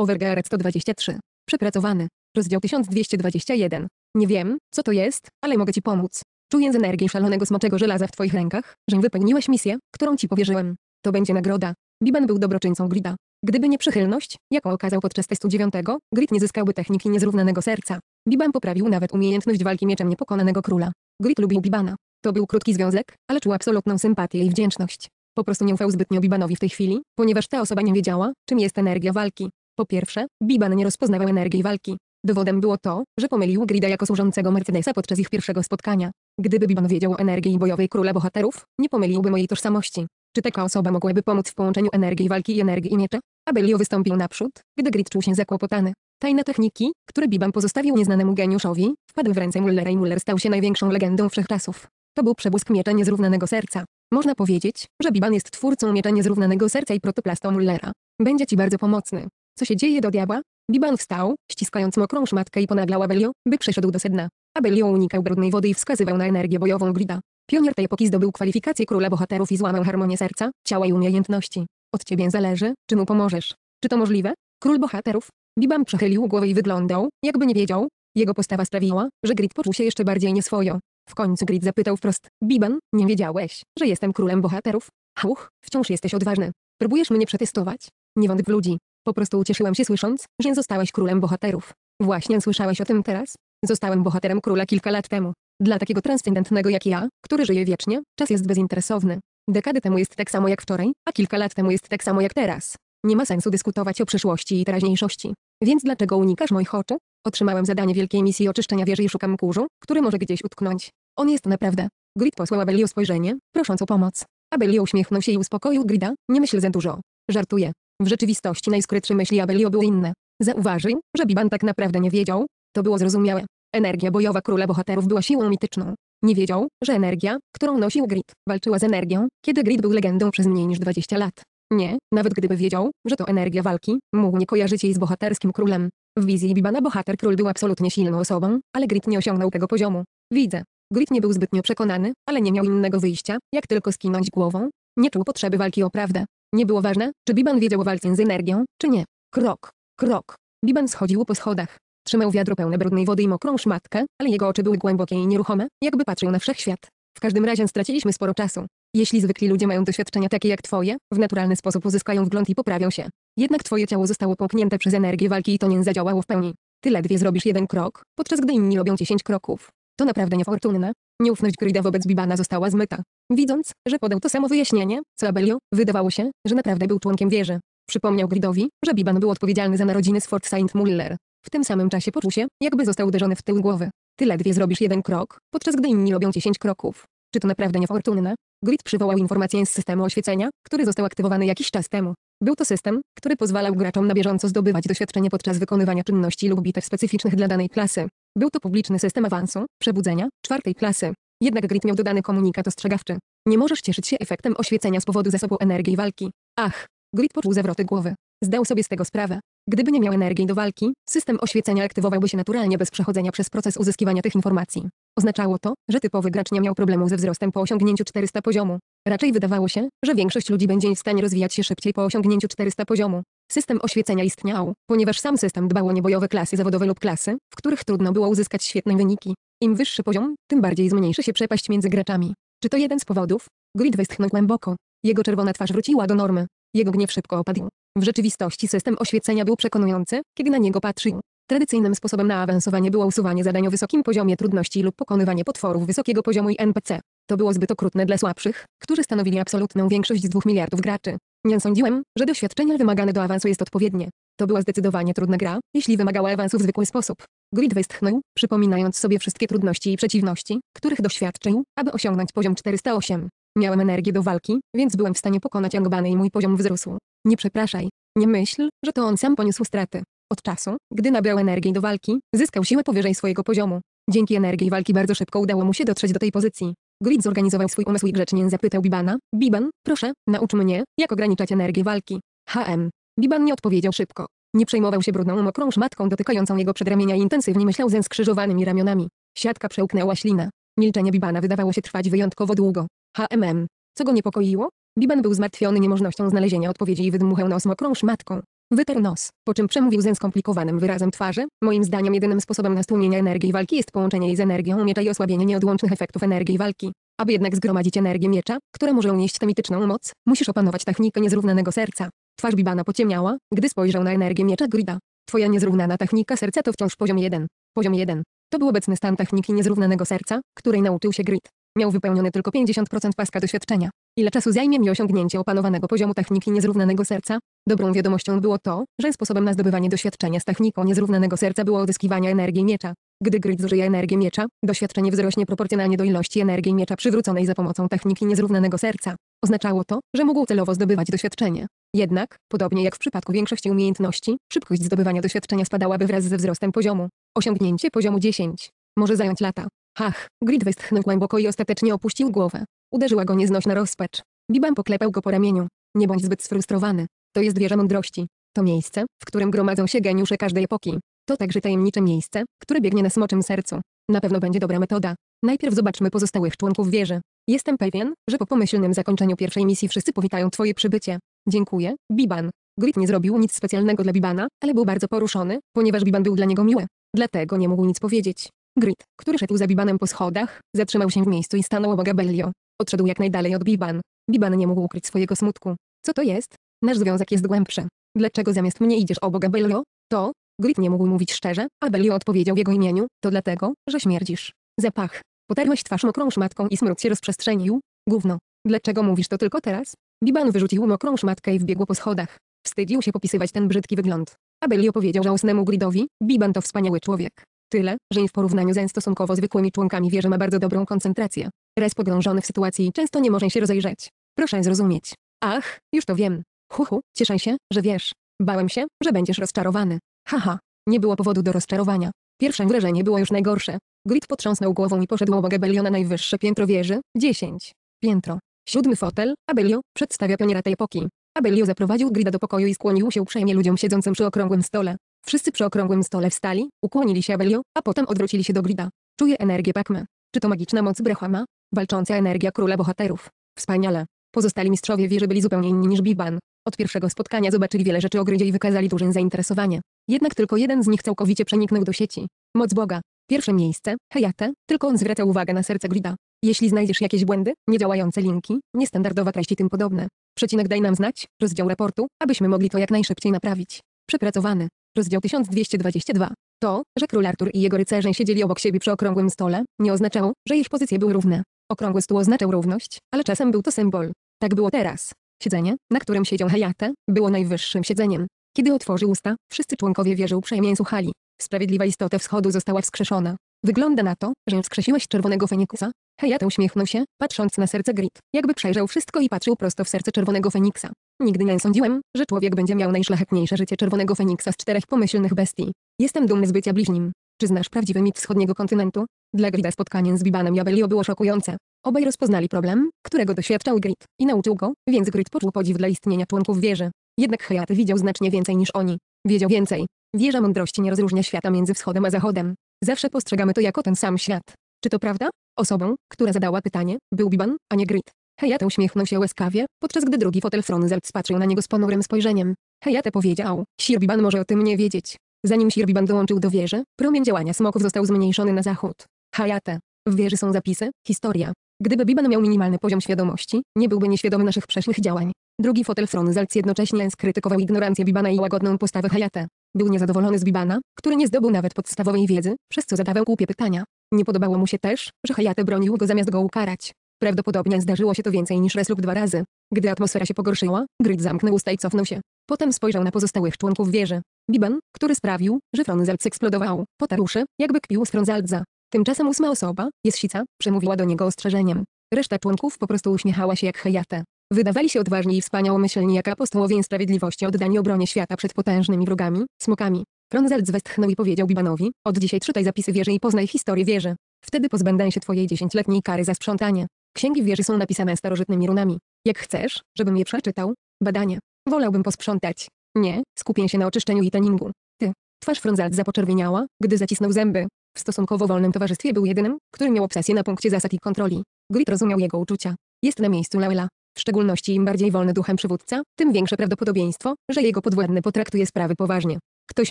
Overgeared 123. Przepracowany. Rozdział 1221. Nie wiem, co to jest, ale mogę ci pomóc. Czuję z energii szalonego smoczego żelaza w twoich rękach, że wypełniłeś misję, którą ci powierzyłem. To będzie nagroda. Biben był dobroczyńcą Grida. Gdyby nie przychylność, jaką okazał podczas testu dziewiątego, Grid nie zyskałby techniki niezrównanego serca. Biban poprawił nawet umiejętność walki mieczem niepokonanego króla. Grid lubił Bibana. To był krótki związek, ale czuł absolutną sympatię i wdzięczność. Po prostu nie ufał zbytnio Bibanowi w tej chwili, ponieważ ta osoba nie wiedziała, czym jest energia walki. Po pierwsze, Biban nie rozpoznawał energii walki. Dowodem było to, że pomylił Grida jako służącego Mercedesa podczas ich pierwszego spotkania. Gdyby Biban wiedział o energii bojowej króla bohaterów, nie pomyliłby mojej tożsamości. Czy taka osoba mogłaby pomóc w połączeniu energii walki i energii miecza? Abelio wystąpił naprzód, gdy Grid czuł się zakłopotany. Tajne techniki, które Biban pozostawił nieznanemu geniuszowi, wpadły w ręce Mullera i Muller stał się największą legendą wszechczasów. To był przebłysk miecza niezrównanego serca. Można powiedzieć, że Biban jest twórcą miecza niezrównanego serca i protoplastą Mullera. Będzie Ci bardzo pomocny. Co się dzieje do diabła? Biban wstał, ściskając mokrą szmatkę i ponaglał Abelio, by przeszedł do sedna. Abelio unikał brudnej wody i wskazywał na energię bojową Grida. Pionier tej epoki zdobył kwalifikacje króla bohaterów i złamał harmonię serca, ciała i umiejętności. Od ciebie zależy, czy mu pomożesz. Czy to możliwe? Król bohaterów. Biban przechylił głowę i wyglądał, jakby nie wiedział. Jego postawa sprawiła, że Grid poczuł się jeszcze bardziej nieswojo. W końcu Grid zapytał wprost, Biban, nie wiedziałeś, że jestem królem bohaterów? Hauch, wciąż jesteś odważny. Próbujesz mnie przetestować? Nie wątp w ludzi. Po prostu ucieszyłam się słysząc, że zostałaś królem bohaterów. Właśnie słyszałeś o tym teraz? Zostałem bohaterem króla kilka lat temu. Dla takiego transcendentnego jak ja, który żyje wiecznie, czas jest bezinteresowny. Dekady temu jest tak samo jak wczoraj, a kilka lat temu jest tak samo jak teraz. Nie ma sensu dyskutować o przyszłości i teraźniejszości. Więc dlaczego unikasz moich oczu? Otrzymałem zadanie wielkiej misji oczyszczenia wieży i szukam kurzu, który może gdzieś utknąć. On jest naprawdę. Grid posłał Abelio spojrzenie, prosząc o pomoc. Abelio uśmiechnął się i uspokoił Grida, nie myśl za dużo. Żartuję. W rzeczywistości najskrytsze myśli Abelio były inne. Zauważył, że Biban tak naprawdę nie wiedział, to było zrozumiałe. Energia bojowa króla bohaterów była siłą mityczną. Nie wiedział, że energia, którą nosił Grid, walczyła z energią, kiedy Grid był legendą przez mniej niż 20 lat. Nie, nawet gdyby wiedział, że to energia walki, mógł nie kojarzyć jej z bohaterskim królem. W wizji Bibana bohater król był absolutnie silną osobą, ale Grid nie osiągnął tego poziomu. Widzę. Grid nie był zbytnio przekonany, ale nie miał innego wyjścia, jak tylko skinąć głową. Nie czuł potrzeby walki o prawdę. Nie było ważne, czy Biban wiedział o walce z energią, czy nie. Krok, krok. Biban schodził po schodach. Trzymał wiadro pełne brudnej wody i mokrą szmatkę, ale jego oczy były głębokie i nieruchome, jakby patrzył na wszechświat. W każdym razie straciliśmy sporo czasu. Jeśli zwykli ludzie mają doświadczenia takie jak twoje, w naturalny sposób uzyskają wgląd i poprawią się. Jednak twoje ciało zostało połknięte przez energię walki i to nie zadziałało w pełni. Ty ledwie zrobisz jeden krok, podczas gdy inni robią dziesięć kroków. To naprawdę niefortunne, Nieufność Kryda wobec Bibana została zmyta. Widząc, że podał to samo wyjaśnienie, co Abelio, wydawało się, że naprawdę był członkiem wieży. Przypomniał Gridowi, że Biban był odpowiedzialny za narodziny z Fort St. Muller. W tym samym czasie poczuł się, jakby został uderzony w tył głowy. Ty ledwie zrobisz jeden krok, podczas gdy inni robią dziesięć kroków. Czy to naprawdę niefortunne? Grid przywołał informację z systemu oświecenia, który został aktywowany jakiś czas temu. Był to system, który pozwalał graczom na bieżąco zdobywać doświadczenie podczas wykonywania czynności lub bitew specyficznych dla danej klasy. Był to publiczny system awansu, przebudzenia, czwartej klasy. Jednak Grid miał dodany komunikat ostrzegawczy. Nie możesz cieszyć się efektem oświecenia z powodu zasobu energii walki. Ach, Grid poczuł zawroty głowy. Zdał sobie z tego sprawę. Gdyby nie miał energii do walki, system oświecenia aktywowałby się naturalnie bez przechodzenia przez proces uzyskiwania tych informacji. Oznaczało to, że typowy gracz nie miał problemu ze wzrostem po osiągnięciu 400 poziomu. Raczej wydawało się, że większość ludzi będzie w stanie rozwijać się szybciej po osiągnięciu 400 poziomu. System oświecenia istniał, ponieważ sam system dbał o niebojowe klasy zawodowe lub klasy, w których trudno było uzyskać świetne wyniki. Im wyższy poziom, tym bardziej zmniejszy się przepaść między graczami. Czy to jeden z powodów? Grid westchnął głęboko. Jego czerwona twarz wróciła do normy. Jego gniew szybko opadł. W rzeczywistości system oświecenia był przekonujący, kiedy na niego patrzył. Tradycyjnym sposobem na awansowanie było usuwanie zadań o wysokim poziomie trudności lub pokonywanie potworów wysokiego poziomu i NPC. To było zbyt okrutne dla słabszych, którzy stanowili absolutną większość z dwóch miliardów graczy. Nie sądziłem, że doświadczenie wymagane do awansu jest odpowiednie. To była zdecydowanie trudna gra, jeśli wymagała awansu w zwykły sposób. Grid westchnął, przypominając sobie wszystkie trudności i przeciwności, których doświadczył, aby osiągnąć poziom 408. Miałem energię do walki, więc byłem w stanie pokonać Angbany i mój poziom wzrósł. Nie przepraszaj. Nie myśl, że to on sam poniósł straty. Od czasu, gdy nabrał energii do walki, zyskał siłę powyżej swojego poziomu. Dzięki energii walki bardzo szybko udało mu się dotrzeć do tej pozycji. Grid zorganizował swój umysł i grzecznie zapytał Bibana, Biban, proszę, naucz mnie, jak ograniczać energię walki. HM. Biban nie odpowiedział szybko. Nie przejmował się brudną mokrą szmatką dotykającą jego przedramienia i intensywnie myślał ze skrzyżowanymi ramionami. Siatka przełknęła ślina. Milczenie Bibana wydawało się trwać wyjątkowo długo. HMM. Co go niepokoiło? Biban był zmartwiony niemożnością znalezienia odpowiedzi i wydmuchał nos mokrą szmatką. Wytarł nos, po czym przemówił ze skomplikowanym wyrazem twarzy. Moim zdaniem jedynym sposobem na stłumienie energii walki jest połączenie jej z energią miecza i osłabienie nieodłącznych efektów energii walki. Aby jednak zgromadzić energię miecza, która może unieść tę mityczną moc, musisz opanować technikę niezrównanego serca. Twarz Bibana pociemniała, gdy spojrzał na energię miecza Grida. Twoja niezrównana technika serca to wciąż poziom 1. Poziom 1. To był obecny stan techniki niezrównanego serca, której nauczył się Grid. Miał wypełnione tylko 50% paska doświadczenia. Ile czasu zajmie mi osiągnięcie opanowanego poziomu techniki niezrównanego serca? Dobrą wiadomością było to, że sposobem na zdobywanie doświadczenia z techniką niezrównanego serca było odzyskiwanie energii miecza. Gdy Grid zużyje energię miecza, doświadczenie wzrośnie proporcjonalnie do ilości energii miecza przywróconej za pomocą techniki niezrównanego serca. Oznaczało to, że mógł celowo zdobywać doświadczenie. Jednak, podobnie jak w przypadku większości umiejętności, szybkość zdobywania doświadczenia spadałaby wraz ze wzrostem poziomu. Osiągnięcie poziomu 10 może zająć lata. Ach, Grid westchnął głęboko i ostatecznie opuścił głowę. Uderzyła go nieznośna rozpacz. Biban poklepał go po ramieniu. Nie bądź zbyt sfrustrowany. To jest wieża mądrości. To miejsce, w którym gromadzą się geniusze każdej epoki. To także tajemnicze miejsce, które biegnie na smoczym sercu. Na pewno będzie dobra metoda. Najpierw zobaczmy pozostałych członków wieży. Jestem pewien, że po pomyślnym zakończeniu pierwszej misji wszyscy powitają twoje przybycie. Dziękuję, Biban. Grit nie zrobił nic specjalnego dla Bibana, ale był bardzo poruszony, ponieważ Biban był dla niego miły. Dlatego nie mógł nic powiedzieć. Grit, który szedł za Bibanem po schodach, zatrzymał się w miejscu i stanął obok Abellio. Odszedł jak najdalej od Biban. Biban nie mógł ukryć swojego smutku. Co to jest? Nasz związek jest głębszy. Dlaczego zamiast mnie idziesz obok Abellio? To? Grit nie mógł mówić szczerze, Abellio odpowiedział w jego imieniu. To dlatego, że śmierdzisz. Zapach. Potarłeś twarz mokrą szmatką i smród się rozprzestrzenił. Gówno. Dlaczego mówisz to tylko teraz? Biban wyrzucił mokrą szmatkę i wbiegł po schodach. Wstydził się popisywać ten brzydki wygląd. Abellio powiedział żałosnemu Gridowi, Biban to wspaniały człowiek. Tyle, że w porównaniu ze stosunkowo zwykłymi członkami wieży ma bardzo dobrą koncentrację. Res pogrążony w sytuacji często nie może się rozejrzeć. Proszę zrozumieć. Ach, już to wiem. Huhu, cieszę się, że wiesz. Bałem się, że będziesz rozczarowany. Haha, nie było powodu do rozczarowania. Pierwsze wrażenie było już najgorsze. Grid potrząsnął głową i poszedł obok Abelio na najwyższe piętro wieży, 10. Piętro. Siódmy fotel, Abelio, przedstawia pioniera tej epoki. Abelio zaprowadził Grida do pokoju i skłonił się uprzejmie ludziom siedzącym przy okrągłym stole. Wszyscy przy okrągłym stole wstali, ukłonili się Abelio, a potem odwrócili się do Grida. Czuję energię Pacme. Czy to magiczna moc Brahma? Walcząca energia króla bohaterów. Wspaniale. Pozostali mistrzowie wieży byli zupełnie inni niż Biban. Od pierwszego spotkania zobaczyli wiele rzeczy o Grydzie i wykazali duże zainteresowanie. Jednak tylko jeden z nich całkowicie przeniknął do sieci. Moc Boga. Pierwsze miejsce, Hejate, tylko on zwraca uwagę na serce Grida. Jeśli znajdziesz jakieś błędy, niedziałające linki, niestandardowa treści tym podobne. Przecinek daj nam znać, rozdział raportu, abyśmy mogli to jak najszybciej naprawić. Przepracowany. Rozdział 1222. To, że król Artur i jego rycerze siedzieli obok siebie przy okrągłym stole, nie oznaczało, że ich pozycje były równe. Okrągły stół oznaczał równość, ale czasem był to symbol. Tak było teraz. Siedzenie, na którym siedział Hayate, było najwyższym siedzeniem. Kiedy otworzył usta, wszyscy członkowie wieży uprzejmie słuchali. Sprawiedliwa istota wschodu została wskrzeszona. Wygląda na to, że wskrzesiłeś czerwonego feniksa. Hayate uśmiechnął się, patrząc na serce Grit, jakby przejrzał wszystko i patrzył prosto w serce czerwonego feniksa. Nigdy nie sądziłem, że człowiek będzie miał najszlachetniejsze życie czerwonego feniksa z czterech pomyślnych bestii. Jestem dumny z bycia bliźnim. Czy znasz prawdziwy mit wschodniego kontynentu? Dla Grida spotkanie z Bibanem Abelio było szokujące. Obaj rozpoznali problem, którego doświadczał Grid i nauczył go, więc Grid poczuł podziw dla istnienia członków wieży. Jednak Hayat widział znacznie więcej niż oni. Wiedział więcej. Wieża mądrości nie rozróżnia świata między wschodem a zachodem. Zawsze postrzegamy to jako ten sam świat. Czy to prawda? Osobą, która zadała pytanie, był Biban, a nie Grid. Hejate uśmiechnął się łaskawie, podczas gdy drugi fotel Fronzelt spatrzył na niego z ponurym spojrzeniem. Hejate powiedział, Sirbiban może o tym nie wiedzieć. Zanim Sirbiban dołączył do wieży, promień działania smoków został zmniejszony na zachód. Hejate. W wieży są zapisy, historia. Gdyby Biban miał minimalny poziom świadomości, nie byłby nieświadomy naszych przeszłych działań. Drugi fotel Fronzelt jednocześnie skrytykował ignorancję Bibana i łagodną postawę Hejate. Był niezadowolony z Bibana, który nie zdobył nawet podstawowej wiedzy, przez co zadawał głupie pytania. Nie podobało mu się też, że Hayate bronił go zamiast go ukarać. Prawdopodobnie zdarzyło się to więcej niż raz lub dwa razy. Gdy atmosfera się pogorszyła, Grid zamknął usta i cofnął się. Potem spojrzał na pozostałych członków wieży. Biban, który sprawił, że Fronzelc eksplodował, potarł się, jakby kpił z Fronzelca. Tymczasem ósma osoba, Jesica, przemówiła do niego ostrzeżeniem. Reszta członków po prostu uśmiechała się jak hejate. Wydawali się odważni i wspaniałomyślni jak apostołowie sprawiedliwości oddani obronie świata przed potężnymi wrogami, smokami. Fronzelc westchnął i powiedział Bibanowi, od dzisiaj czytaj zapisy wieży i poznaj historię wieży. Wtedy pozbędę się twojej dziesięcioletniej kary za sprzątanie. Księgi wieży są napisane starożytnymi runami. Jak chcesz, żebym je przeczytał? Badanie. Wolałbym posprzątać. Nie, skupię się na oczyszczeniu i teningu. Ty. Twarz Frunzalt zapoczerwieniała, gdy zacisnął zęby. W stosunkowo wolnym towarzystwie był jedynym, który miał obsesję na punkcie zasad i kontroli. Grit rozumiał jego uczucia. Jest na miejscu Laela. W szczególności im bardziej wolny duchem przywódca, tym większe prawdopodobieństwo, że jego podwładny potraktuje sprawy poważnie. Ktoś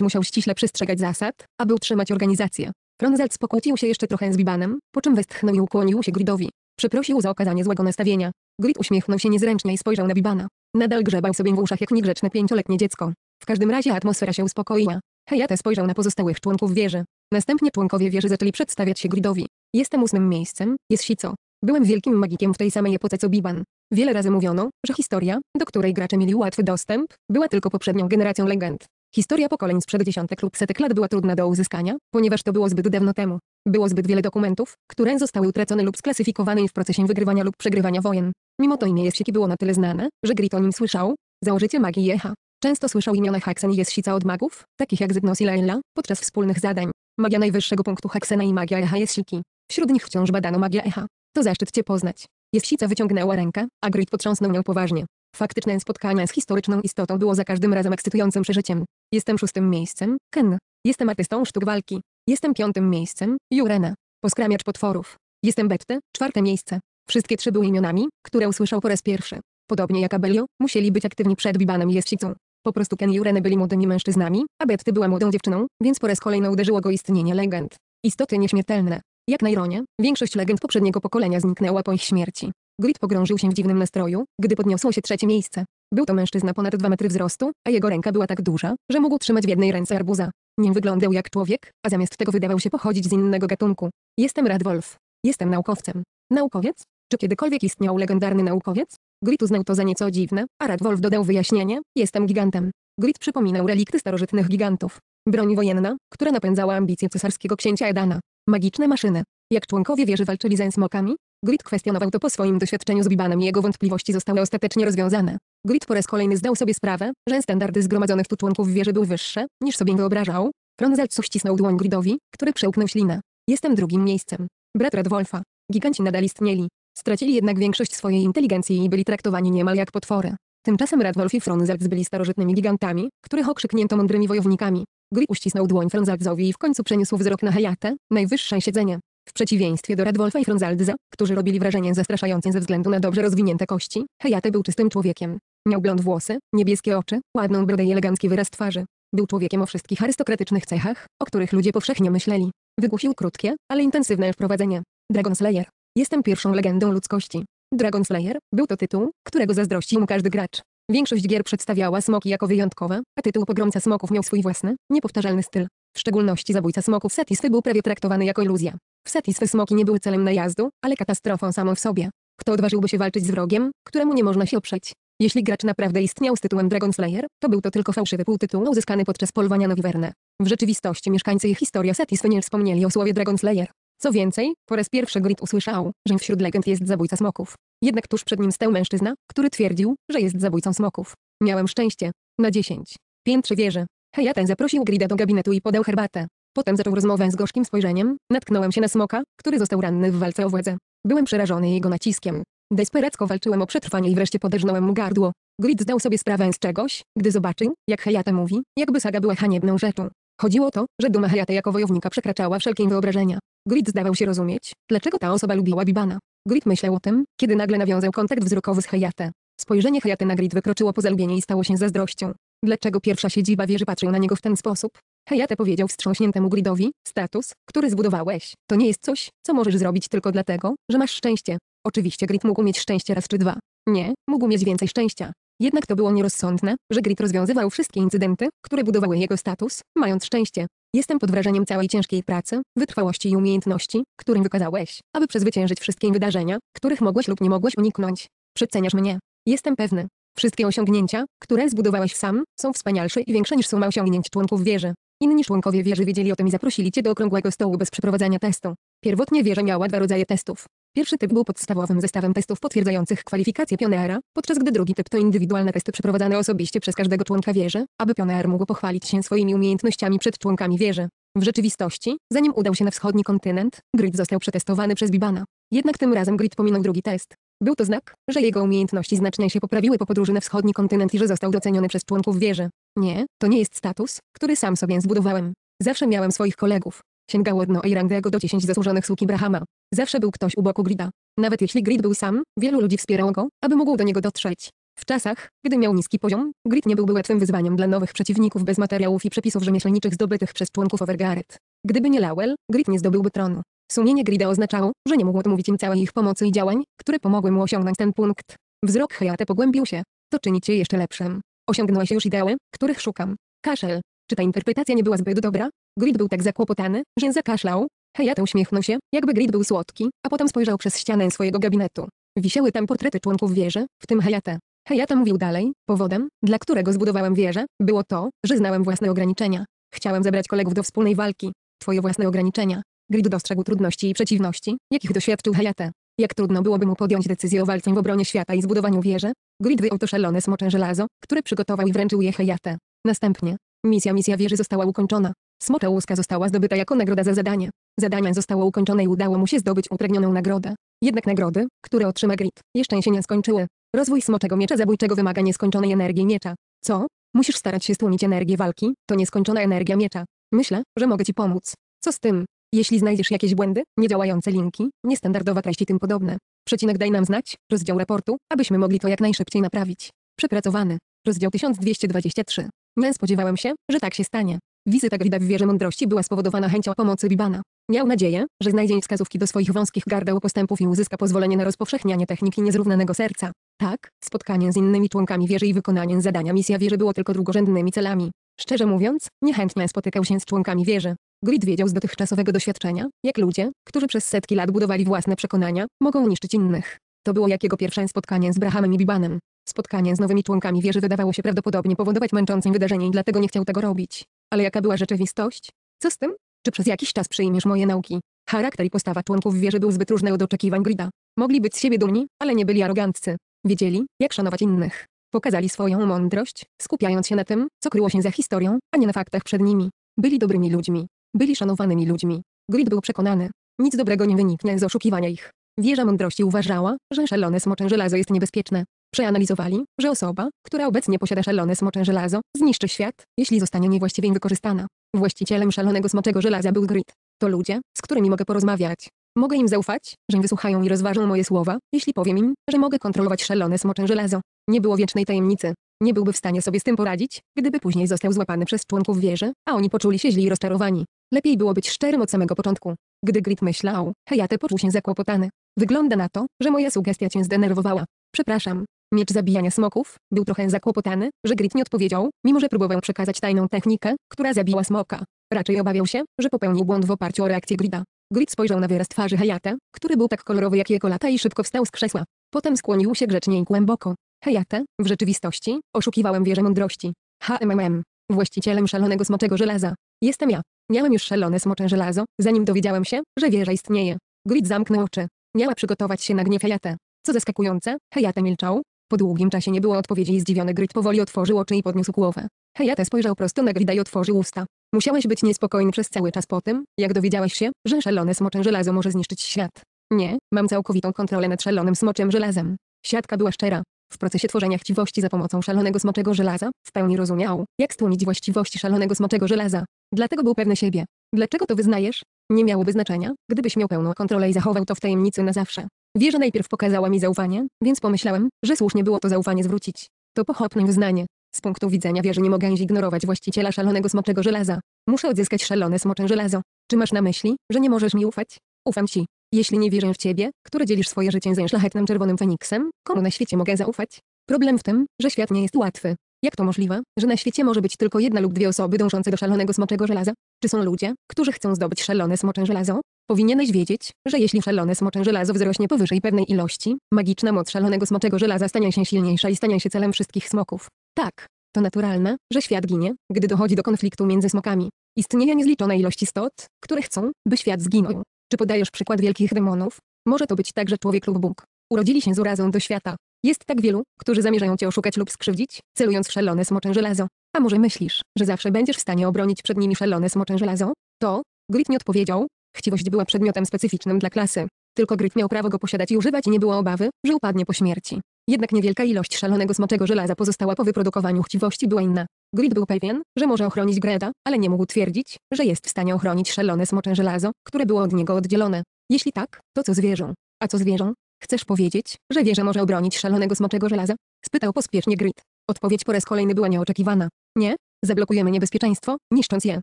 musiał ściśle przestrzegać zasad, aby utrzymać organizację. Frunzelt spokłócił się jeszcze trochę z Bibanem, po czym westchnął i ukłonił się Gridowi. Przeprosił za okazanie złego nastawienia. Grit uśmiechnął się niezręcznie i spojrzał na Bibana. Nadal grzebał sobie w uszach jak niegrzeczne pięcioletnie dziecko. W każdym razie atmosfera się uspokoiła. Hejate spojrzał na pozostałych członków wieży. Następnie członkowie wieży zaczęli przedstawiać się Gridowi. Jestem ósmym miejscem, jest Sico. Byłem wielkim magikiem w tej samej epoce co Biban. Wiele razy mówiono, że historia, do której gracze mieli łatwy dostęp, była tylko poprzednią generacją legend. Historia pokoleń sprzed dziesiątek lub setek lat była trudna do uzyskania, ponieważ to było zbyt dawno temu. Było zbyt wiele dokumentów, które zostały utracone lub sklasyfikowane w procesie wygrywania lub przegrywania wojen. Mimo to imię Jesiki było na tyle znane, że Grit o nim słyszał, założyciel magii Jeha. Często słyszał imiona Haksen i Jessica od magów, takich jak Zygnos i Laila, podczas wspólnych zadań. Magia najwyższego punktu Haksena i magia Echa Jessiki. Wśród nich wciąż badano magię Echa. To zaszczyt cię poznać. Jessica wyciągnęła rękę, a Grit potrząsnął nią poważnie. Faktyczne spotkanie z historyczną istotą było za każdym razem ekscytującym przeżyciem. Jestem szóstym miejscem, Ken. Jestem artystą sztuk walki. Jestem piątym miejscem, Jurena. Poskramiacz potworów. Jestem Bette, czwarte miejsce. Wszystkie trzy były imionami, które usłyszał po raz pierwszy. Podobnie jak Abelio, musieli być aktywni przed Bibanem i Jesicą. Po prostu Ken i Jurene byli młodymi mężczyznami, a Bette była młodą dziewczyną, więc po raz kolejny uderzyło go istnienie legend. Istoty nieśmiertelne. Jak na ironię, większość legend poprzedniego pokolenia zniknęła po ich śmierci. Grid pogrążył się w dziwnym nastroju, gdy podniosło się trzecie miejsce. Był to mężczyzna ponad dwa metry wzrostu, a jego ręka była tak duża, że mógł trzymać w jednej ręce arbuza. Nim wyglądał jak człowiek, a zamiast tego wydawał się pochodzić z innego gatunku. Jestem Rad Wolf. Jestem naukowcem. Naukowiec? Czy kiedykolwiek istniał legendarny naukowiec? Grit uznał to za nieco dziwne, a Rad Wolf dodał wyjaśnienie, jestem gigantem. Grit przypominał relikty starożytnych gigantów. Broń wojenna, która napędzała ambicje cesarskiego księcia Edana. Magiczne maszyny. Jak członkowie wieży walczyli ze smokami? Grit kwestionował to po swoim doświadczeniu z Bibanem i jego wątpliwości zostały ostatecznie rozwiązane. Grid po raz kolejny zdał sobie sprawę, że standardy zgromadzonych tu członków wieży były wyższe, niż sobie wyobrażał. Kronzelcu ścisnął dłoń Gridowi, który przełknął ślinę. Jestem drugim miejscem. Brat Radwolfa. Giganci nadal istnieli. Stracili jednak większość swojej inteligencji i byli traktowani niemal jak potwory. Tymczasem Radwolf i Fronzelc byli starożytnymi gigantami, których okrzyknięto mądrymi wojownikami. Grid uścisnął dłoń Fronzelcowi i w końcu przeniósł wzrok na Hayatę, najwyższe siedzenie. W przeciwieństwie do Radwolfa i Fronzaldza, którzy robili wrażenie zastraszające ze względu na dobrze rozwinięte kości, Hayate był czystym człowiekiem. Miał blond włosy, niebieskie oczy, ładną brodę i elegancki wyraz twarzy. Był człowiekiem o wszystkich arystokratycznych cechach, o których ludzie powszechnie myśleli. Wygłosił krótkie, ale intensywne wprowadzenie. Dragon Slayer. Jestem pierwszą legendą ludzkości. Dragon Slayer był to tytuł, którego zazdrościł mu każdy gracz. Większość gier przedstawiała smoki jako wyjątkowe, a tytuł Pogromca Smoków miał swój własny, niepowtarzalny styl. W szczególności zabójca smoków Satisfy był prawie traktowany jako iluzja. W Satisfy smoki nie były celem najazdu, ale katastrofą samą w sobie. Kto odważyłby się walczyć z wrogiem, któremu nie można się oprzeć? Jeśli gracz naprawdę istniał z tytułem Dragon Slayer, to był to tylko fałszywy półtytuł uzyskany podczas polowania na Wiwernę. W rzeczywistości mieszkańcy i historia Satisfy nie wspomnieli o słowie Dragon Slayer. Co więcej, po raz pierwszy Grid usłyszał, że wśród legend jest zabójca smoków. Jednak tuż przed nim stał mężczyzna, który twierdził, że jest zabójcą smoków. Miałem szczęście. Na 10. Piętrzy wieży. Hayaten zaprosił Grida do gabinetu i podał herbatę. Potem zaczął rozmowę z gorzkim spojrzeniem, natknąłem się na smoka, który został ranny w walce o władzę. Byłem przerażony jego naciskiem. Desperacko walczyłem o przetrwanie i wreszcie poderżnąłem mu gardło. Grid zdał sobie sprawę z czegoś, gdy zobaczył, jak Hejate mówi, jakby saga była haniebną rzeczą. Chodziło o to, że duma Hayata jako wojownika przekraczała wszelkie wyobrażenia. Grid zdawał się rozumieć, dlaczego ta osoba lubiła Bibana. Grid myślał o tym, kiedy nagle nawiązał kontakt wzrokowy z Hejate. Spojrzenie Hejate na Grid wykroczyło poza lubienie i stało się zazdrością. Dlaczego pierwsza siedziba wieży patrzył na niego w ten sposób? Hejate powiedział wstrząśniętemu Gridowi, status, który zbudowałeś, to nie jest coś, co możesz zrobić tylko dlatego, że masz szczęście. Oczywiście Grid mógł mieć szczęście raz czy dwa. Nie, mógł mieć więcej szczęścia. Jednak to było nierozsądne, że Grid rozwiązywał wszystkie incydenty, które budowały jego status, mając szczęście. Jestem pod wrażeniem całej ciężkiej pracy, wytrwałości i umiejętności, którym wykazałeś, aby przezwyciężyć wszystkie wydarzenia, których mogłeś lub nie mogłeś uniknąć. Przeceniasz mnie. Jestem pewny. Wszystkie osiągnięcia, które zbudowałeś sam, są wspanialsze i większe niż suma osiągnięć członków wieży. Inni członkowie wieży wiedzieli o tym i zaprosili cię do okrągłego stołu bez przeprowadzania testu. Pierwotnie wieża miała dwa rodzaje testów. Pierwszy typ był podstawowym zestawem testów potwierdzających kwalifikacje pionera, podczas gdy drugi typ to indywidualne testy przeprowadzane osobiście przez każdego członka wieży, aby pioner mógł pochwalić się swoimi umiejętnościami przed członkami wieży. W rzeczywistości, zanim udał się na wschodni kontynent, Grid został przetestowany przez Bibana. Jednak tym razem Grid pominął drugi test. Był to znak, że jego umiejętności znacznie się poprawiły po podróży na wschodni kontynent i że został doceniony przez członków wieży. Nie, to nie jest status, który sam sobie zbudowałem. Zawsze miałem swoich kolegów, Sięgało dno Irangego do 10 zasłużonych sług Ibrahama. Zawsze był ktoś u boku Grida. Nawet jeśli Grid był sam, wielu ludzi wspierało go, aby mógł do niego dotrzeć. W czasach, gdy miał niski poziom, Grid nie byłby łatwym wyzwaniem dla nowych przeciwników bez materiałów i przepisów rzemieślniczych zdobytych przez członków Overgaret. Gdyby nie Lawel, Grid nie zdobyłby tronu. Sumienie Grida oznaczało, że nie mógł odmówić im całej ich pomocy i działań, które pomogły mu osiągnąć ten punkt. Wzrok Hayate pogłębił się. To czyni cię jeszcze lepszym. Osiągnąłeś już ideały, których szukam. Kaszel. Czy ta interpretacja nie była zbyt dobra? Grid był tak zakłopotany, że zakaszlał. Hayato uśmiechnął się, jakby Grid był słodki, a potem spojrzał przez ścianę swojego gabinetu. Wisiały tam portrety członków wieży, w tym Hayata. Hayata mówił dalej, powodem, dla którego zbudowałem wieżę, było to, że znałem własne ograniczenia. Chciałem zebrać kolegów do wspólnej walki. Twoje własne ograniczenia. Grid dostrzegł trudności i przeciwności, jakich doświadczył Hayata. Jak trudno byłoby mu podjąć decyzję o walce w obronie świata i zbudowaniu wieży? Grid wyjął to szalone smocze żelazo, które przygotował i wręczył je Hayate. Następnie, misja misja wieży została ukończona. Smocza łuska została zdobyta jako nagroda za zadanie. Zadanie zostało ukończone i udało mu się zdobyć upragnioną nagrodę. Jednak nagrody, które otrzyma Grit, jeszcze się nie skończyły. Rozwój smoczego miecza zabójczego wymaga nieskończonej energii miecza. Co? Musisz starać się stłumić energię walki, to nieskończona energia miecza. Myślę, że mogę ci pomóc. Co z tym? Jeśli znajdziesz jakieś błędy, niedziałające linki, niestandardowa treść i tym podobne. Przecinek daj nam znać, rozdział raportu, abyśmy mogli to jak najszybciej naprawić. Przepracowany. Rozdział 1223. Nie spodziewałem się, że tak się stanie. Wizyta Gawida w Wieży Mądrości była spowodowana chęcią pomocy Bibana. Miał nadzieję, że znajdzie wskazówki do swoich wąskich gardeł postępów i uzyska pozwolenie na rozpowszechnianie techniki niezrównanego serca. Tak, spotkanie z innymi członkami wieży i wykonanie zadania misja wieży było tylko drugorzędnymi celami. Szczerze mówiąc, niechętnie spotykał się z członkami wieży. Grid wiedział z dotychczasowego doświadczenia, jak ludzie, którzy przez setki lat budowali własne przekonania, mogą niszczyć innych. To było jak jego pierwsze spotkanie z Brahamem i Bibanem. Spotkanie z nowymi członkami wieży wydawało się prawdopodobnie powodować męczące wydarzenie i dlatego nie chciał tego robić. Ale jaka była rzeczywistość? Co z tym? Czy przez jakiś czas przyjmiesz moje nauki? Charakter i postawa członków wieży był zbyt różny od oczekiwań Grida. Mogli być z siebie dumni, ale nie byli aroganccy. Wiedzieli, jak szanować innych. Pokazali swoją mądrość, skupiając się na tym, co kryło się za historią, a nie na faktach przed nimi. Byli dobrymi ludźmi. Byli szanowanymi ludźmi. Grid był przekonany. Nic dobrego nie wyniknie z oszukiwania ich. Wieża mądrości uważała, że szalone smocze żelazo jest niebezpieczne. Przeanalizowali, że osoba, która obecnie posiada szalone smocze żelazo, zniszczy świat, jeśli zostanie niewłaściwie wykorzystana. Właścicielem szalonego smoczego żelaza był Grid. To ludzie, z którymi mogę porozmawiać. Mogę im zaufać, że wysłuchają i rozważą moje słowa, jeśli powiem im, że mogę kontrolować szalone smocze żelazo. Nie było wiecznej tajemnicy. Nie byłby w stanie sobie z tym poradzić, gdyby później został złapany przez członków wieży, a oni poczuli się źli i rozczarowani. Lepiej było być szczerym od samego początku. Gdy Grit myślał, Hejate poczuł się zakłopotany. Wygląda na to, że moja sugestia cię zdenerwowała. Przepraszam. Miecz zabijania smoków był trochę zakłopotany, że Grit nie odpowiedział, mimo że próbował przekazać tajną technikę, która zabiła smoka. Raczej obawiał się, że popełnił błąd w oparciu o reakcję Grida. Grit spojrzał na wyraz twarzy Hayate, który był tak kolorowy jak jego lata i szybko wstał z krzesła. Potem skłonił się grzecznie i głęboko. Hayate, w rzeczywistości, oszukiwałem wieżę mądrości. HMMM. Właścicielem szalonego smoczego żelaza. Jestem ja. Miałem już szalone smocze żelazo, zanim dowiedziałem się, że wieża istnieje. Grit zamknął oczy. Miała przygotować się na gniew Hayate. Co zaskakujące, Hejate milczał. Po długim czasie nie było odpowiedzi i zdziwiony Gryt powoli otworzył oczy i podniósł głowę. Hejate spojrzał prosto na Grida i otworzył usta. Musiałeś być niespokojny przez cały czas po tym, jak dowiedziałeś się, że szalone smocze żelazo może zniszczyć świat. Nie, mam całkowitą kontrolę nad szalonym smoczym żelazem. Siatka była szczera. W procesie tworzenia chciwości za pomocą szalonego smoczego żelaza, w pełni rozumiał, jak stłumić właściwości szalonego smoczego żelaza. Dlatego był pewny siebie. Dlaczego to wyznajesz? Nie miałoby znaczenia, gdybyś miał pełną kontrolę i zachował to w tajemnicy na zawsze. Wieża najpierw pokazała mi zaufanie, więc pomyślałem, że słusznie było to zaufanie zwrócić. To pochopne wyznanie. Z punktu widzenia wieży nie mogę zignorować właściciela szalonego smoczego żelaza. Muszę odzyskać szalone smocze żelazo. Czy masz na myśli, że nie możesz mi ufać? Ufam ci. Jeśli nie wierzę w ciebie, który dzielisz swoje życie z szlachetnym czerwonym feniksem, komu na świecie mogę zaufać? Problem w tym, że świat nie jest łatwy. Jak to możliwe, że na świecie może być tylko jedna lub dwie osoby dążące do szalonego smoczego żelaza? Czy są ludzie, którzy chcą zdobyć szalone smocze żelazo? Powinieneś wiedzieć, że jeśli szalone smocze żelazo wzrośnie powyżej pewnej ilości, magiczna moc szalonego smoczego żelaza stanie się silniejsza i stanie się celem wszystkich smoków. Tak, to naturalne, że świat ginie, gdy dochodzi do konfliktu między smokami. Istnieje niezliczona ilości stot, które chcą, by świat zginął. Czy podajesz przykład wielkich demonów? Może to być także człowiek lub Bóg. Urodzili się z urazą do świata, jest tak wielu, którzy zamierzają cię oszukać lub skrzywdzić, celując w szalone smocze żelazo. A może myślisz, że zawsze będziesz w stanie obronić przed nimi szalone smocze żelazo? To, Grit nie odpowiedział. Chciwość była przedmiotem specyficznym dla klasy. Tylko Grit miał prawo go posiadać i używać i nie było obawy, że upadnie po śmierci. Jednak niewielka ilość szalonego smoczego żelaza pozostała po wyprodukowaniu chciwości była inna. Grid był pewien, że może ochronić Greda, ale nie mógł twierdzić, że jest w stanie ochronić szalone smocze żelazo, które było od niego oddzielone. Jeśli tak, to co zwierzą? A co zwierzą? Chcesz powiedzieć, że wieża może obronić szalonego smoczego żelaza? Spytał pospiesznie Grid. Odpowiedź po raz kolejny była nieoczekiwana. Nie, zablokujemy niebezpieczeństwo, niszcząc je.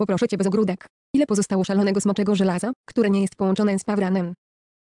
Poproszę cię bez ogródek. Ile pozostało szalonego smoczego żelaza, które nie jest połączone z Pawranem?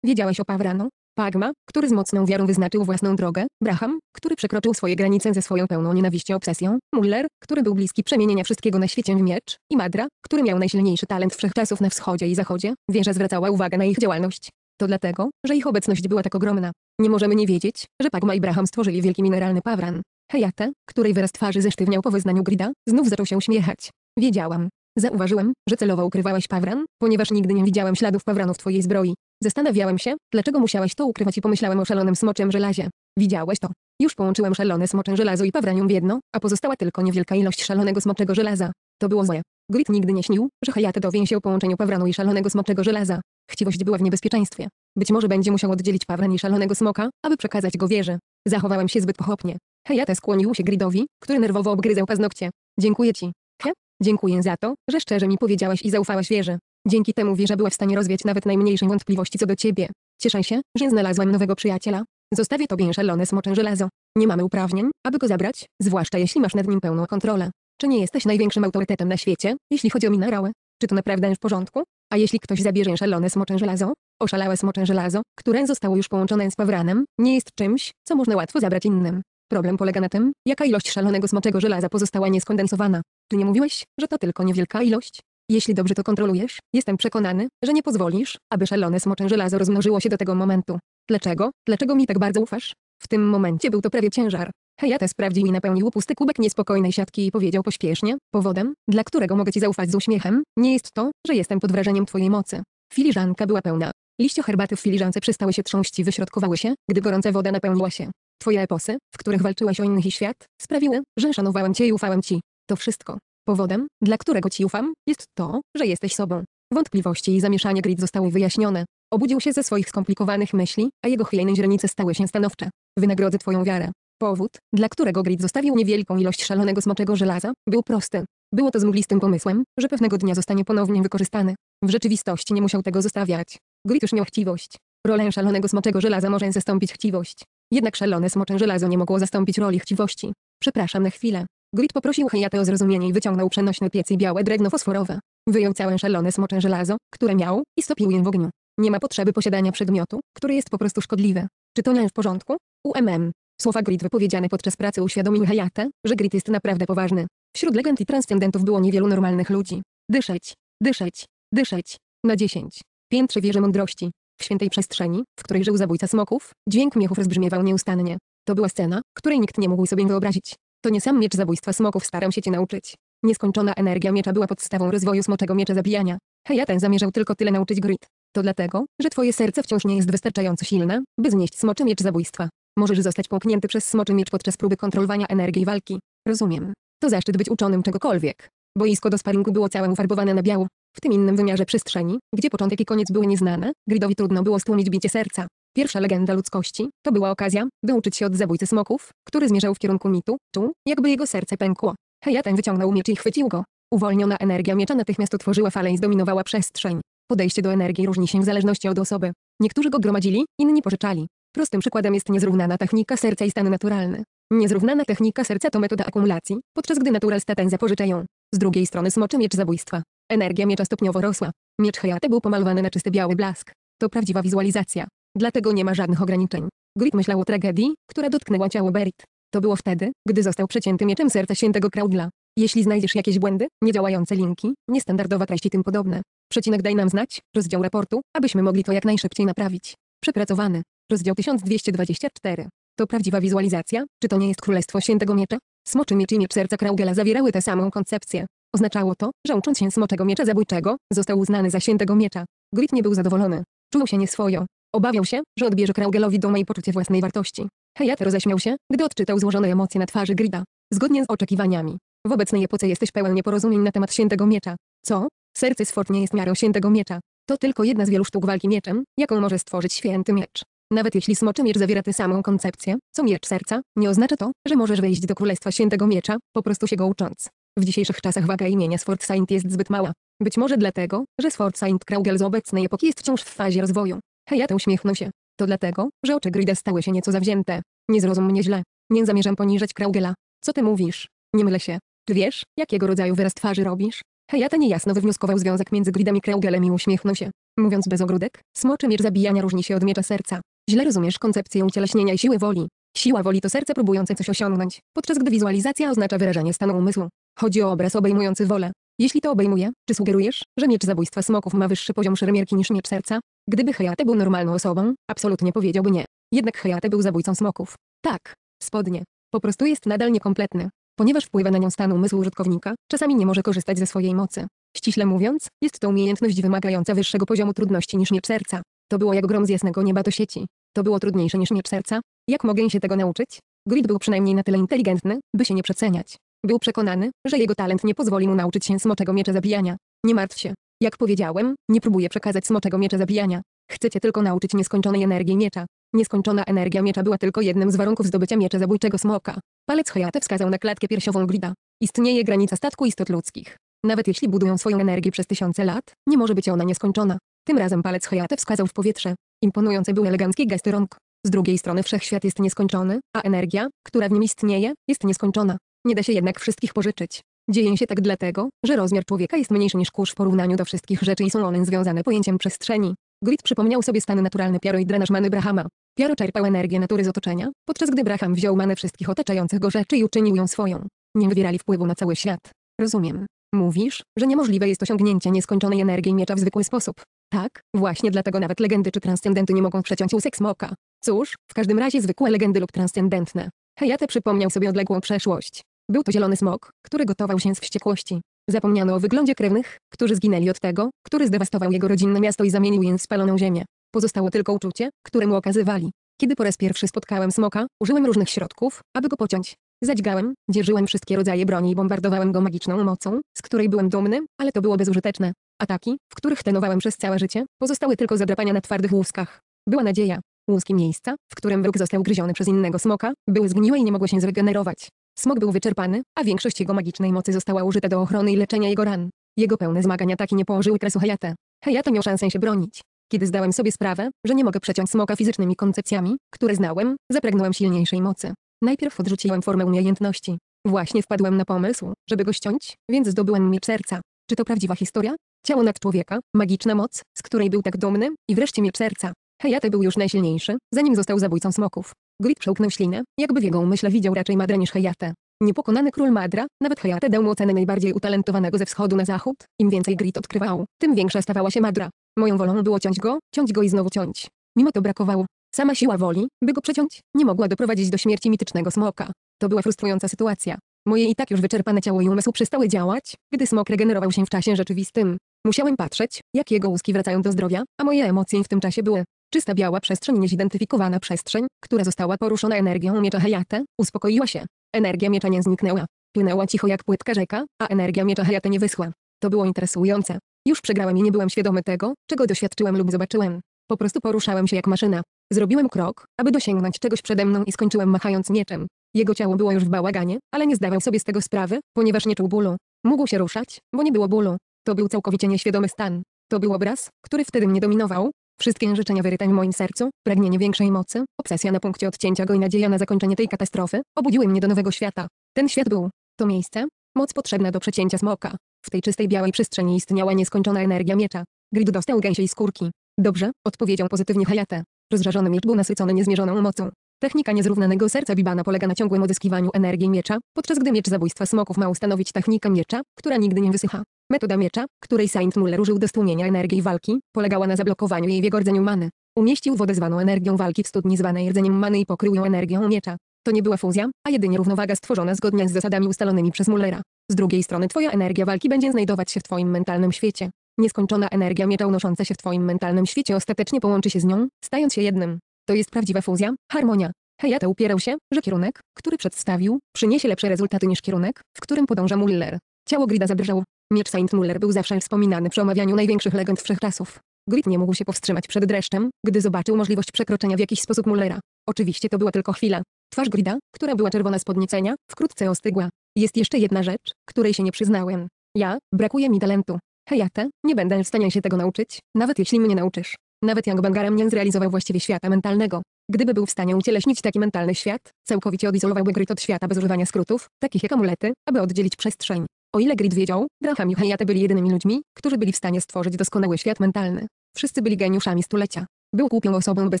Wiedziałeś o Pawranu? Pagma, który z mocną wiarą wyznaczył własną drogę, Braham, który przekroczył swoje granice ze swoją pełną nienawiścią obsesją, Muller, który był bliski przemienienia wszystkiego na świecie w miecz, i Madra, który miał najsilniejszy talent wszechczasów na wschodzie i zachodzie, wieża zwracała uwagę na ich działalność. To dlatego, że ich obecność była tak ogromna. Nie możemy nie wiedzieć, że Pagma i Braham stworzyli wielki mineralny pawran. Hayate, której wyraz twarzy zesztywniał po wyznaniu Grida, znów zaczął się uśmiechać. Wiedziałam. Zauważyłem, że celowo ukrywałaś pawran, ponieważ nigdy nie widziałem śladów pawranu w twojej zbroi. Zastanawiałem się, dlaczego musiałaś to ukrywać i pomyślałem o szalonym smoczym żelazie. Widziałeś to. Już połączyłem szalone smocze żelazo i pawranium w jedno, a pozostała tylko niewielka ilość szalonego smoczego żelaza. To było złe. Grit nigdy nie śnił, że Hayate dowie się o połączeniu pawranu i szalonego smoczego żelaza. Chciwość była w niebezpieczeństwie. Być może będzie musiał oddzielić pawran i szalonego smoka, aby przekazać go wieży. Zachowałem się zbyt pochopnie. Hayate skłonił się Gridowi, który nerwowo obgryzał paznokcie. Dziękuję ci. He? Dziękuję za to, że szczerze mi powiedziałaś i zaufałaś wieży. Dzięki temu wieża była w stanie rozwiać nawet najmniejsze wątpliwości co do ciebie. Cieszę się, że znalazłem nowego przyjaciela. Zostawię tobie szalone smocze żelazo. Nie mamy uprawnień, aby go zabrać, zwłaszcza jeśli masz nad nim pełną kontrolę. Czy nie jesteś największym autorytetem na świecie, jeśli chodzi o minerały? Czy to naprawdę w porządku? A jeśli ktoś zabierze szalone smocze żelazo? Oszalałe smocze żelazo, które zostało już połączone z pawranem, nie jest czymś, co można łatwo zabrać innym. Problem polega na tym, jaka ilość szalonego smoczego żelaza pozostała nieskondensowana. Ty nie mówiłeś, że to tylko niewielka ilość? Jeśli dobrze to kontrolujesz, jestem przekonany, że nie pozwolisz, aby szalone smocze żelazo rozmnożyło się do tego momentu. Dlaczego? Dlaczego mi tak bardzo ufasz? W tym momencie był to prawie ciężar. Hejate sprawdził i napełnił pusty kubek niespokojnej siatki i powiedział pośpiesznie, powodem, dla którego mogę ci zaufać z uśmiechem, nie jest to, że jestem pod wrażeniem twojej mocy. Filiżanka była pełna. Liście herbaty w filiżance przestały się trząść i wyśrodkowały się, gdy gorąca woda napełniła się. Twoje eposy, w których walczyłaś o innych i świat, sprawiły, że szanowałem cię i ufałem ci. To wszystko. Powodem, dla którego ci ufam, jest to, że jesteś sobą. Wątpliwości i zamieszanie grid zostały wyjaśnione. Obudził się ze swoich skomplikowanych myśli, a jego chwiejne źrenice stały się stanowcze. Wynagrodzę twoją wiarę. Powód, dla którego Grid zostawił niewielką ilość szalonego smoczego żelaza, był prosty. Było to z mglistym pomysłem, że pewnego dnia zostanie ponownie wykorzystany. W rzeczywistości nie musiał tego zostawiać. Grid już miał chciwość. Rolę szalonego smoczego żelaza może zastąpić chciwość. Jednak szalone smocze żelazo nie mogło zastąpić roli chciwości. Przepraszam na chwilę. Grid poprosił Hejate o zrozumienie i wyciągnął przenośny piec i białe drewno fosforowe. Wyjął całe szalone smocze żelazo, które miał, i stopił je w ogniu. Nie ma potrzeby posiadania przedmiotu, który jest po prostu szkodliwy. Czy to nie jest w porządku? UMM. Słowa Grid wypowiedziane podczas pracy uświadomiły Hayate, że Grid jest naprawdę poważny. Wśród legend i transcendentów było niewielu normalnych ludzi. Dyszeć, dyszeć, dyszeć. Na dziesięć. Piętrze wieży mądrości. W świętej przestrzeni, w której żył zabójca smoków, dźwięk miechów rozbrzmiewał nieustannie. To była scena, której nikt nie mógł sobie wyobrazić. To nie sam miecz zabójstwa smoków staram się cię nauczyć. Nieskończona energia miecza była podstawą rozwoju smoczego miecza zabijania. Hejatę zamierzał tylko tyle nauczyć Grid. To dlatego, że twoje serce wciąż nie jest wystarczająco silne, by znieść smoczy miecz zabójstwa. Możesz zostać połknięty przez smoczy miecz podczas próby kontrolowania energii walki. Rozumiem. To zaszczyt być uczonym czegokolwiek. Boisko do sparingu było całe ufarbowane na biało. W tym innym wymiarze przestrzeni, gdzie początek i koniec były nieznane, Gridowi trudno było stłumić bicie serca. Pierwsza legenda ludzkości to była okazja, by uczyć się od zabójcy smoków, który zmierzał w kierunku mitu, czuł, jakby jego serce pękło. Hayaten wyciągnął miecz i chwycił go. Uwolniona energia miecza natychmiast otworzyła falę i zdominowała przestrzeń. Podejście do energii różni się w zależności od osoby. Niektórzy go gromadzili, inni pożyczali. Prostym przykładem jest niezrównana technika serca i stan naturalny. Niezrównana technika serca to metoda akumulacji, podczas gdy natural staten zapożycza ją. Z drugiej strony smoczy miecz zabójstwa. Energia miecza stopniowo rosła. Miecz Hayate był pomalowany na czysty biały blask. To prawdziwa wizualizacja. Dlatego nie ma żadnych ograniczeń. Grit myślał o tragedii, która dotknęła ciało Berit. To było wtedy, gdy został przecięty mieczem serca świętego Kraudla. Jeśli znajdziesz jakieś błędy, niedziałające linki, niestandardowe treści tym podobne, przecinek daj nam znać, rozdział raportu, abyśmy mogli to jak najszybciej naprawić. Przepracowany. Rozdział 1224. To prawdziwa wizualizacja, czy to nie jest Królestwo Świętego Miecza? Smoczy miecz i miecz serca Kraugela zawierały tę samą koncepcję. Oznaczało to, że ucząc się smoczego miecza zabójczego, został uznany za świętego miecza. Grit nie był zadowolony. Czuł się nieswojo. Obawiał się, że odbierze Kraugelowi doma i poczucie własnej wartości. Hejat roześmiał się, gdy odczytał złożone emocje na twarzy Grida. Zgodnie z oczekiwaniami, w obecnej epoce jesteś pełen nieporozumień na temat świętego miecza. Co? Serce Sfort nie jest miarą świętego miecza. To tylko jedna z wielu sztuk walki mieczem, jaką może stworzyć święty miecz. Nawet jeśli smoczy miecz zawiera tę samą koncepcję, co miecz serca, nie oznacza to, że możesz wejść do Królestwa Świętego Miecza, po prostu się go ucząc. W dzisiejszych czasach waga imienia Sword Saint jest zbyt mała. Być może dlatego, że Sword Saint Kraugel z obecnej epoki jest wciąż w fazie rozwoju. Hayata uśmiechnął się. To dlatego, że oczy Grida stały się nieco zawzięte. Nie zrozum mnie źle. Nie zamierzam poniżać Kraugela. Co ty mówisz? Nie mylę się. Czy wiesz, jakiego rodzaju wyraz twarzy robisz? Hayata niejasno wywnioskował związek między gridem i kreugelem i uśmiechnął się. Mówiąc bez ogródek, smoczy miecz zabijania różni się od miecza serca. Źle rozumiesz koncepcję ucieleśnienia i siły woli. Siła woli to serce próbujące coś osiągnąć, podczas gdy wizualizacja oznacza wyrażanie stanu umysłu. Chodzi o obraz obejmujący wolę. Jeśli to obejmuje, czy sugerujesz, że miecz zabójstwa smoków ma wyższy poziom szermierki niż miecz serca? Gdyby Hejate był normalną osobą, absolutnie powiedziałby nie. Jednak Hejate był zabójcą smoków. Tak. Spodnie. Po prostu jest nadal niekompletny ponieważ wpływa na nią stan umysłu użytkownika, czasami nie może korzystać ze swojej mocy. Ściśle mówiąc, jest to umiejętność wymagająca wyższego poziomu trudności niż miecz serca. To było jak grom z jasnego nieba do sieci. To było trudniejsze niż miecz serca. Jak mogę się tego nauczyć? Grid był przynajmniej na tyle inteligentny, by się nie przeceniać. Był przekonany, że jego talent nie pozwoli mu nauczyć się smoczego miecza zabijania. Nie martw się. Jak powiedziałem, nie próbuję przekazać smoczego miecza zabijania. Chcecie tylko nauczyć nieskończonej energii miecza. Nieskończona energia miecza była tylko jednym z warunków zdobycia miecza zabójczego smoka. Palec Hayate wskazał na klatkę piersiową Grida. Istnieje granica statku istot ludzkich. Nawet jeśli budują swoją energię przez tysiące lat, nie może być ona nieskończona. Tym razem palec Hayate wskazał w powietrze. Imponujący był elegancki gest rąk. Z drugiej strony wszechświat jest nieskończony, a energia, która w nim istnieje, jest nieskończona. Nie da się jednak wszystkich pożyczyć. Dzieje się tak dlatego, że rozmiar człowieka jest mniejszy niż kurz w porównaniu do wszystkich rzeczy i są one związane pojęciem przestrzeni. Grid przypomniał sobie stan naturalny Piaro i drenaż many Brahama. Piaro czerpał energię natury z otoczenia, podczas gdy Braham wziął manę wszystkich otaczających go rzeczy i uczynił ją swoją. Nie wywierali wpływu na cały świat. Rozumiem. Mówisz, że niemożliwe jest osiągnięcie nieskończonej energii miecza w zwykły sposób. Tak, właśnie dlatego nawet legendy czy transcendenty nie mogą przeciąć łusek smoka. Cóż, w każdym razie zwykłe legendy lub transcendentne. Hejate przypomniał sobie odległą przeszłość. Był to zielony smok, który gotował się z wściekłości. Zapomniano o wyglądzie krewnych, którzy zginęli od tego, który zdewastował jego rodzinne miasto i zamienił je w spaloną ziemię. Pozostało tylko uczucie, które mu okazywali. Kiedy po raz pierwszy spotkałem smoka, użyłem różnych środków, aby go pociąć. Zadźgałem, dzierżyłem wszystkie rodzaje broni i bombardowałem go magiczną mocą, z której byłem dumny, ale to było bezużyteczne. Ataki, w których tenowałem przez całe życie, pozostały tylko zadrapania na twardych łuskach. Była nadzieja. Łuski miejsca, w którym wróg został gryziony przez innego smoka, były zgniłe i nie mogły się zregenerować. Smok był wyczerpany, a większość jego magicznej mocy została użyta do ochrony i leczenia jego ran. Jego pełne zmagania tak i nie położyły kresu Hejate. Hejate miał szansę się bronić. Kiedy zdałem sobie sprawę, że nie mogę przeciąć smoka fizycznymi koncepcjami, które znałem, zapragnąłem silniejszej mocy. Najpierw odrzuciłem formę umiejętności. Właśnie wpadłem na pomysł, żeby go ściąć, więc zdobyłem miecz serca. Czy to prawdziwa historia? Ciało nad człowieka, magiczna moc, z której był tak dumny, i wreszcie miecz serca. Hayate był już najsilniejszy, zanim został zabójcą smoków. Grid przełknął ślinę, jakby w jego umyśle widział raczej Madrę niż Hejatę. Niepokonany król Madra, nawet Hejatę dał mu ocenę najbardziej utalentowanego ze wschodu na zachód, im więcej Grid odkrywał, tym większa stawała się Madra. Moją wolą było ciąć go, ciąć go i znowu ciąć. Mimo to brakowało. Sama siła woli, by go przeciąć, nie mogła doprowadzić do śmierci mitycznego smoka. To była frustrująca sytuacja. Moje i tak już wyczerpane ciało i umysł przestały działać, gdy smok regenerował się w czasie rzeczywistym. Musiałem patrzeć, jak jego łuski wracają do zdrowia, a moje emocje w tym czasie były Czysta biała przestrzeń niezidentyfikowana przestrzeń, która została poruszona energią miecza Hejate, uspokoiła się. Energia miecza nie zniknęła. Płynęła cicho jak płytka rzeka, a energia miecza Hejate nie wyschła. To było interesujące. Już przegrałem i nie byłem świadomy tego, czego doświadczyłem lub zobaczyłem. Po prostu poruszałem się jak maszyna. Zrobiłem krok, aby dosięgnąć czegoś przede mną i skończyłem machając mieczem. Jego ciało było już w bałaganie, ale nie zdawał sobie z tego sprawy, ponieważ nie czuł bólu. Mógł się ruszać, bo nie było bólu. To był całkowicie nieświadomy stan. To był obraz, który wtedy mnie dominował, Wszystkie życzenia wyryte w moim sercu, pragnienie większej mocy, obsesja na punkcie odcięcia go i nadzieja na zakończenie tej katastrofy, obudziły mnie do nowego świata. Ten świat był. To miejsce. Moc potrzebna do przecięcia smoka. W tej czystej białej przestrzeni istniała nieskończona energia miecza. Grid dostał gęsiej skórki. Dobrze, odpowiedział pozytywnie Hayate. Rozżarzony miecz był nasycony niezmierzoną mocą. Technika niezrównanego serca Bibana polega na ciągłym odzyskiwaniu energii miecza, podczas gdy miecz zabójstwa smoków ma ustanowić technikę miecza, która nigdy nie wysycha. Metoda miecza, której Saint Muller użył do stłumienia energii walki, polegała na zablokowaniu jej w jego rdzeniu many. Umieścił wodę zwaną energią walki w studni zwanej rdzeniem many i pokrył ją energią miecza. To nie była fuzja, a jedynie równowaga stworzona zgodnie z zasadami ustalonymi przez Mullera. Z drugiej strony twoja energia walki będzie znajdować się w twoim mentalnym świecie. Nieskończona energia miecza unosząca się w twoim mentalnym świecie ostatecznie połączy się z nią, stając się jednym. To jest prawdziwa fuzja, harmonia. Hayata upierał się, że kierunek, który przedstawił, przyniesie lepsze rezultaty niż kierunek, w którym podąża Muller. Ciało Grida zadrżało. Miecz Saint Muller był zawsze wspominany przy omawianiu największych legend wszechczasów. Grid nie mógł się powstrzymać przed dreszczem, gdy zobaczył możliwość przekroczenia w jakiś sposób Mullera. Oczywiście to była tylko chwila. Twarz Grida, która była czerwona z podniecenia, wkrótce ostygła. Jest jeszcze jedna rzecz, której się nie przyznałem. Ja, brakuje mi talentu. Hejate, nie będę w stanie się tego nauczyć, nawet jeśli mnie nauczysz. Nawet Yang Bangarem nie zrealizował właściwie świata mentalnego. Gdyby był w stanie ucieleśnić taki mentalny świat, całkowicie odizolowałby grid od świata bez używania skrótów, takich jak amulety, aby oddzielić przestrzeń. O ile grid wiedział, Draham i Hayate byli jedynymi ludźmi, którzy byli w stanie stworzyć doskonały świat mentalny. Wszyscy byli geniuszami stulecia. Był głupią osobą bez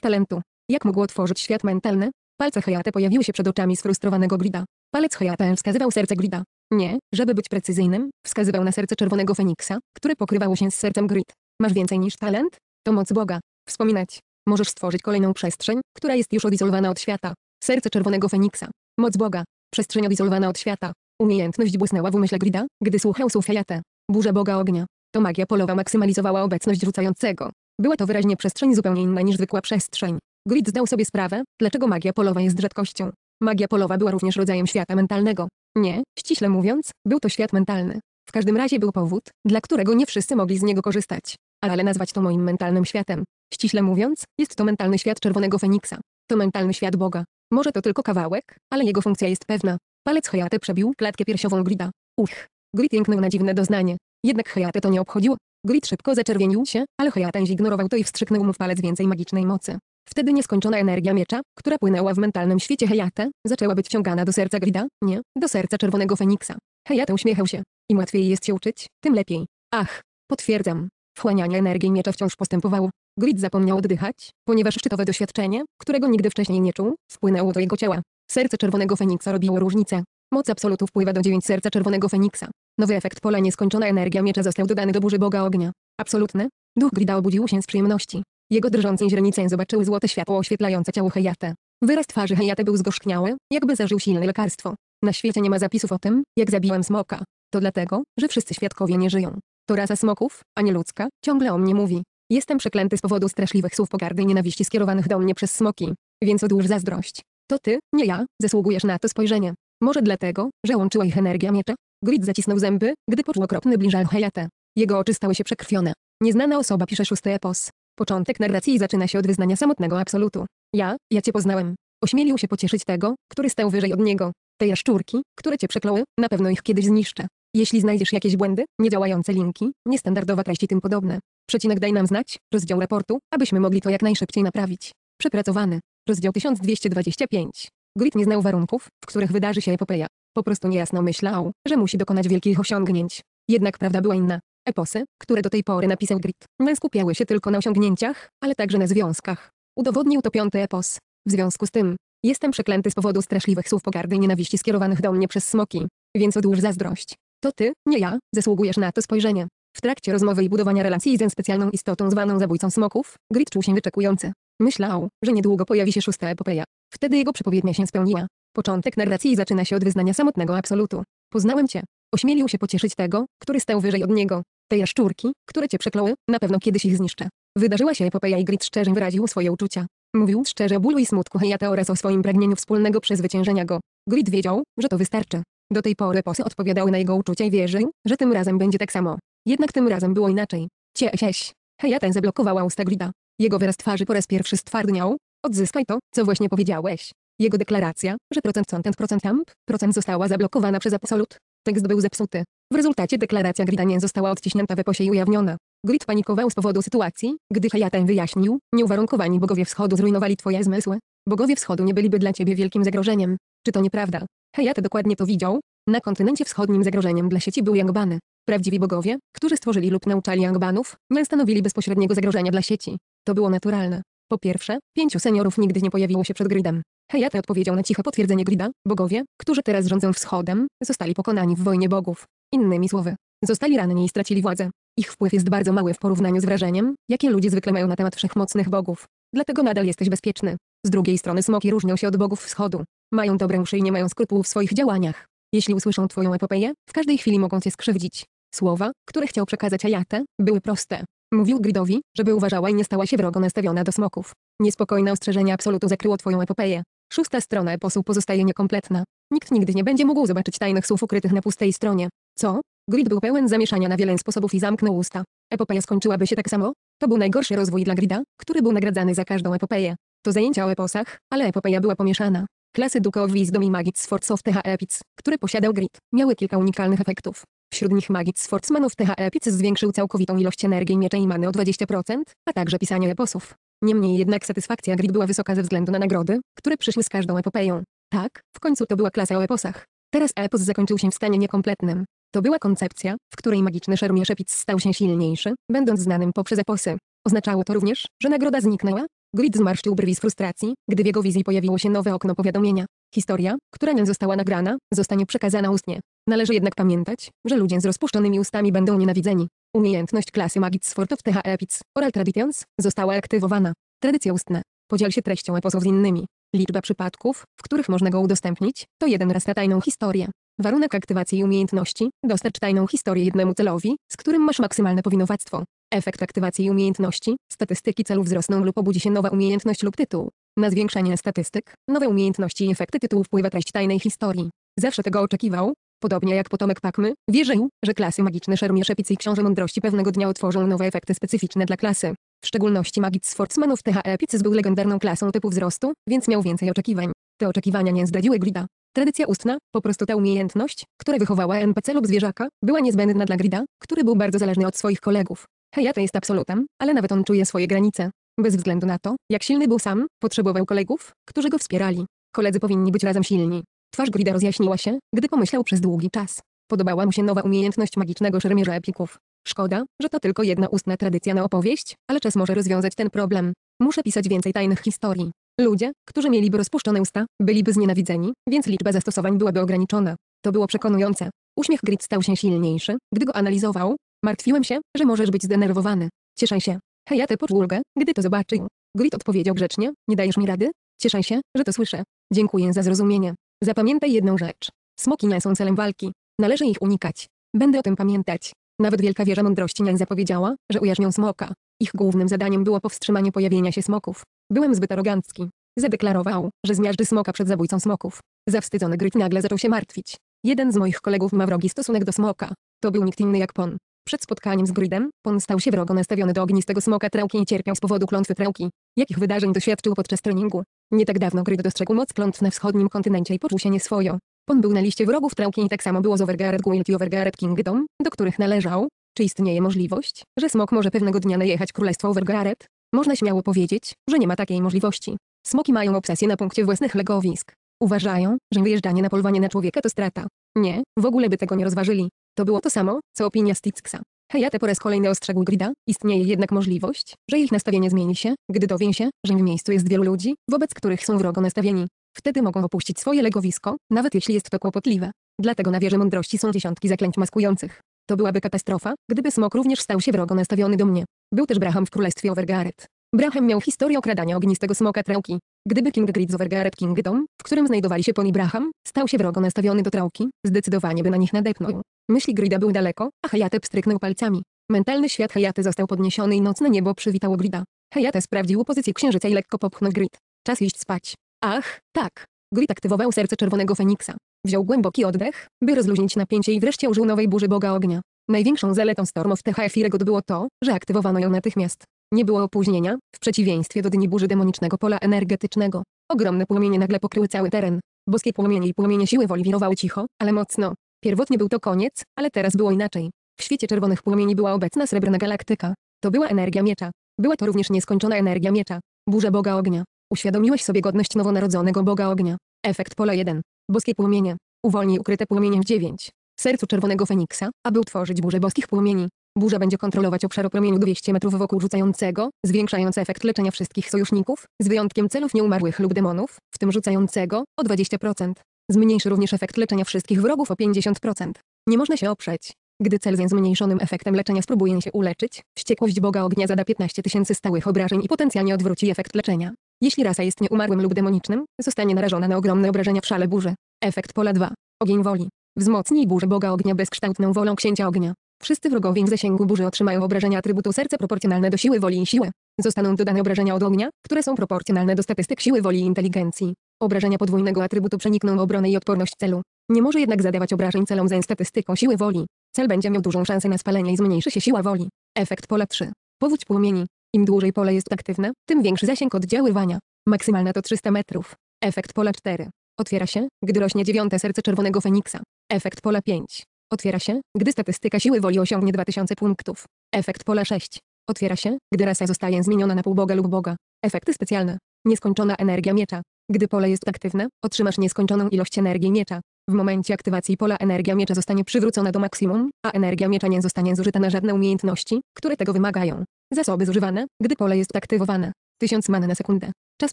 talentu. Jak mógł tworzyć świat mentalny? Palce Hayate pojawiły się przed oczami sfrustrowanego grida. Palec Hayate wskazywał serce grida. Nie, żeby być precyzyjnym, wskazywał na serce czerwonego feniksa, które pokrywało się z sercem grid. Masz więcej niż talent? To moc Boga. Wspominać. Możesz stworzyć kolejną przestrzeń, która jest już odizolowana od świata. Serce Czerwonego Feniksa. Moc Boga. Przestrzeń odizolowana od świata. Umiejętność błysnęła w umyśle Grida, gdy słuchał Sufiajatę. Burza Boga Ognia. To magia polowa maksymalizowała obecność rzucającego. Była to wyraźnie przestrzeń zupełnie inna niż zwykła przestrzeń. Grid zdał sobie sprawę, dlaczego magia polowa jest rzadkością. Magia polowa była również rodzajem świata mentalnego. Nie, ściśle mówiąc, był to świat mentalny. W każdym razie był powód, dla którego nie wszyscy mogli z niego korzystać ale nazwać to moim mentalnym światem. Ściśle mówiąc, jest to mentalny świat czerwonego feniksa. To mentalny świat Boga. Może to tylko kawałek, ale jego funkcja jest pewna. Palec Hayate przebił klatkę piersiową Grida. Uch. Grid jęknął na dziwne doznanie. Jednak Hayate to nie obchodziło. Grid szybko zaczerwienił się, ale Hayate zignorował to i wstrzyknął mu w palec więcej magicznej mocy. Wtedy nieskończona energia miecza, która płynęła w mentalnym świecie Hejate, zaczęła być ciągana do serca Grida, nie, do serca Czerwonego Feniksa. Hayate uśmiechał się. Im łatwiej jest się uczyć, tym lepiej. Ach, potwierdzam. Wchłanianie energii miecza wciąż postępowało. Grid zapomniał oddychać, ponieważ szczytowe doświadczenie, którego nigdy wcześniej nie czuł, spłynęło do jego ciała. Serce Czerwonego Feniksa robiło różnicę. Moc absolutu wpływa do 9 serca Czerwonego Feniksa. Nowy efekt pola nieskończona energia miecza został dodany do burzy Boga Ognia. Absolutne. Duch Grida obudził się z przyjemności. Jego drżące źrenice zobaczyły złote światło oświetlające ciało Hejate. Wyraz twarzy Hejate był zgorzkniały, jakby zażył silne lekarstwo. Na świecie nie ma zapisów o tym, jak zabiłem smoka. To dlatego, że wszyscy świadkowie nie żyją. To rasa smoków, a nie ludzka, ciągle o mnie mówi. Jestem przeklęty z powodu straszliwych słów pogardy i nienawiści skierowanych do mnie przez smoki. Więc odłóż zazdrość. To ty, nie ja, zasługujesz na to spojrzenie. Może dlatego, że łączyła ich energia miecza? Grid zacisnął zęby, gdy poczuł okropny bliżal Hejate. Jego oczy stały się przekrwione. Nieznana osoba pisze szósty epos. Początek narracji zaczyna się od wyznania samotnego absolutu. Ja, ja cię poznałem. Ośmielił się pocieszyć tego, który stał wyżej od niego. Te jaszczurki, które cię przeklały, na pewno ich kiedyś zniszczę. Jeśli znajdziesz jakieś błędy, niedziałające linki, niestandardowe treści tym podobne, przecinek daj nam znać, rozdział raportu, abyśmy mogli to jak najszybciej naprawić. Przepracowany. Rozdział 1225. Grid nie znał warunków, w których wydarzy się epopeja. Po prostu niejasno myślał, że musi dokonać wielkich osiągnięć. Jednak prawda była inna. Eposy, które do tej pory napisał Grid, nie skupiały się tylko na osiągnięciach, ale także na związkach. Udowodnił to piąty epos. W związku z tym, jestem przeklęty z powodu straszliwych słów pogardy i nienawiści skierowanych do mnie przez smoki, więc odłóż zazdrość. To ty, nie ja, zasługujesz na to spojrzenie. W trakcie rozmowy i budowania relacji ze specjalną istotą zwaną zabójcą smoków, Grit czuł się wyczekujący. Myślał, że niedługo pojawi się szósta epopeja. Wtedy jego przepowiednia się spełniła. Początek narracji zaczyna się od wyznania samotnego absolutu. Poznałem cię. Ośmielił się pocieszyć tego, który stał wyżej od niego. Te jaszczurki, które cię przekląły, na pewno kiedyś ich zniszczę. Wydarzyła się epopeja i Grit szczerze wyraził swoje uczucia. Mówił szczerze o bólu i smutku Hayata oraz o swoim pragnieniu wspólnego przezwyciężenia go. Grit wiedział, że to wystarczy. Do tej pory posy odpowiadały na jego uczucia i wierzył, że tym razem będzie tak samo. Jednak tym razem było inaczej. Cieś, Heja ten zablokowała usta Grida. Jego wyraz twarzy po raz pierwszy stwardniał. Odzyskaj to, co właśnie powiedziałeś. Jego deklaracja, że procent content procent camp, procent została zablokowana przez Absolut. Tekst był zepsuty. W rezultacie deklaracja Grida nie została odciśnięta w posie i ujawniona. Grid panikował z powodu sytuacji, gdy Hayatem wyjaśnił, nieuwarunkowani bogowie wschodu zrujnowali twoje zmysły. Bogowie wschodu nie byliby dla ciebie wielkim zagrożeniem. Czy to nieprawda? Hayate dokładnie to widział. Na kontynencie wschodnim zagrożeniem dla sieci był Jangbany. Prawdziwi bogowie, którzy stworzyli lub nauczali Jangbanów, nie stanowili bezpośredniego zagrożenia dla sieci. To było naturalne. Po pierwsze, pięciu seniorów nigdy nie pojawiło się przed Gridem. Hayate odpowiedział na ciche potwierdzenie Grida, bogowie, którzy teraz rządzą wschodem, zostali pokonani w wojnie bogów. Innymi słowy, zostali ranni i stracili władzę. Ich wpływ jest bardzo mały w porównaniu z wrażeniem, jakie ludzie zwykle mają na temat wszechmocnych bogów. Dlatego nadal jesteś bezpieczny. Z drugiej strony smoki różnią się od bogów wschodu. Mają dobrą uszy i nie mają skrupułów w swoich działaniach. Jeśli usłyszą twoją epopeję, w każdej chwili mogą cię skrzywdzić. Słowa, które chciał przekazać Ayate, były proste. Mówił Gridowi, żeby uważała i nie stała się wrogo nastawiona do smoków. Niespokojne ostrzeżenie absolutu zakryło twoją epopeję. Szósta strona eposu pozostaje niekompletna. Nikt nigdy nie będzie mógł zobaczyć tajnych słów ukrytych na pustej stronie. Co? Grid był pełen zamieszania na wiele sposobów i zamknął usta. Epopeja skończyłaby się tak samo? To był najgorszy rozwój dla Grida, który był nagradzany za każdą epopeję. To zajęcia o eposach, ale epopeja była pomieszana. Klasy Duke of Wisdom i Magic Swords of THE Epic, które posiadał Grid, miały kilka unikalnych efektów. Wśród nich Magic Swordsmanów THE Epic zwiększył całkowitą ilość energii miecza i many o 20%, a także pisanie eposów. Niemniej jednak satysfakcja Grid była wysoka ze względu na nagrody, które przyszły z każdą epopeją. Tak, w końcu to była klasa o eposach. Teraz epos zakończył się w stanie niekompletnym. To była koncepcja, w której magiczny szermierz Epic stał się silniejszy, będąc znanym poprzez eposy. Oznaczało to również, że nagroda zniknęła, Grid zmarszczył brwi z frustracji, gdy w jego wizji pojawiło się nowe okno powiadomienia. Historia, która nie została nagrana, zostanie przekazana ustnie. Należy jednak pamiętać, że ludzie z rozpuszczonymi ustami będą nienawidzeni. Umiejętność klasy Magits of TH Epic Oral Traditions została aktywowana. Tradycje ustne. Podziel się treścią eposu z innymi. Liczba przypadków, w których można go udostępnić, to jeden raz na tajną historię. Warunek aktywacji umiejętności, dostarcz tajną historię jednemu celowi, z którym masz maksymalne powinowactwo. Efekt aktywacji umiejętności, statystyki celu wzrosną lub obudzi się nowa umiejętność lub tytuł. Na zwiększanie statystyk, nowe umiejętności i efekty tytułu wpływa treść tajnej historii. Zawsze tego oczekiwał, Podobnie jak potomek Pakmy, wierzył, że klasy magiczne Szermie Szepic i Książę Mądrości pewnego dnia otworzą nowe efekty specyficzne dla klasy. W szczególności magic sportsmanów TH e Epic był legendarną klasą typu wzrostu, więc miał więcej oczekiwań. Te oczekiwania nie zdradziły Grida. Tradycja ustna, po prostu ta umiejętność, która wychowała NPC lub zwierzaka, była niezbędna dla Grida, który był bardzo zależny od swoich kolegów. Hayate jest absolutem, ale nawet on czuje swoje granice. Bez względu na to, jak silny był sam, potrzebował kolegów, którzy go wspierali. Koledzy powinni być razem silni. Twarz Grida rozjaśniła się, gdy pomyślał przez długi czas. Podobała mu się nowa umiejętność magicznego szermierza epików. Szkoda, że to tylko jedna ustna tradycja na opowieść, ale czas może rozwiązać ten problem. Muszę pisać więcej tajnych historii. Ludzie, którzy mieliby rozpuszczone usta, byliby znienawidzeni, więc liczba zastosowań byłaby ograniczona. To było przekonujące. Uśmiech Grid stał się silniejszy, gdy go analizował, Martwiłem się, że możesz być zdenerwowany. Cieszę się. Hej, ja te ulgę, gdy to zobaczył. Grit odpowiedział grzecznie, nie dajesz mi rady? Cieszę się, że to słyszę. Dziękuję za zrozumienie. Zapamiętaj jedną rzecz. Smoki nie są celem walki. Należy ich unikać. Będę o tym pamiętać. Nawet Wielka Wieża Mądrości nie zapowiedziała, że ujarzmią smoka. Ich głównym zadaniem było powstrzymanie pojawienia się smoków. Byłem zbyt arogancki. Zadeklarował, że zmiażdży smoka przed zabójcą smoków. Zawstydzony Gryt nagle zaczął się martwić. Jeden z moich kolegów ma wrogi stosunek do smoka. To był nikt inny jak Pon. Przed spotkaniem z Gridem, Pon stał się wrogo nastawiony do ognistego smoka trełki i cierpiał z powodu klątwy trełki. Jakich wydarzeń doświadczył podczas treningu? Nie tak dawno Grid dostrzegł moc klątw na wschodnim kontynencie i poczuł się nieswojo. Pon był na liście wrogów trełki i tak samo było z Overgaret Guild i Overgaret Kingdom, do których należał. Czy istnieje możliwość, że smok może pewnego dnia najechać królestwo Overgaret? Można śmiało powiedzieć, że nie ma takiej możliwości. Smoki mają obsesję na punkcie własnych legowisk. Uważają, że wyjeżdżanie na polowanie na człowieka to strata. Nie, w ogóle by tego nie rozważyli. To było to samo, co opinia Sticksa. Hayate po raz kolejny ostrzegł Grida, istnieje jednak możliwość, że ich nastawienie zmieni się, gdy dowie się, że w miejscu jest wielu ludzi, wobec których są wrogo nastawieni. Wtedy mogą opuścić swoje legowisko, nawet jeśli jest to kłopotliwe. Dlatego na wieży mądrości są dziesiątki zaklęć maskujących. To byłaby katastrofa, gdyby smok również stał się wrogo nastawiony do mnie. Był też Braham w królestwie Overgaret. Braham miał historię okradania ognistego smoka Trauki. Gdyby King Grid z Overgaret Kingdom, w którym znajdowali się Pony Braham, stał się wrogo nastawiony do Trauki, zdecydowanie by na nich nadepnął. Myśli Grida były daleko, a Hayate pstryknął palcami. Mentalny świat Hayate został podniesiony i nocne niebo przywitało Grida. Hayate sprawdził pozycję księżyca i lekko popchnął Grid. Czas iść spać. Ach, tak. Grid aktywował serce Czerwonego Feniksa. Wziął głęboki oddech, by rozluźnić napięcie i wreszcie użył nowej burzy Boga Ognia. Największą zaletą Storm w THF i było to, że aktywowano ją natychmiast. Nie było opóźnienia, w przeciwieństwie do dni burzy demonicznego pola energetycznego. Ogromne płomienie nagle pokryły cały teren. Boskie płomienie i płomienie siły woli wirowały cicho, ale mocno, Pierwotnie był to koniec, ale teraz było inaczej. W świecie czerwonych płomieni była obecna srebrna galaktyka. To była energia miecza. Była to również nieskończona energia miecza. Burza Boga Ognia. Uświadomiłeś sobie godność nowonarodzonego Boga Ognia. Efekt pola 1. Boskie płomienie. Uwolnij ukryte płomienie w 9. Sercu Czerwonego Feniksa, aby utworzyć burzę boskich płomieni. Burza będzie kontrolować obszar o promieniu 200 metrów wokół rzucającego, zwiększając efekt leczenia wszystkich sojuszników, z wyjątkiem celów nieumarłych lub demonów, w tym rzucającego, o 20%. Zmniejszy również efekt leczenia wszystkich wrogów o 50%. Nie można się oprzeć. Gdy cel ze zmniejszonym efektem leczenia spróbuje się uleczyć, wściekłość Boga Ognia zada 15 tysięcy stałych obrażeń i potencjalnie odwróci efekt leczenia. Jeśli rasa jest nieumarłym lub demonicznym, zostanie narażona na ogromne obrażenia w szale burzy. Efekt pola 2. Ogień woli. Wzmocnij burzę Boga Ognia bezkształtną wolą Księcia Ognia. Wszyscy wrogowie w zasięgu burzy otrzymają obrażenia atrybutu serce proporcjonalne do siły woli i siły. Zostaną dodane obrażenia od ognia, które są proporcjonalne do statystyk siły woli i inteligencji. Obrażenia podwójnego atrybutu przenikną obronę i odporność celu. Nie może jednak zadawać obrażeń celom z statystyką siły woli. Cel będzie miał dużą szansę na spalenie i zmniejszy się siła woli. Efekt pola 3. Powódź płomieni. Im dłużej pole jest aktywne, tym większy zasięg oddziaływania. Maksymalna to 300 metrów. Efekt pola 4. Otwiera się, gdy rośnie dziewiąte serce czerwonego feniksa. Efekt pola 5. Otwiera się, gdy statystyka siły woli osiągnie 2000 punktów. Efekt pola 6. Otwiera się, gdy rasa zostaje zmieniona na półboga lub boga. Efekty specjalne. Nieskończona energia miecza. Gdy pole jest aktywne, otrzymasz nieskończoną ilość energii miecza. W momencie aktywacji pola energia miecza zostanie przywrócona do maksimum, a energia miecza nie zostanie zużyta na żadne umiejętności, które tego wymagają. Zasoby zużywane, gdy pole jest aktywowane. 1000 man na sekundę. Czas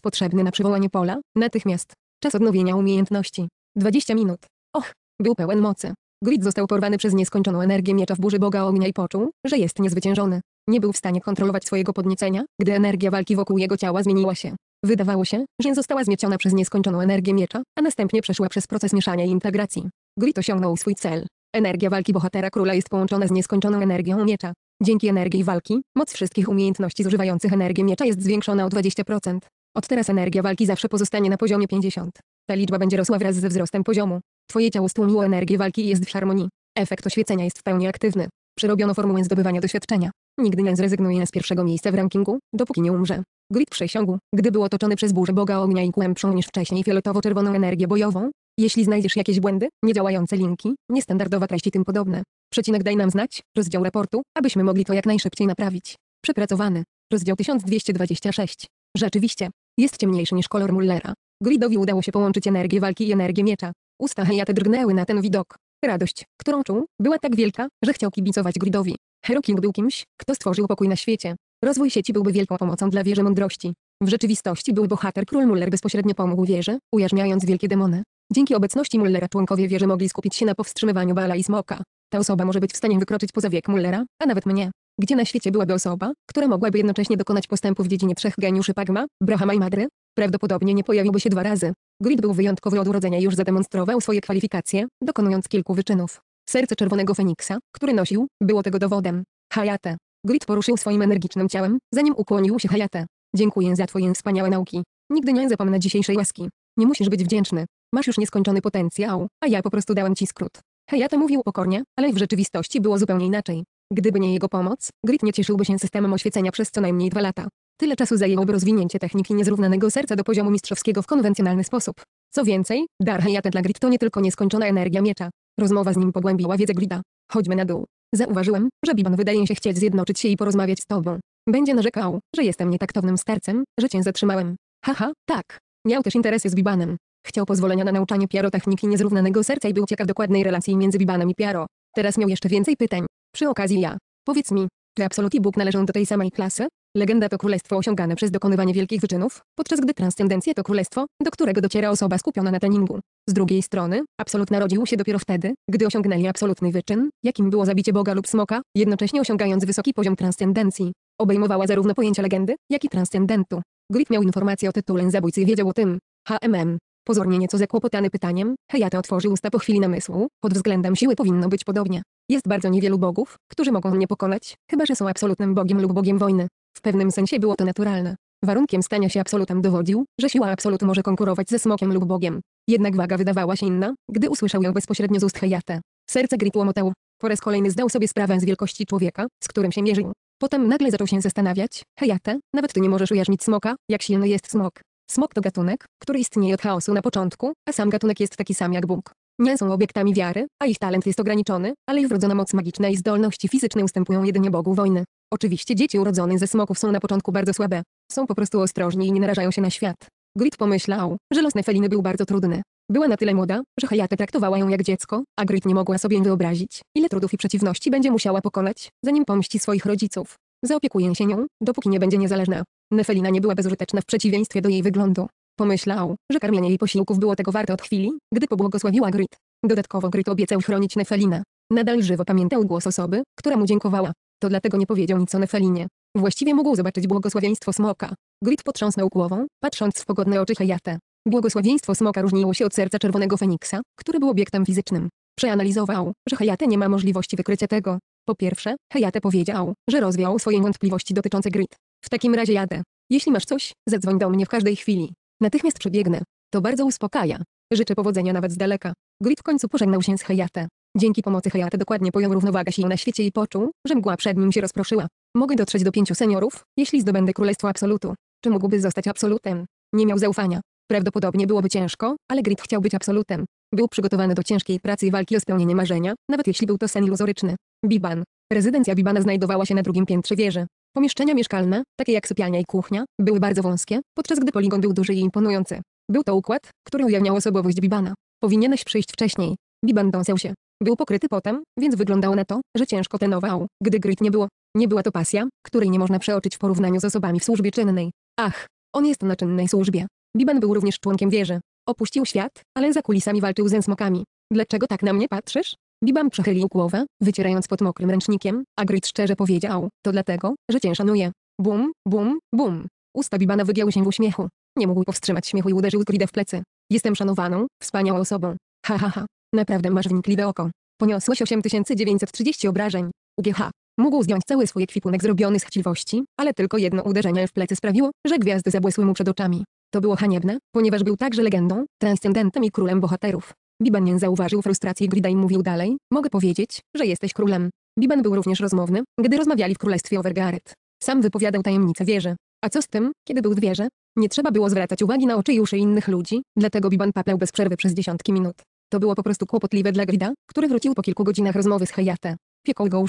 potrzebny na przywołanie pola, natychmiast. Czas odnowienia umiejętności. 20 minut. Och, był pełen mocy. Grid został porwany przez nieskończoną energię miecza w burzy Boga Ognia i poczuł, że jest niezwyciężony. Nie był w stanie kontrolować swojego podniecenia, gdy energia walki wokół jego ciała zmieniła się. Wydawało się, że została zmieciona przez nieskończoną energię miecza, a następnie przeszła przez proces mieszania i integracji. Grit osiągnął swój cel. Energia walki bohatera króla jest połączona z nieskończoną energią miecza. Dzięki energii walki, moc wszystkich umiejętności zużywających energię miecza jest zwiększona o 20%. Od teraz energia walki zawsze pozostanie na poziomie 50. Ta liczba będzie rosła wraz ze wzrostem poziomu. Twoje ciało stłumiło energię walki i jest w harmonii. Efekt oświecenia jest w pełni aktywny. Przerobiono formułę zdobywania doświadczenia. Nigdy nie zrezygnuje z pierwszego miejsca w rankingu, dopóki nie umrze. Grid przesiągł, gdy był otoczony przez burzę Boga Ognia i głębszą niż wcześniej fioletowo-czerwoną energię bojową. Jeśli znajdziesz jakieś błędy, niedziałające linki, niestandardowe treści tym podobne, przecinek daj nam znać, rozdział raportu, abyśmy mogli to jak najszybciej naprawić. Przepracowany. Rozdział 1226. Rzeczywiście, jest ciemniejszy niż kolor Mullera. Gridowi udało się połączyć energię walki i energię miecza. Usta Hejaty drgnęły na ten widok. Radość, którą czuł, była tak wielka, że chciał kibicować Gridowi. Hero King był kimś, kto stworzył pokój na świecie. Rozwój sieci byłby wielką pomocą dla wieży mądrości. W rzeczywistości był bohater król Muller bezpośrednio pomógł wieży, ujarzmiając wielkie demony. Dzięki obecności Mullera członkowie wieży mogli skupić się na powstrzymywaniu Bala i Smoka. Ta osoba może być w stanie wykroczyć poza wiek Mullera, a nawet mnie. Gdzie na świecie byłaby osoba, która mogłaby jednocześnie dokonać postępu w dziedzinie trzech geniuszy Pagma, Brahma i Madry? Prawdopodobnie nie pojawiłby się dwa razy. Grid był wyjątkowy od urodzenia i już zademonstrował swoje kwalifikacje, dokonując kilku wyczynów. Serce Czerwonego Feniksa, który nosił, było tego dowodem. Hayate. Grit poruszył swoim energicznym ciałem, zanim ukłonił się Hayate. Dziękuję za twoje wspaniałe nauki. Nigdy nie zapomnę dzisiejszej łaski. Nie musisz być wdzięczny. Masz już nieskończony potencjał, a ja po prostu dałem ci skrót. Hayate mówił pokornie, ale w rzeczywistości było zupełnie inaczej. Gdyby nie jego pomoc, Grit nie cieszyłby się systemem oświecenia przez co najmniej dwa lata. Tyle czasu zajęłoby rozwinięcie techniki niezrównanego serca do poziomu mistrzowskiego w konwencjonalny sposób. Co więcej, dar Hayate dla Grit to nie tylko nieskończona energia miecza. Rozmowa z nim pogłębiła wiedzę Grida. Chodźmy na dół. Zauważyłem, że Bibon wydaje się chcieć zjednoczyć się i porozmawiać z tobą. Będzie narzekał, że jestem nietaktownym starcem, że cię zatrzymałem. Haha, tak. Miał też interesy z Bibanem. Chciał pozwolenia na nauczanie techniki niezrównanego serca i był ciekaw dokładnej relacji między Bibanem i piaro. Teraz miał jeszcze więcej pytań. Przy okazji ja. Powiedz mi, czy Absolut i Bóg należą do tej samej klasy? Legenda to królestwo osiągane przez dokonywanie wielkich wyczynów, podczas gdy transcendencja to królestwo, do którego dociera osoba skupiona na treningu. Z drugiej strony, absolut narodził się dopiero wtedy, gdy osiągnęli absolutny wyczyn, jakim było zabicie Boga lub smoka, jednocześnie osiągając wysoki poziom transcendencji. Obejmowała zarówno pojęcia legendy, jak i transcendentu. Griff miał informację o tytule zabójcy i wiedział o tym. HMM. Pozornie nieco zakłopotany pytaniem, Hayate otworzył usta po chwili namysłu, pod względem siły powinno być podobnie. Jest bardzo niewielu bogów, którzy mogą mnie pokonać, chyba że są absolutnym bogiem lub bogiem wojny. W pewnym sensie było to naturalne. Warunkiem stania się absolutem dowodził, że siła absolut może konkurować ze smokiem lub Bogiem. Jednak waga wydawała się inna, gdy usłyszał ją bezpośrednio z ust Hejate. Serce Grit łomotało. Po raz kolejny zdał sobie sprawę z wielkości człowieka, z którym się mierzył. Potem nagle zaczął się zastanawiać, Hejate, nawet ty nie możesz ujarzmić smoka, jak silny jest smok. Smok to gatunek, który istnieje od chaosu na początku, a sam gatunek jest taki sam jak Bóg. Nie są obiektami wiary, a ich talent jest ograniczony, ale ich wrodzona moc magiczna i zdolności fizyczne ustępują jedynie Bogu wojny. Oczywiście dzieci urodzone ze smoków są na początku bardzo słabe. Są po prostu ostrożni i nie narażają się na świat. Grit pomyślał, że los Nefeliny był bardzo trudny. Była na tyle młoda, że Hayate traktowała ją jak dziecko, a Grit nie mogła sobie wyobrazić, ile trudów i przeciwności będzie musiała pokonać, zanim pomści swoich rodziców. Zaopiekuję się nią, dopóki nie będzie niezależna. Nefelina nie była bezużyteczna w przeciwieństwie do jej wyglądu. Pomyślał, że karmienie jej posiłków było tego warte od chwili, gdy pobłogosławiła Grit. Dodatkowo Grit obiecał chronić Nefelinę. Nadal żywo pamiętał głos osoby, która mu dziękowała to dlatego nie powiedział nic o Nefelinie. Właściwie mógł zobaczyć błogosławieństwo smoka. Grid potrząsnął głową, patrząc w pogodne oczy Hejate. Błogosławieństwo smoka różniło się od serca czerwonego feniksa, który był obiektem fizycznym. Przeanalizował, że Hejate nie ma możliwości wykrycia tego. Po pierwsze, Hejate powiedział, że rozwiał swoje wątpliwości dotyczące Grid. W takim razie jadę. Jeśli masz coś, zadzwoń do mnie w każdej chwili. Natychmiast przebiegnę. To bardzo uspokaja. Życzę powodzenia nawet z daleka. Grid w końcu pożegnał się z Hejate. Dzięki pomocy Hayate dokładnie pojął równowagę sił na świecie i poczuł, że mgła przed nim się rozproszyła. Mogę dotrzeć do pięciu seniorów, jeśli zdobędę Królestwo Absolutu. Czy mógłby zostać absolutem? Nie miał zaufania. Prawdopodobnie byłoby ciężko, ale Grit chciał być absolutem. Był przygotowany do ciężkiej pracy i walki o spełnienie marzenia, nawet jeśli był to sen iluzoryczny. Biban. Rezydencja Bibana znajdowała się na drugim piętrze wieży. Pomieszczenia mieszkalne, takie jak sypialnia i kuchnia, były bardzo wąskie, podczas gdy poligon był duży i imponujący. Był to układ, który ujawniał osobowość Bibana. Powinieneś przyjść wcześniej. Biban dąsał się. Był pokryty potem, więc wyglądało na to, że ciężko tenował. gdy Grit nie było. Nie była to pasja, której nie można przeoczyć w porównaniu z osobami w służbie czynnej. Ach, on jest na czynnej służbie. Biban był również członkiem wieży. Opuścił świat, ale za kulisami walczył ze smokami. Dlaczego tak na mnie patrzysz? Biban przechylił głowę, wycierając pod mokrym ręcznikiem, a Grit szczerze powiedział, to dlatego, że cię szanuje. Bum, bum, bum. Usta Bibana wygięły się w uśmiechu. Nie mógł powstrzymać śmiechu i uderzył Grida w plecy. Jestem szanowaną, wspaniałą osobą. Ha ha ha. Naprawdę masz wnikliwe oko. Poniosłeś 8930 obrażeń. UGH. Mógł zdjąć cały swój ekwipunek zrobiony z chciwości, ale tylko jedno uderzenie w plecy sprawiło, że gwiazdy zabłysły mu przed oczami. To było haniebne, ponieważ był także legendą, transcendentem i królem bohaterów. Biban nie zauważył frustracji Grida i mówił dalej, mogę powiedzieć, że jesteś królem. Biban był również rozmowny, gdy rozmawiali w królestwie Overgaret. Sam wypowiadał tajemnicę wieży. A co z tym, kiedy był w wieży? Nie trzeba było zwracać uwagi na oczy i uszy innych ludzi, dlatego Biban paplał bez przerwy przez dziesiątki minut. To było po prostu kłopotliwe dla Grida, który wrócił po kilku godzinach rozmowy z Hayate. Piekł go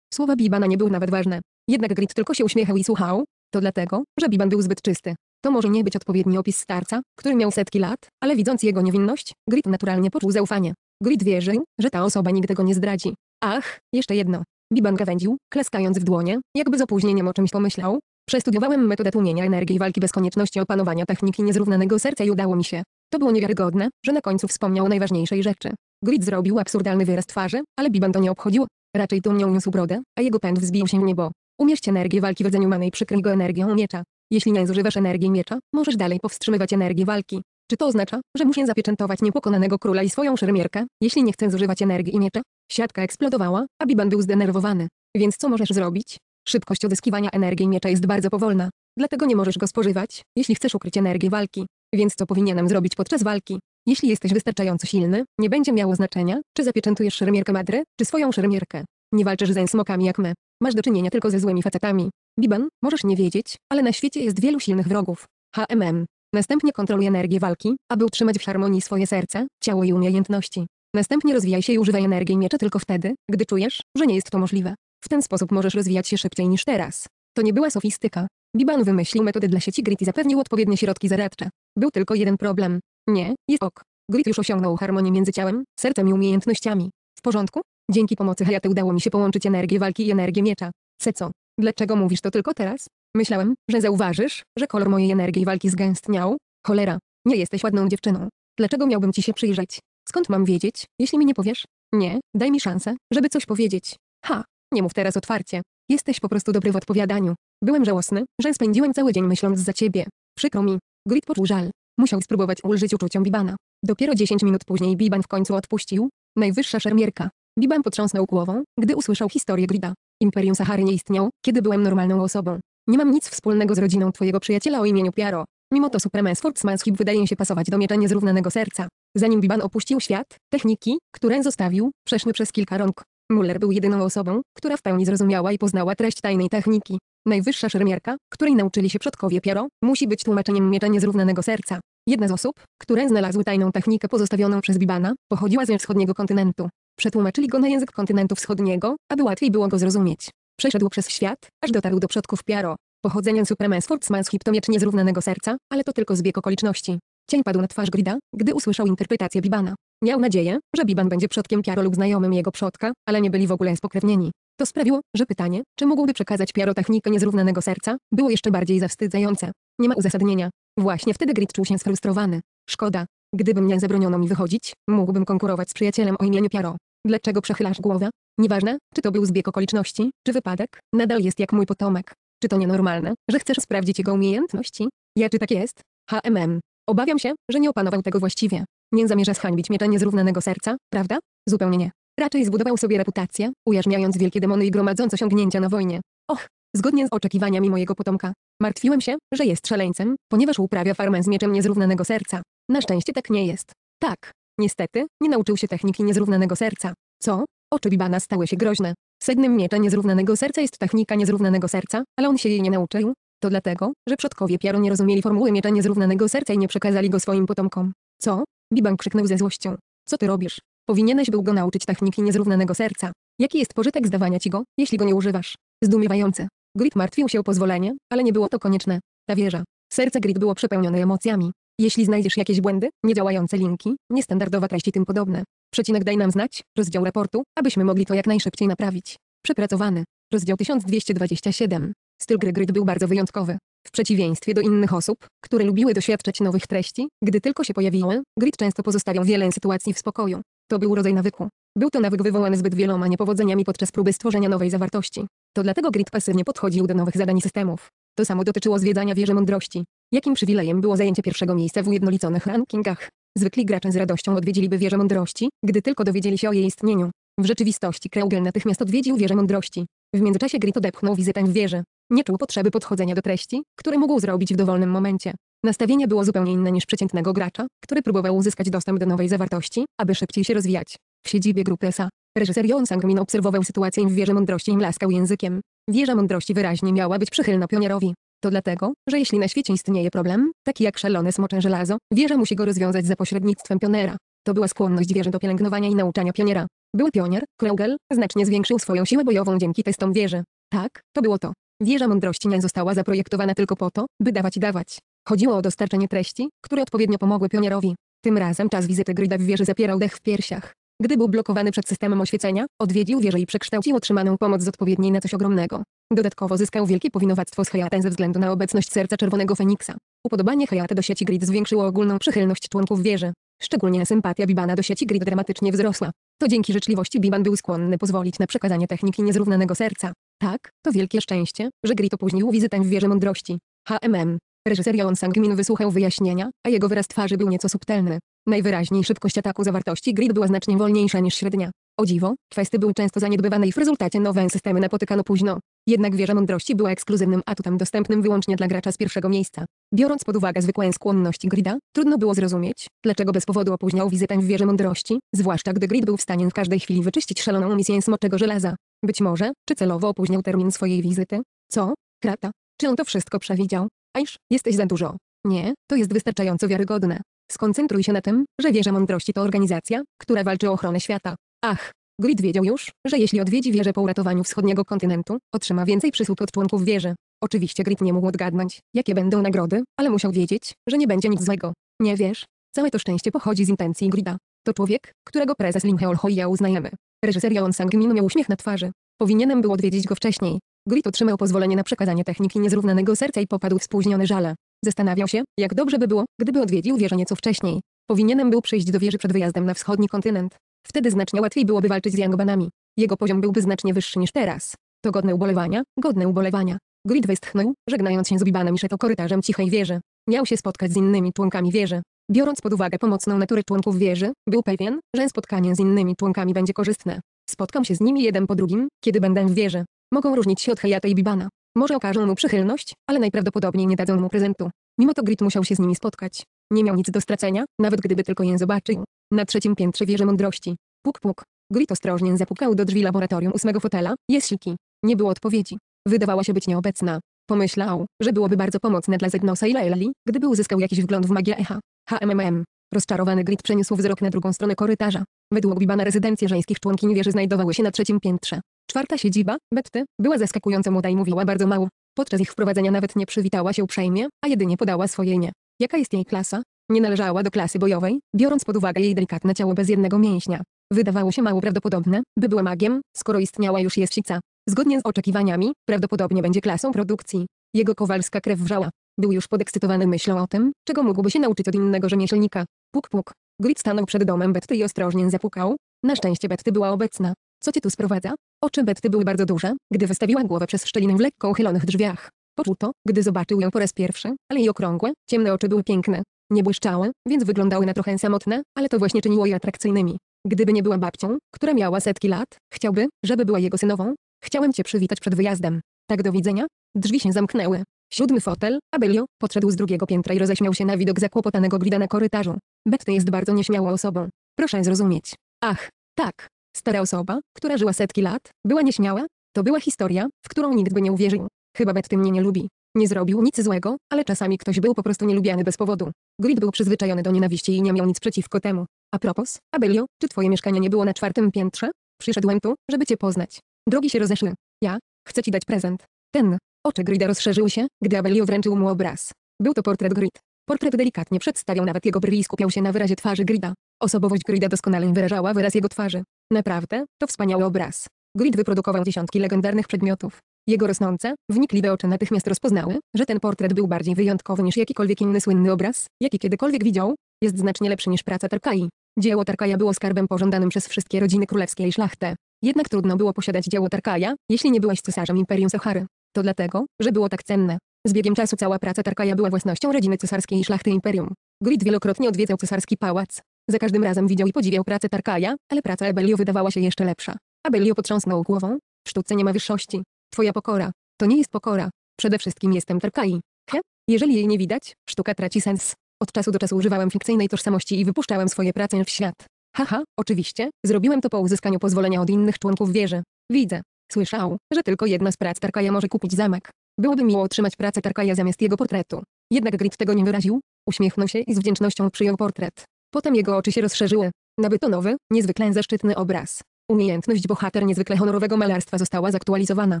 Słowa Bibana nie były nawet ważne. Jednak Grid tylko się uśmiechał i słuchał. To dlatego, że Biban był zbyt czysty. To może nie być odpowiedni opis starca, który miał setki lat, ale widząc jego niewinność, Grid naturalnie poczuł zaufanie. Grid wierzył, że ta osoba nigdy go nie zdradzi. Ach, jeszcze jedno. Biban gawędził, klaskając w dłonie, jakby z opóźnieniem o czymś pomyślał. Przestudiowałem metodę tłumienia energii i walki bez konieczności opanowania techniki niezrównanego serca i udało mi się. To było niewiarygodne, że na końcu wspomniał o najważniejszej rzeczy. Grid zrobił absurdalny wyraz twarzy, ale Biban to nie obchodziło. Raczej to mnie uniósł brodę, a jego pęd wzbił się w niebo. Umieść energię walki w rdzeniu many i przykryj go energią miecza. Jeśli nie zużywasz energii miecza, możesz dalej powstrzymywać energię walki. Czy to oznacza, że muszę zapieczętować niepokonanego króla i swoją szermierkę, jeśli nie chcę zużywać energii i miecza? Siatka eksplodowała, a Biban był zdenerwowany. Więc co możesz zrobić? Szybkość odzyskiwania energii miecza jest bardzo powolna. Dlatego nie możesz go spożywać, jeśli chcesz ukryć energię walki. Więc co powinienem zrobić podczas walki? Jeśli jesteś wystarczająco silny, nie będzie miało znaczenia, czy zapieczętujesz szermierkę madry, czy swoją szermierkę. Nie walczysz ze smokami jak my. Masz do czynienia tylko ze złymi facetami. Biban, możesz nie wiedzieć, ale na świecie jest wielu silnych wrogów. HMM. Następnie kontroluj energię walki, aby utrzymać w harmonii swoje serce, ciało i umiejętności. Następnie rozwijaj się i używaj energii miecza tylko wtedy, gdy czujesz, że nie jest to możliwe. W ten sposób możesz rozwijać się szybciej niż teraz. To nie była sofistyka, Biban wymyślił metody dla sieci Grid i zapewnił odpowiednie środki zaradcze. Był tylko jeden problem. Nie, jest ok. Grid już osiągnął harmonię między ciałem, sercem i umiejętnościami. W porządku? Dzięki pomocy Hayate udało mi się połączyć energię walki i energię miecza. Seco, dlaczego mówisz to tylko teraz? Myślałem, że zauważysz, że kolor mojej energii walki zgęstniał. Cholera, nie jesteś ładną dziewczyną. Dlaczego miałbym ci się przyjrzeć? Skąd mam wiedzieć, jeśli mi nie powiesz? Nie, daj mi szansę, żeby coś powiedzieć. Ha, nie mów teraz otwarcie. Jesteś po prostu dobry w odpowiadaniu. Byłem żałosny, że spędziłem cały dzień myśląc za ciebie. Przykro mi. Grid poczuł żal. Musiał spróbować ulżyć uczuciom Bibana. Dopiero 10 minut później Biban w końcu odpuścił. Najwyższa szermierka. Biban potrząsnął głową, gdy usłyszał historię Grida. Imperium Sahary nie istniał, kiedy byłem normalną osobą. Nie mam nic wspólnego z rodziną twojego przyjaciela o imieniu Piaro. Mimo to Superman's Forbes Manship wydaje się pasować do miecza niezrównanego serca. Zanim Biban opuścił świat, techniki, które zostawił, przeszły przez kilka rąk. Muller był jedyną osobą, która w pełni zrozumiała i poznała treść tajnej techniki. Najwyższa szermierka, której nauczyli się przodkowie Piero, musi być tłumaczeniem miecza niezrównanego serca. Jedna z osób, które znalazły tajną technikę pozostawioną przez Bibana, pochodziła ze wschodniego kontynentu. Przetłumaczyli go na język kontynentu wschodniego, aby łatwiej było go zrozumieć. Przeszedł przez świat, aż dotarł do przodków Piero. Pochodzeniem Superman Swordsmanship to miecz niezrównanego serca, ale to tylko zbieg okoliczności. Cień padł na twarz Grida, gdy usłyszał interpretację Bibana. Miał nadzieję, że Biban będzie przodkiem Piaro lub znajomym jego przodka, ale nie byli w ogóle spokrewnieni. To sprawiło, że pytanie, czy mógłby przekazać pirotechnikę niezrównanego serca, było jeszcze bardziej zawstydzające. Nie ma uzasadnienia. Właśnie wtedy Grit czuł się sfrustrowany. Szkoda. Gdyby nie zabroniono mi wychodzić, mógłbym konkurować z przyjacielem o imieniu Piaro. Dlaczego przechylasz głowę? Nieważne, czy to był zbieg okoliczności, czy wypadek, nadal jest jak mój potomek. Czy to nienormalne, że chcesz sprawdzić jego umiejętności? Ja czy tak jest? HMM. Obawiam się, że nie opanował tego właściwie. Nie zamierza zhańbić miecza niezrównanego serca, prawda? Zupełnie nie. Raczej zbudował sobie reputację, ujarzmiając wielkie demony i gromadząc osiągnięcia na wojnie. Och, zgodnie z oczekiwaniami mojego potomka, martwiłem się, że jest szaleńcem, ponieważ uprawia farmę z mieczem niezrównanego serca. Na szczęście tak nie jest. Tak, niestety, nie nauczył się techniki niezrównanego serca. Co? Oczy Bibana stały się groźne. Sednym miecza niezrównanego serca jest technika niezrównanego serca, ale on się jej nie nauczył. To dlatego, że przodkowie Piaro nie rozumieli formuły miecza niezrównanego serca i nie przekazali go swoim potomkom. Co? Biban krzyknął ze złością. Co ty robisz? Powinieneś był go nauczyć techniki niezrównanego serca. Jaki jest pożytek zdawania ci go, jeśli go nie używasz? Zdumiewające. Grid martwił się o pozwolenie, ale nie było to konieczne. Ta wieża. Serce Grid było przepełnione emocjami. Jeśli znajdziesz jakieś błędy, niedziałające linki, niestandardowa treść i tym podobne. Przecinek daj nam znać, rozdział raportu, abyśmy mogli to jak najszybciej naprawić. Przepracowany. Rozdział 1227. Styl gry Grid był bardzo wyjątkowy. W przeciwieństwie do innych osób, które lubiły doświadczać nowych treści, gdy tylko się pojawiły, Grid często pozostawiał wiele sytuacji w spokoju. To był rodzaj nawyku. Był to nawyk wywołany zbyt wieloma niepowodzeniami podczas próby stworzenia nowej zawartości. To dlatego grid pasywnie podchodził do nowych zadań systemów. To samo dotyczyło zwiedzania wieży mądrości. Jakim przywilejem było zajęcie pierwszego miejsca w ujednoliconych rankingach? Zwykli gracze z radością odwiedziliby wieżę mądrości, gdy tylko dowiedzieli się o jej istnieniu. W rzeczywistości Kreugel natychmiast odwiedził wieżę mądrości. W międzyczasie Grit odepchnął wizytę w wieży. Nie czuł potrzeby podchodzenia do treści, które mógł zrobić w dowolnym momencie. Nastawienie było zupełnie inne niż przeciętnego gracza, który próbował uzyskać dostęp do nowej zawartości, aby szybciej się rozwijać. W siedzibie grupy SA reżyser Jon Sang-min obserwował sytuację w Wieży Mądrości i mlaskał językiem. Wieża Mądrości wyraźnie miała być przychylna pionierowi. To dlatego, że jeśli na świecie istnieje problem, taki jak szalone smocze żelazo, wieża musi go rozwiązać za pośrednictwem pioniera. To była skłonność wieży do pielęgnowania i nauczania pioniera. Były pionier, Kreugel, znacznie zwiększył swoją siłę bojową dzięki testom wieży. Tak, to było to. Wieża mądrości nie została zaprojektowana tylko po to, by dawać i dawać. Chodziło o dostarczenie treści, które odpowiednio pomogły pionierowi. Tym razem czas wizyty Gryda w wieży zapierał dech w piersiach. Gdy był blokowany przed systemem oświecenia, odwiedził wieżę i przekształcił otrzymaną pomoc z odpowiedniej na coś ogromnego. Dodatkowo zyskał wielkie powinowactwo z Hayatem ze względu na obecność serca Czerwonego Feniksa. Upodobanie Hayate do sieci Grid zwiększyło ogólną przychylność członków wieży. Szczególnie sympatia Bibana do sieci grid dramatycznie wzrosła. To dzięki życzliwości Biban był skłonny pozwolić na przekazanie techniki niezrównanego serca. Tak, to wielkie szczęście, że Grid opóźnił wizytę w Wieży Mądrości. HMM. Reżyser Yeon Sang-min wysłuchał wyjaśnienia, a jego wyraz twarzy był nieco subtelny. Najwyraźniej szybkość ataku zawartości Grid była znacznie wolniejsza niż średnia. O dziwo, kwesty były często zaniedbywane i w rezultacie nowe systemy napotykano późno. Jednak wieża mądrości była ekskluzywnym atutem dostępnym wyłącznie dla gracza z pierwszego miejsca. Biorąc pod uwagę zwykłe skłonności Grida, trudno było zrozumieć, dlaczego bez powodu opóźniał wizytę w wieży mądrości, zwłaszcza gdy Grid był w stanie w każdej chwili wyczyścić szaloną misję smoczego żelaza. Być może, czy celowo opóźniał termin swojej wizyty? Co? Krata. Czy on to wszystko przewidział? iż, jesteś za dużo. Nie, to jest wystarczająco wiarygodne. Skoncentruj się na tym, że Wieża Mądrości to organizacja, która walczy o ochronę świata. Ach, Grid wiedział już, że jeśli odwiedzi wieżę po uratowaniu wschodniego kontynentu, otrzyma więcej przysług od członków wieży. Oczywiście Grid nie mógł odgadnąć, jakie będą nagrody, ale musiał wiedzieć, że nie będzie nic złego. Nie wiesz, całe to szczęście pochodzi z intencji Grida. To człowiek, którego prezes Lim Heol ja uznajemy. Reżyser Yeon Sang-min miał uśmiech na twarzy. Powinienem był odwiedzić go wcześniej. Grid otrzymał pozwolenie na przekazanie techniki niezrównanego serca i popadł w spóźnione żale. Zastanawiał się, jak dobrze by było, gdyby odwiedził wieżę nieco wcześniej. Powinienem był przyjść do wieży przed wyjazdem na wschodni kontynent. Wtedy znacznie łatwiej byłoby walczyć z Yangbanami. Jego poziom byłby znacznie wyższy niż teraz. To godne ubolewania, godne ubolewania. Grid westchnął, żegnając się z Bibanem i szedł korytarzem cichej wieży. Miał się spotkać z innymi członkami wieży. Biorąc pod uwagę pomocną naturę członków wieży, był pewien, że spotkanie z innymi członkami będzie korzystne. Spotkam się z nimi jeden po drugim, kiedy będę w wieży. Mogą różnić się od Hayata i Bibana. Może okażą mu przychylność, ale najprawdopodobniej nie dadzą mu prezentu. Mimo to Grit musiał się z nimi spotkać. Nie miał nic do stracenia, nawet gdyby tylko je zobaczył. Na trzecim piętrze wieży mądrości. Puk puk. Grit ostrożnie zapukał do drzwi laboratorium ósmego fotela. Jest silki. Nie było odpowiedzi. Wydawała się być nieobecna. Pomyślał, że byłoby bardzo pomocne dla Zegnosa i Leili, gdyby uzyskał jakiś wgląd w magię echa. HMMM. Rozczarowany Grit przeniósł wzrok na drugą stronę korytarza. Według Bibana rezydencje żeńskich członkini wieży znajdowały się na trzecim piętrze. Czwarta siedziba, Betty, była zaskakująco młoda i mówiła bardzo mało. Podczas ich wprowadzenia nawet nie przywitała się uprzejmie, a jedynie podała swoje imię. Jaka jest jej klasa? Nie należała do klasy bojowej, biorąc pod uwagę jej delikatne ciało bez jednego mięśnia. Wydawało się mało prawdopodobne, by była magiem, skoro istniała już jeźdźca. Zgodnie z oczekiwaniami, prawdopodobnie będzie klasą produkcji. Jego kowalska krew wrzała. Był już podekscytowany myślą o tym, czego mógłby się nauczyć od innego rzemieślnika. Puk puk. Grit stanął przed domem Betty i ostrożnie zapukał. Na szczęście Betty była obecna. Co cię tu sprowadza? Oczy Betty były bardzo duże, gdy wystawiła głowę przez szczelinę w lekko uchylonych drzwiach. Poczuł to, gdy zobaczył ją po raz pierwszy, ale jej okrągłe, ciemne oczy były piękne. Nie błyszczały, więc wyglądały na trochę samotne, ale to właśnie czyniło je atrakcyjnymi. Gdyby nie była babcią, która miała setki lat, chciałby, żeby była jego synową. Chciałem cię przywitać przed wyjazdem. Tak do widzenia. Drzwi się zamknęły. Siódmy fotel, Abelio, podszedł z drugiego piętra i roześmiał się na widok zakłopotanego glida na korytarzu. Betty jest bardzo nieśmiałą osobą. Proszę zrozumieć. Ach, tak. Stara osoba, która żyła setki lat, była nieśmiała? To była historia, w którą nikt by nie uwierzył. Chyba Betty mnie nie lubi. Nie zrobił nic złego, ale czasami ktoś był po prostu nielubiany bez powodu. Grid był przyzwyczajony do nienawiści i nie miał nic przeciwko temu. A propos, Abelio, czy twoje mieszkanie nie było na czwartym piętrze? Przyszedłem tu, żeby cię poznać. Drogi się rozeszły. Ja? Chcę ci dać prezent. Ten. Oczy Grida rozszerzyły się, gdy Abelio wręczył mu obraz. Był to portret Grid. Portret delikatnie przedstawiał nawet jego brwi i skupiał się na wyrazie twarzy Grida. Osobowość Grida doskonale wyrażała wyraz jego twarzy. Naprawdę, to wspaniały obraz. Grid wyprodukował dziesiątki legendarnych przedmiotów. Jego rosnące, wnikliwe oczy natychmiast rozpoznały, że ten portret był bardziej wyjątkowy niż jakikolwiek inny słynny obraz, jaki kiedykolwiek widział. Jest znacznie lepszy niż praca Tarkai. Dzieło Tarkaja było skarbem pożądanym przez wszystkie rodziny królewskie i szlachtę. Jednak trudno było posiadać dzieło Tarkaja, jeśli nie byłeś cesarzem Imperium Sochary. To dlatego, że było tak cenne. Z biegiem czasu cała praca Tarkaja była własnością rodziny cesarskiej i szlachty Imperium. Grid wielokrotnie odwiedzał cesarski pałac. Za każdym razem widział i podziwiał pracę Tarkaja, ale praca Ebelio wydawała się jeszcze lepsza. Abelio potrząsnął głową. W sztuce nie ma wyższości. Twoja pokora. To nie jest pokora. Przede wszystkim jestem Terkai. He? Jeżeli jej nie widać, sztuka traci sens. Od czasu do czasu używałem fikcyjnej tożsamości i wypuszczałem swoje prace w świat. Haha, oczywiście, zrobiłem to po uzyskaniu pozwolenia od innych członków wieży. Widzę. Słyszał, że tylko jedna z prac Tarkaja może kupić zamek. Byłoby miło otrzymać pracę Tarkaja zamiast jego portretu. Jednak Grit tego nie wyraził. Uśmiechnął się i z wdzięcznością przyjął portret. Potem jego oczy się rozszerzyły. Nabyto nowy, niezwykle zaszczytny obraz. Umiejętność bohater niezwykle honorowego malarstwa została zaktualizowana.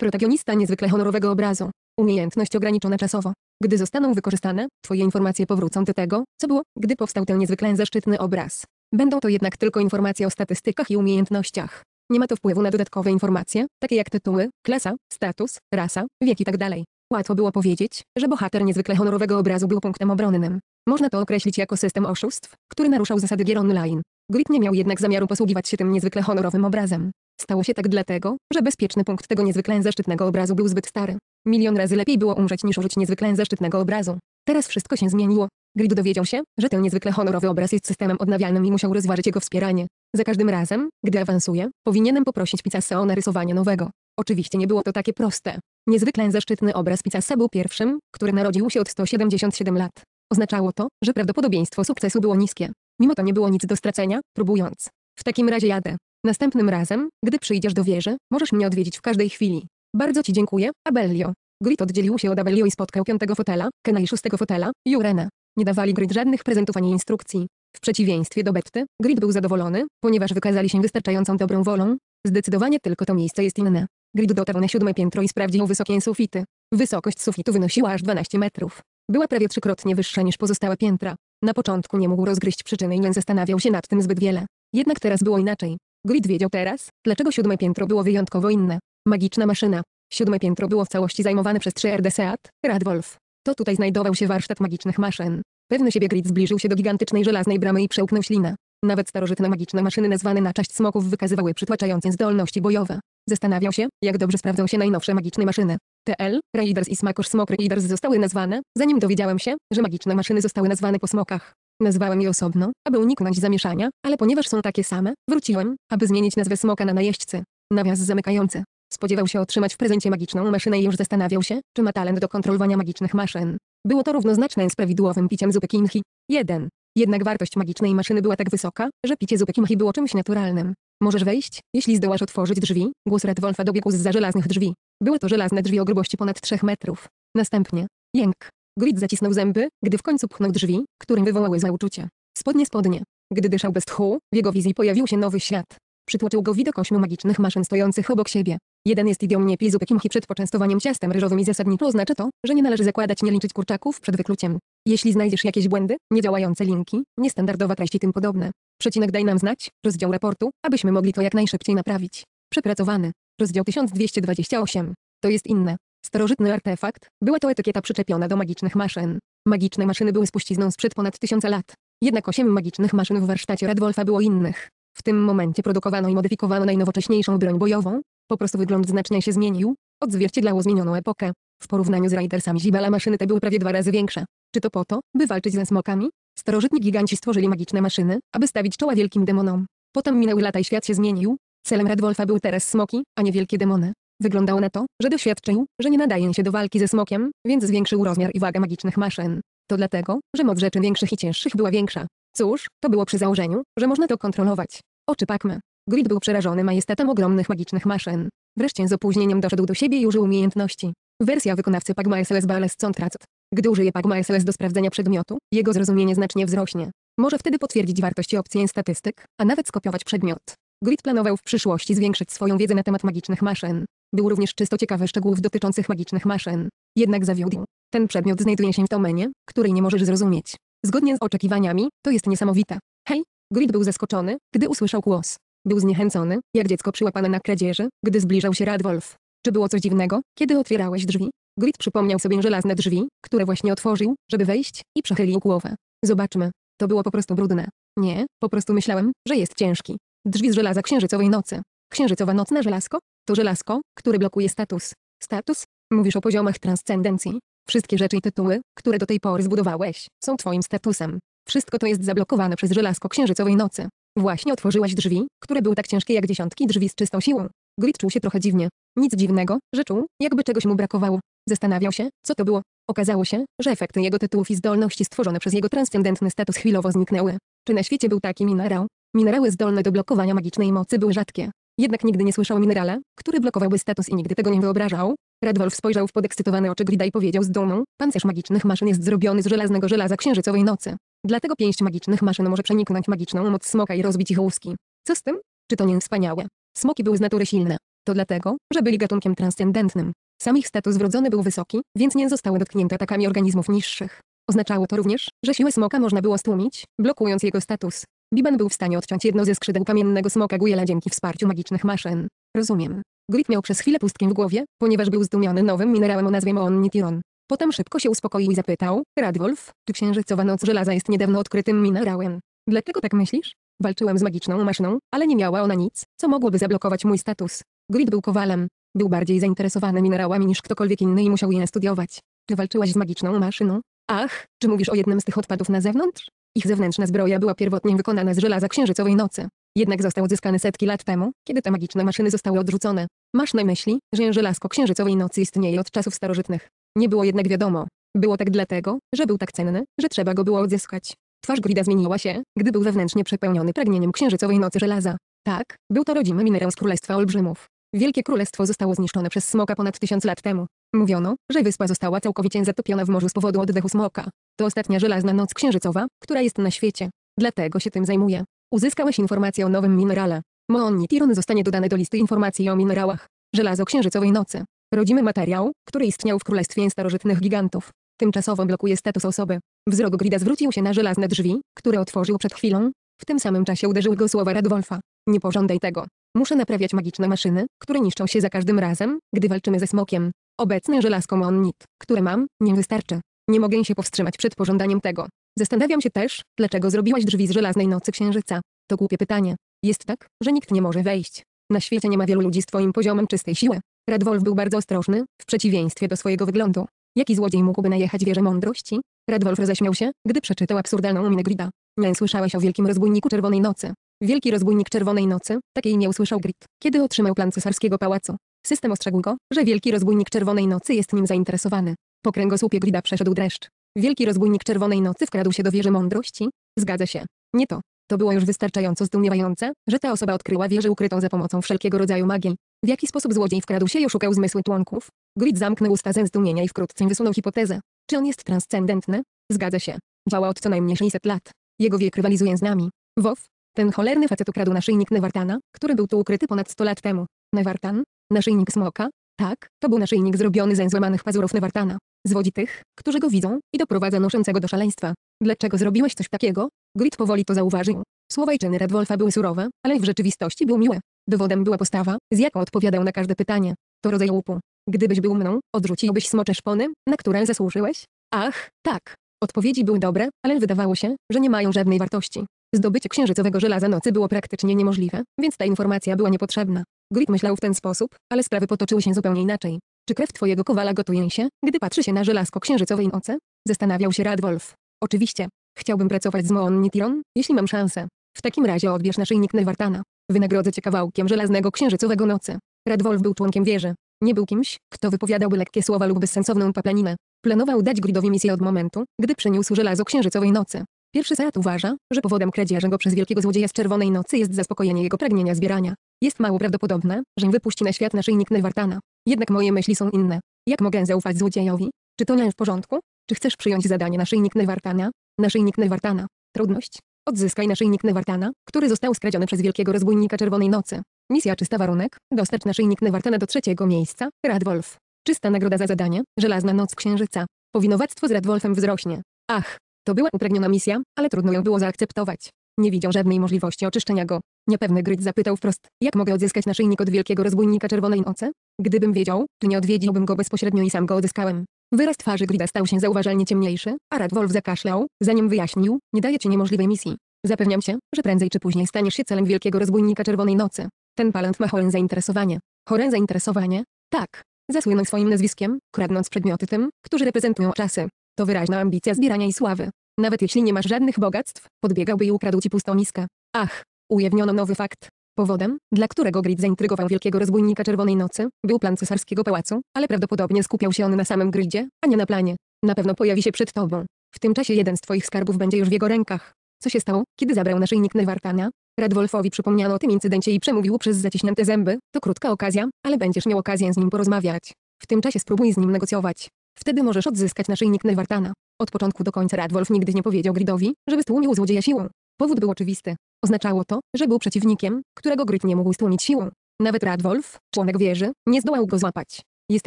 Protagonista niezwykle honorowego obrazu. Umiejętność ograniczona czasowo. Gdy zostaną wykorzystane, Twoje informacje powrócą do tego, co było, gdy powstał ten niezwykle zaszczytny obraz. Będą to jednak tylko informacje o statystykach i umiejętnościach. Nie ma to wpływu na dodatkowe informacje, takie jak tytuły, klasa, status, rasa, wiek itd. Tak Łatwo było powiedzieć, że bohater niezwykle honorowego obrazu był punktem obronnym. Można to określić jako system oszustw, który naruszał zasady gier online. Grid nie miał jednak zamiaru posługiwać się tym niezwykle honorowym obrazem. Stało się tak dlatego, że bezpieczny punkt tego niezwykle zaszczytnego obrazu był zbyt stary. Milion razy lepiej było umrzeć niż użyć niezwykle zaszczytnego obrazu. Teraz wszystko się zmieniło. Grid dowiedział się, że ten niezwykle honorowy obraz jest systemem odnawialnym i musiał rozważyć jego wspieranie. Za każdym razem, gdy awansuje, powinienem poprosić Picasso o narysowanie nowego. Oczywiście nie było to takie proste. Niezwykle zaszczytny obraz Picasso był pierwszym, który narodził się od 177 lat. Oznaczało to, że prawdopodobieństwo sukcesu było niskie. Mimo to nie było nic do stracenia, próbując. W takim razie jadę. Następnym razem, gdy przyjdziesz do wieży, możesz mnie odwiedzić w każdej chwili. Bardzo ci dziękuję, Abellio. Grid oddzielił się od Abellio i spotkał piątego fotela, Kena i szóstego fotela, Jurena. Nie dawali Grid żadnych prezentów ani instrukcji. W przeciwieństwie do Betty, Grid był zadowolony, ponieważ wykazali się wystarczającą dobrą wolą. Zdecydowanie tylko to miejsce jest inne. Grid dotarł na siódme piętro i sprawdził wysokie sufity. Wysokość sufitu wynosiła aż 12 metrów. Była prawie trzykrotnie wyższa niż pozostałe piętra. Na początku nie mógł rozgryźć przyczyny i nie zastanawiał się nad tym zbyt wiele. Jednak teraz było inaczej. Grid wiedział teraz, dlaczego siódme piętro było wyjątkowo inne. Magiczna maszyna. Siódme piętro było w całości zajmowane przez 3 RDSEAT, Radwolf. To tutaj znajdował się warsztat magicznych maszyn. Pewny siebie Grid zbliżył się do gigantycznej żelaznej bramy i przełknął ślinę. Nawet starożytne magiczne maszyny nazwane na cześć smoków wykazywały przytłaczające zdolności bojowe. Zastanawiał się, jak dobrze sprawdzą się najnowsze magiczne maszyny. TL, Raiders i Smakosz Smok Raiders zostały nazwane, zanim dowiedziałem się, że magiczne maszyny zostały nazwane po smokach. Nazwałem je osobno, aby uniknąć zamieszania, ale ponieważ są takie same, wróciłem, aby zmienić nazwę smoka na najeźdźcy. Nawias zamykający. Spodziewał się otrzymać w prezencie magiczną maszynę i już zastanawiał się, czy ma talent do kontrolowania magicznych maszyn. Było to równoznaczne z prawidłowym piciem zupy kimchi. 1. Jednak wartość magicznej maszyny była tak wysoka, że picie zupy kimchi było czymś naturalnym. Możesz wejść, jeśli zdołasz otworzyć drzwi. Głos Red Wolfa dobiegł z za żelaznych drzwi. Były to żelazne drzwi o grubości ponad 3 metrów. Następnie. Jęk. Gwid zacisnął zęby, gdy w końcu pchnął drzwi, którym wywołały zauczucie. Spodnie spodnie. Gdy dyszał bez tchu, w jego wizji pojawił się nowy świat. Przytłoczył go widok ośmiu magicznych maszyn stojących obok siebie. Jeden jest idiom nie pij zupy przed poczęstowaniem ciastem ryżowym i zasadniczo oznacza to, że nie należy zakładać nie liczyć kurczaków przed wykluciem. Jeśli znajdziesz jakieś błędy, niedziałające linki, niestandardowa treść tym podobne. Przecinek daj nam znać, rozdział raportu, abyśmy mogli to jak najszybciej naprawić. Przepracowany. Rozdział 1228. To jest inne. Starożytny artefakt, była to etykieta przyczepiona do magicznych maszyn. Magiczne maszyny były spuścizną sprzed ponad tysiąca lat. Jednak osiem magicznych maszyn w warsztacie Radwolfa było innych. W tym momencie produkowano i modyfikowano najnowocześniejszą broń bojową. Po prostu wygląd znacznie się zmienił, odzwierciedlało zmienioną epokę. W porównaniu z Raidersami Zibala maszyny te były prawie dwa razy większe. Czy to po to, by walczyć ze smokami? Starożytni giganci stworzyli magiczne maszyny, aby stawić czoła wielkim demonom. Potem minęły lata i świat się zmienił, Celem Red Wolfa były teraz smoki, a nie wielkie demony. Wyglądało na to, że doświadczył, że nie nadaje się do walki ze smokiem, więc zwiększył rozmiar i wagę magicznych maszyn. To dlatego, że moc rzeczy większych i cięższych była większa. Cóż, to było przy założeniu, że można to kontrolować. Oczy Pakmy. Grid był przerażony majestatem ogromnych magicznych maszyn. Wreszcie z opóźnieniem doszedł do siebie i użył umiejętności. Wersja wykonawcy Pagma SLS Bales Contract. Gdy użyje Pagma SLS do sprawdzenia przedmiotu, jego zrozumienie znacznie wzrośnie. Może wtedy potwierdzić wartość i statystyk, a nawet skopiować przedmiot. Grid planował w przyszłości zwiększyć swoją wiedzę na temat magicznych maszyn. Był również czysto ciekawy szczegółów dotyczących magicznych maszyn. Jednak zawiódł. Ten przedmiot znajduje się w domenie, której nie możesz zrozumieć. Zgodnie z oczekiwaniami, to jest niesamowite. Hej! Grid był zaskoczony, gdy usłyszał głos. Był zniechęcony, jak dziecko przyłapane na kradzieży, gdy zbliżał się Radwolf. Czy było coś dziwnego, kiedy otwierałeś drzwi? Grid przypomniał sobie żelazne drzwi, które właśnie otworzył, żeby wejść, i przechylił głowę. Zobaczmy. To było po prostu brudne. Nie, po prostu myślałem, że jest ciężki. Drzwi z żelaza księżycowej nocy. Księżycowa nocne żelazko to żelazko, które blokuje status. Status mówisz o poziomach transcendencji. Wszystkie rzeczy i tytuły, które do tej pory zbudowałeś, są twoim statusem. Wszystko to jest zablokowane przez żelazko księżycowej nocy. Właśnie otworzyłaś drzwi, które były tak ciężkie jak dziesiątki drzwi z czystą siłą. Grit czuł się trochę dziwnie. Nic dziwnego, że czuł, jakby czegoś mu brakowało. Zastanawiał się, co to było. Okazało się, że efekty jego tytułów i zdolności stworzone przez jego transcendentny status chwilowo zniknęły. Czy na świecie był taki minerał, Minerały zdolne do blokowania magicznej mocy były rzadkie. Jednak nigdy nie słyszał o minerale, który blokowałby status i nigdy tego nie wyobrażał. Radwolf spojrzał w podekscytowane oczy Grida i powiedział z dumą, pancerz magicznych maszyn jest zrobiony z żelaznego żelaza księżycowej nocy. Dlatego pięść magicznych maszyn może przeniknąć magiczną moc smoka i rozbić ich łuski. Co z tym? Czy to nie wspaniałe? Smoki były z natury silne. To dlatego, że byli gatunkiem transcendentnym. Sam ich status wrodzony był wysoki, więc nie zostały dotknięte atakami organizmów niższych. Oznaczało to również, że siłę smoka można było stłumić, blokując jego status. Biban był w stanie odciąć jedno ze skrzydeł kamiennego smoka Gujela dzięki wsparciu magicznych maszyn. Rozumiem. Grit miał przez chwilę pustkę w głowie, ponieważ był zdumiony nowym minerałem o nazwie Moonnitiron. Potem szybko się uspokoił i zapytał, Radwolf, czy księżycowa noc żelaza jest niedawno odkrytym minerałem? Dlaczego tak myślisz? Walczyłem z magiczną maszyną, ale nie miała ona nic, co mogłoby zablokować mój status. Grid był kowalem. Był bardziej zainteresowany minerałami niż ktokolwiek inny i musiał je studiować. Ty walczyłaś z magiczną maszyną? Ach, czy mówisz o jednym z tych odpadów na zewnątrz? Ich zewnętrzna zbroja była pierwotnie wykonana z żelaza księżycowej nocy. Jednak został odzyskany setki lat temu, kiedy te magiczne maszyny zostały odrzucone. Masz na myśli, że żelazko księżycowej nocy istnieje od czasów starożytnych. Nie było jednak wiadomo. Było tak dlatego, że był tak cenny, że trzeba go było odzyskać. Twarz Grida zmieniła się, gdy był wewnętrznie przepełniony pragnieniem księżycowej nocy żelaza. Tak, był to rodzimy minerał z Królestwa Olbrzymów. Wielkie Królestwo zostało zniszczone przez smoka ponad tysiąc lat temu. Mówiono, że wyspa została całkowicie zatopiona w morzu z powodu oddechu smoka. To ostatnia żelazna noc księżycowa, która jest na świecie. Dlatego się tym zajmuję. Uzyskałeś informację o nowym minerale. Moonitiron zostanie dodany do listy informacji o minerałach. Żelazo księżycowej nocy. Rodzimy materiał, który istniał w Królestwie Starożytnych Gigantów. Tymczasowo blokuje status osoby. Wzrok Grida zwrócił się na żelazne drzwi, które otworzył przed chwilą. W tym samym czasie uderzyły go słowa Radwolfa. Nie pożądaj tego. Muszę naprawiać magiczne maszyny, które niszczą się za każdym razem, gdy walczymy ze smokiem. Obecny żelazko onnit, które mam, nie wystarczy. Nie mogę się powstrzymać przed pożądaniem tego. Zastanawiam się też, dlaczego zrobiłaś drzwi z żelaznej nocy księżyca. To głupie pytanie. Jest tak, że nikt nie może wejść. Na świecie nie ma wielu ludzi z twoim poziomem czystej siły. Radwolf był bardzo ostrożny, w przeciwieństwie do swojego wyglądu. Jaki złodziej mógłby najechać wieżę mądrości? Radwolf roześmiał się, gdy przeczytał absurdalną minę Grida. Nie słyszałaś o wielkim rozbójniku Czerwonej Nocy. Wielki rozbójnik Czerwonej Nocy, takiej nie usłyszał Grid, kiedy otrzymał plan cesarskiego pałacu. System ostrzegł go, że wielki rozbójnik Czerwonej Nocy jest nim zainteresowany. Po kręgosłupie Grida przeszedł dreszcz. Wielki rozbójnik Czerwonej Nocy wkradł się do wieży mądrości? Zgadza się. Nie to. To było już wystarczająco zdumiewające, że ta osoba odkryła wieżę ukrytą za pomocą wszelkiego rodzaju magii. W jaki sposób złodziej wkradł się i oszukał zmysły członków? Grid zamknął usta ze zdumienia i wkrótce wysunął hipotezę. Czy on jest transcendentny? Zgadza się. Działa od co najmniej 600 lat. Jego wiek rywalizuje z nami. Wow. Ten cholerny facet ukradł naszyjnik Newartana, który był tu ukryty ponad 100 lat temu. Newartan? Naszyjnik smoka? Tak, to był naszyjnik zrobiony ze złamanych pazurów Newartana. Zwodzi tych, którzy go widzą i doprowadza noszącego do szaleństwa. Dlaczego zrobiłeś coś takiego? Grit powoli to zauważył. Słowa i czyny Redwolfa były surowe, ale w rzeczywistości był miły. Dowodem była postawa, z jaką odpowiadał na każde pytanie. To rodzaj łupu. Gdybyś był mną, odrzuciłbyś smocze szpony, na które zasłużyłeś? Ach, tak. Odpowiedzi były dobre, ale wydawało się, że nie mają żadnej wartości. Zdobycie księżycowego żelaza nocy było praktycznie niemożliwe, więc ta informacja była niepotrzebna. Grit myślał w ten sposób, ale sprawy potoczyły się zupełnie inaczej. Czy krew twojego kowala gotuje się, gdy patrzy się na żelazko księżycowej nocy? Zastanawiał się Radwolf. Oczywiście. Chciałbym pracować z Moon Nitiron, jeśli mam szansę. W takim razie odbierz naszyjnik Newartana. Wynagrodzę cię kawałkiem żelaznego księżycowego nocy. Radwolf był członkiem wieży. Nie był kimś, kto wypowiadałby lekkie słowa lub bezsensowną paplaninę. Planował dać Gridowi misję od momentu, gdy przyniósł żelazo księżycowej nocy. Pierwszy Seat uważa, że powodem kradzieży go przez wielkiego złodzieja z Czerwonej Nocy jest zaspokojenie jego pragnienia zbierania. Jest mało prawdopodobne, że wypuści na świat naszyjnik Newartana. Jednak moje myśli są inne. Jak mogę zaufać złodziejowi? Czy to nie w porządku? Czy chcesz przyjąć zadanie naszyjnik Newartana? Naszyjnik Newartana. Trudność. Odzyskaj naszyjnik Newartana, który został skradziony przez wielkiego rozbójnika Czerwonej Nocy. Misja czysta warunek, dostarcz naszyjnik Newartana do trzeciego miejsca, Radwolf. Czysta nagroda za zadanie, żelazna noc księżyca. Powinowactwo z Radwolfem wzrośnie. Ach, to była upragniona misja, ale trudno ją było zaakceptować. Nie widział żadnej możliwości oczyszczenia go. Niepewny Gryć zapytał wprost, jak mogę odzyskać naszyjnik od wielkiego rozbójnika czerwonej nocy? Gdybym wiedział, to nie odwiedziłbym go bezpośrednio i sam go odzyskałem. Wyraz twarzy Grida stał się zauważalnie ciemniejszy, a Radwolf zakaszlał, zanim wyjaśnił, nie daje ci niemożliwej misji. Zapewniam cię, że prędzej czy później staniesz się celem wielkiego rozbójnika czerwonej nocy. Ten palant ma chore zainteresowanie. Chore zainteresowanie? Tak. Zasłynął swoim nazwiskiem, kradnąc przedmioty tym, którzy reprezentują czasy. To wyraźna ambicja zbierania i sławy. Nawet jeśli nie masz żadnych bogactw, podbiegałby i ukradł ci pustą miskę. Ach, ujawniono nowy fakt. Powodem, dla którego Grid zaintrygował wielkiego rozbójnika Czerwonej Nocy, był plan cesarskiego pałacu, ale prawdopodobnie skupiał się on na samym Gridzie, a nie na planie. Na pewno pojawi się przed tobą. W tym czasie jeden z twoich skarbów będzie już w jego rękach. Co się stało, kiedy zabrał naszyjnik Newartana? Radwolfowi przypomniano o tym incydencie i przemówił przez zaciśnięte zęby. To krótka okazja, ale będziesz miał okazję z nim porozmawiać. W tym czasie spróbuj z nim negocjować. Wtedy możesz odzyskać naszyjnik Newartana. Od początku do końca Radwolf nigdy nie powiedział Gridowi, żeby stłumił złodzieja siłą. Powód był oczywisty. Oznaczało to, że był przeciwnikiem, którego Gryd nie mógł stłumić siłą. Nawet Radwolf, członek wieży, nie zdołał go złapać. Jest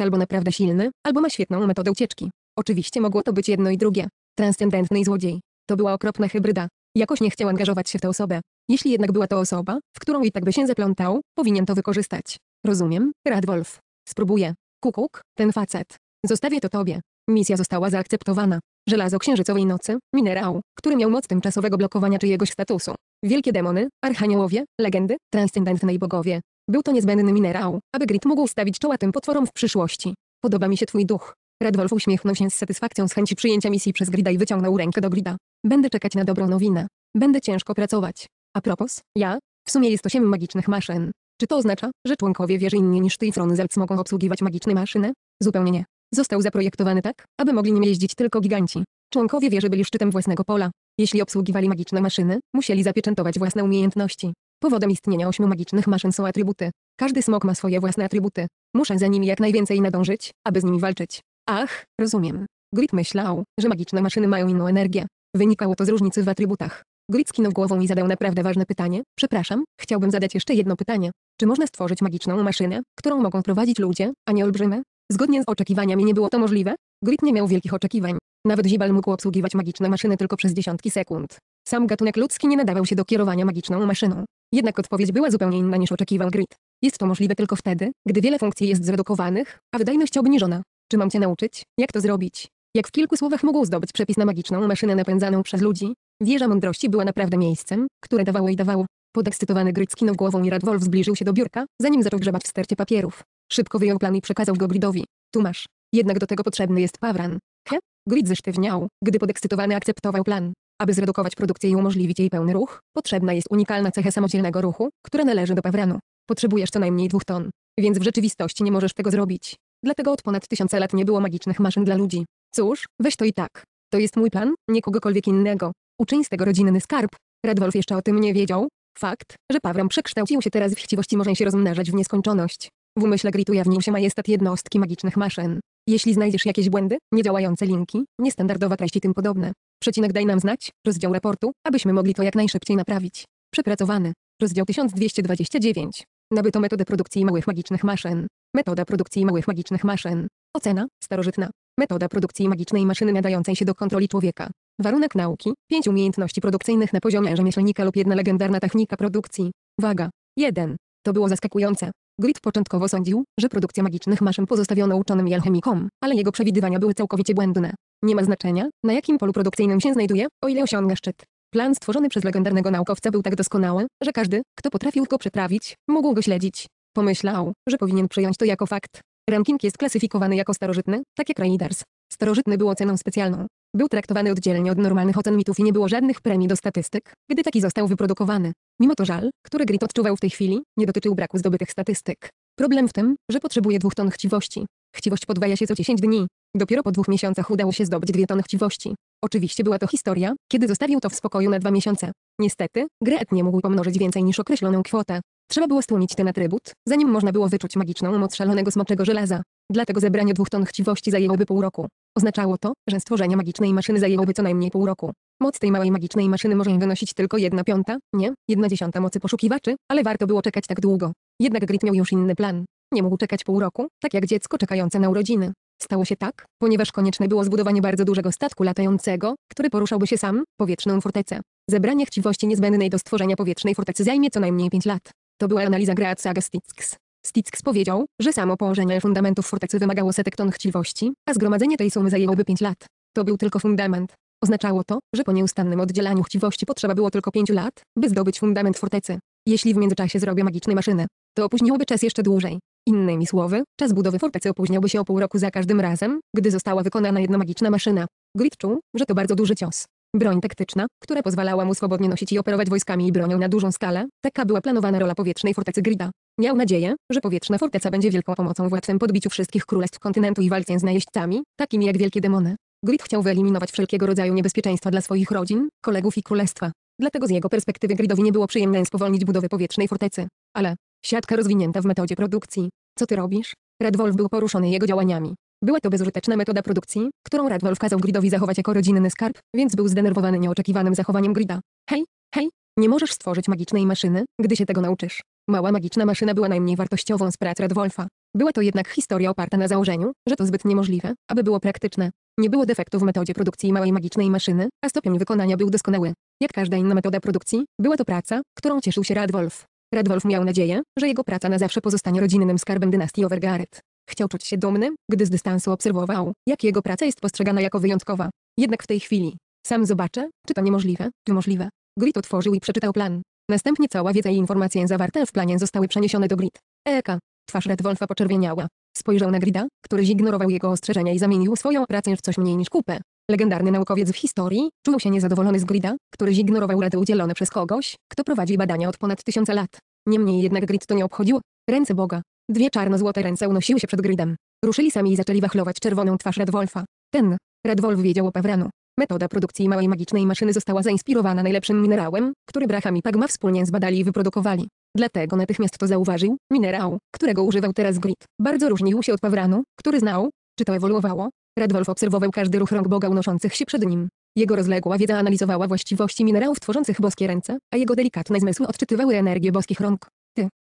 albo naprawdę silny, albo ma świetną metodę ucieczki. Oczywiście mogło to być jedno i drugie. Transcendentny i złodziej. To była okropna hybryda. Jakoś nie chciał angażować się w tę osobę. Jeśli jednak była to osoba, w którą i tak by się zaplątał, powinien to wykorzystać. Rozumiem, Radwolf. Spróbuję. Kukuk, ten facet, Zostawię to tobie. Misja została zaakceptowana. Żelazo księżycowej nocy, minerał, który miał moc tymczasowego blokowania czyjegoś statusu. Wielkie demony, archaniołowie, legendy, transcendentne bogowie. Był to niezbędny minerał, aby Grit mógł stawić czoła tym potworom w przyszłości. Podoba mi się twój duch. Redwolf uśmiechnął się z satysfakcją z chęci przyjęcia misji przez Grida i wyciągnął rękę do Grida. Będę czekać na dobrą nowinę. Będę ciężko pracować. A propos, ja? W sumie jest osiem magicznych maszyn. Czy to oznacza, że członkowie wierzy inni niż ty i zelc mogą obsługiwać magiczne maszyny? Zupełnie nie. Został zaprojektowany tak, aby mogli nim jeździć tylko giganci. Członkowie wieży byli szczytem własnego pola. Jeśli obsługiwali magiczne maszyny, musieli zapieczętować własne umiejętności. Powodem istnienia ośmiu magicznych maszyn są atrybuty. Każdy smok ma swoje własne atrybuty. Muszę za nimi jak najwięcej nadążyć, aby z nimi walczyć. Ach, rozumiem. Grit myślał, że magiczne maszyny mają inną energię. Wynikało to z różnicy w atrybutach. Grit skinął głową i zadał naprawdę ważne pytanie. Przepraszam, chciałbym zadać jeszcze jedno pytanie. Czy można stworzyć magiczną maszynę, którą mogą prowadzić ludzie, a nie olbrzymy? Zgodnie z oczekiwaniami nie było to możliwe. Grid nie miał wielkich oczekiwań. Nawet Zibal mógł obsługiwać magiczne maszyny tylko przez dziesiątki sekund. Sam gatunek ludzki nie nadawał się do kierowania magiczną maszyną. Jednak odpowiedź była zupełnie inna niż oczekiwał Grid. Jest to możliwe tylko wtedy, gdy wiele funkcji jest zredukowanych, a wydajność obniżona. Czy mam cię nauczyć, jak to zrobić? Jak w kilku słowach mógł zdobyć przepis na magiczną maszynę napędzaną przez ludzi? Wieża mądrości była naprawdę miejscem, które dawało i dawało. Podekscytowany Grit skinął głową i Radwolf zbliżył się do biurka, zanim zaczął grzebać w stercie papierów. Szybko wyjął plan i przekazał go Gridowi. Tu masz. Jednak do tego potrzebny jest Pawran. He? Grid zesztywniał, gdy podekscytowany akceptował plan. Aby zredukować produkcję i umożliwić jej pełny ruch, potrzebna jest unikalna cecha samodzielnego ruchu, która należy do Pawranu. Potrzebujesz co najmniej dwóch ton, więc w rzeczywistości nie możesz tego zrobić. Dlatego od ponad tysiąca lat nie było magicznych maszyn dla ludzi. Cóż, weź to i tak. To jest mój plan, nie kogokolwiek innego. Uczyń z tego rodzinny skarb. Radwolf jeszcze o tym nie wiedział. Fakt, że Pawram przekształcił się teraz w chciwości może się rozmnażać w nieskończoność. W umyśle Grit ujawnił się majestat jednostki magicznych maszyn. Jeśli znajdziesz jakieś błędy, niedziałające linki, niestandardowe treści tym podobne, przecinek daj nam znać, rozdział raportu, abyśmy mogli to jak najszybciej naprawić. Przepracowany. Rozdział 1229. Nabyto metodę produkcji małych magicznych maszyn. Metoda produkcji małych magicznych maszyn. Ocena, starożytna. Metoda produkcji magicznej maszyny nadającej się do kontroli człowieka. Warunek nauki, 5 umiejętności produkcyjnych na poziomie rzemieślnika lub jedna legendarna technika produkcji. Waga. 1. To było zaskakujące. Grid początkowo sądził, że produkcja magicznych maszyn pozostawiono uczonym i alchemikom, ale jego przewidywania były całkowicie błędne. Nie ma znaczenia, na jakim polu produkcyjnym się znajduje, o ile osiąga szczyt. Plan stworzony przez legendarnego naukowca był tak doskonały, że każdy, kto potrafił go przetrawić, mógł go śledzić. Pomyślał, że powinien przyjąć to jako fakt. Ranking jest klasyfikowany jako starożytny, tak jak Raiders. Starożytny był oceną specjalną, był traktowany oddzielnie od normalnych ocen mitów i nie było żadnych premii do statystyk, gdy taki został wyprodukowany. Mimo to żal, który Grit odczuwał w tej chwili, nie dotyczył braku zdobytych statystyk. Problem w tym, że potrzebuje dwóch ton chciwości. Chciwość podwaja się co 10 dni. Dopiero po dwóch miesiącach udało się zdobyć dwie tony chciwości. Oczywiście była to historia, kiedy zostawił to w spokoju na dwa miesiące. Niestety, Gret nie mógł pomnożyć więcej niż określoną kwotę. Trzeba było stłumić ten atrybut, zanim można było wyczuć magiczną moc szalonego smoczego żelaza. Dlatego zebranie dwóch ton chciwości zajęłoby pół roku. Oznaczało to, że stworzenie magicznej maszyny zajęłoby co najmniej pół roku. Moc tej małej magicznej maszyny może wynosić tylko jedna piąta, nie, jedna dziesiąta mocy poszukiwaczy, ale warto było czekać tak długo. Jednak Grit miał już inny plan. Nie mógł czekać pół roku, tak jak dziecko czekające na urodziny. Stało się tak, ponieważ konieczne było zbudowanie bardzo dużego statku latającego, który poruszałby się sam, powietrzną fortecę. Zebranie chciwości niezbędnej do stworzenia powietrznej fortecy zajmie co najmniej 5 lat. To była analiza Greatsaga Sticks. Stitzks powiedział, że samo położenie fundamentów fortecy wymagało setek ton chciwości, a zgromadzenie tej sumy zajęłoby 5 lat. To był tylko fundament. Oznaczało to, że po nieustannym oddzielaniu chciwości potrzeba było tylko 5 lat, by zdobyć fundament fortecy. Jeśli w międzyczasie zrobię magiczne maszyny, to opóźniłoby czas jeszcze dłużej. Innymi słowy, czas budowy fortecy opóźniałby się o pół roku za każdym razem, gdy została wykonana jedna magiczna maszyna. Grid czuł, że to bardzo duży cios. Broń taktyczna, która pozwalała mu swobodnie nosić i operować wojskami i bronią na dużą skalę, taka była planowana rola powietrznej fortecy Grida. Miał nadzieję, że powietrzna forteca będzie wielką pomocą w łatwym podbiciu wszystkich królestw kontynentu i walce z najeźdźcami, takimi jak wielkie demony. Grid chciał wyeliminować wszelkiego rodzaju niebezpieczeństwa dla swoich rodzin, kolegów i królestwa. Dlatego z jego perspektywy Gridowi nie było przyjemne spowolnić budowy powietrznej fortecy. Ale siatka rozwinięta w metodzie produkcji. Co ty robisz? Red Wolf był poruszony jego działaniami. Była to bezużyteczna metoda produkcji, którą Radwolf kazał Gridowi zachować jako rodzinny skarb, więc był zdenerwowany nieoczekiwanym zachowaniem Grida. Hej, hej, nie możesz stworzyć magicznej maszyny, gdy się tego nauczysz. Mała magiczna maszyna była najmniej wartościową z prac Radwolfa. Była to jednak historia oparta na założeniu, że to zbyt niemożliwe, aby było praktyczne. Nie było defektu w metodzie produkcji małej magicznej maszyny, a stopień wykonania był doskonały. Jak każda inna metoda produkcji, była to praca, którą cieszył się Radwolf. Radwolf miał nadzieję, że jego praca na zawsze pozostanie rodzinnym skarbem dynastii Overgaret. Chciał czuć się dumnym, gdy z dystansu obserwował, jak jego praca jest postrzegana jako wyjątkowa. Jednak w tej chwili, sam zobaczę, czy to niemożliwe, czy możliwe. Grid otworzył i przeczytał plan. Następnie cała wiedza i informacje zawarte w planie zostały przeniesione do Grid. Eka. Twarz Red Wolfa poczerwieniała. Spojrzał na Grida, który zignorował jego ostrzeżenia i zamienił swoją pracę w coś mniej niż kupę. Legendarny naukowiec w historii czuł się niezadowolony z Grida, który zignorował rady udzielone przez kogoś, kto prowadzi badania od ponad tysiąca lat. Niemniej jednak Grid to nie obchodził. Ręce Boga. Dwie czarno-złote ręce unosiły się przed Gridem. Ruszyli sami i zaczęli wachlować czerwoną twarz Redwolfa. Ten, Redwolf wiedział o Pewranu. Metoda produkcji małej magicznej maszyny została zainspirowana najlepszym minerałem, który Braham i Pagma wspólnie zbadali i wyprodukowali. Dlatego natychmiast to zauważył, minerał, którego używał teraz Grid, bardzo różnił się od Pawranu, który znał, czy to ewoluowało. Redwolf obserwował każdy ruch rąk Boga unoszących się przed nim. Jego rozległa wiedza analizowała właściwości minerałów tworzących boskie ręce, a jego delikatne zmysły odczytywały energię boskich rąk.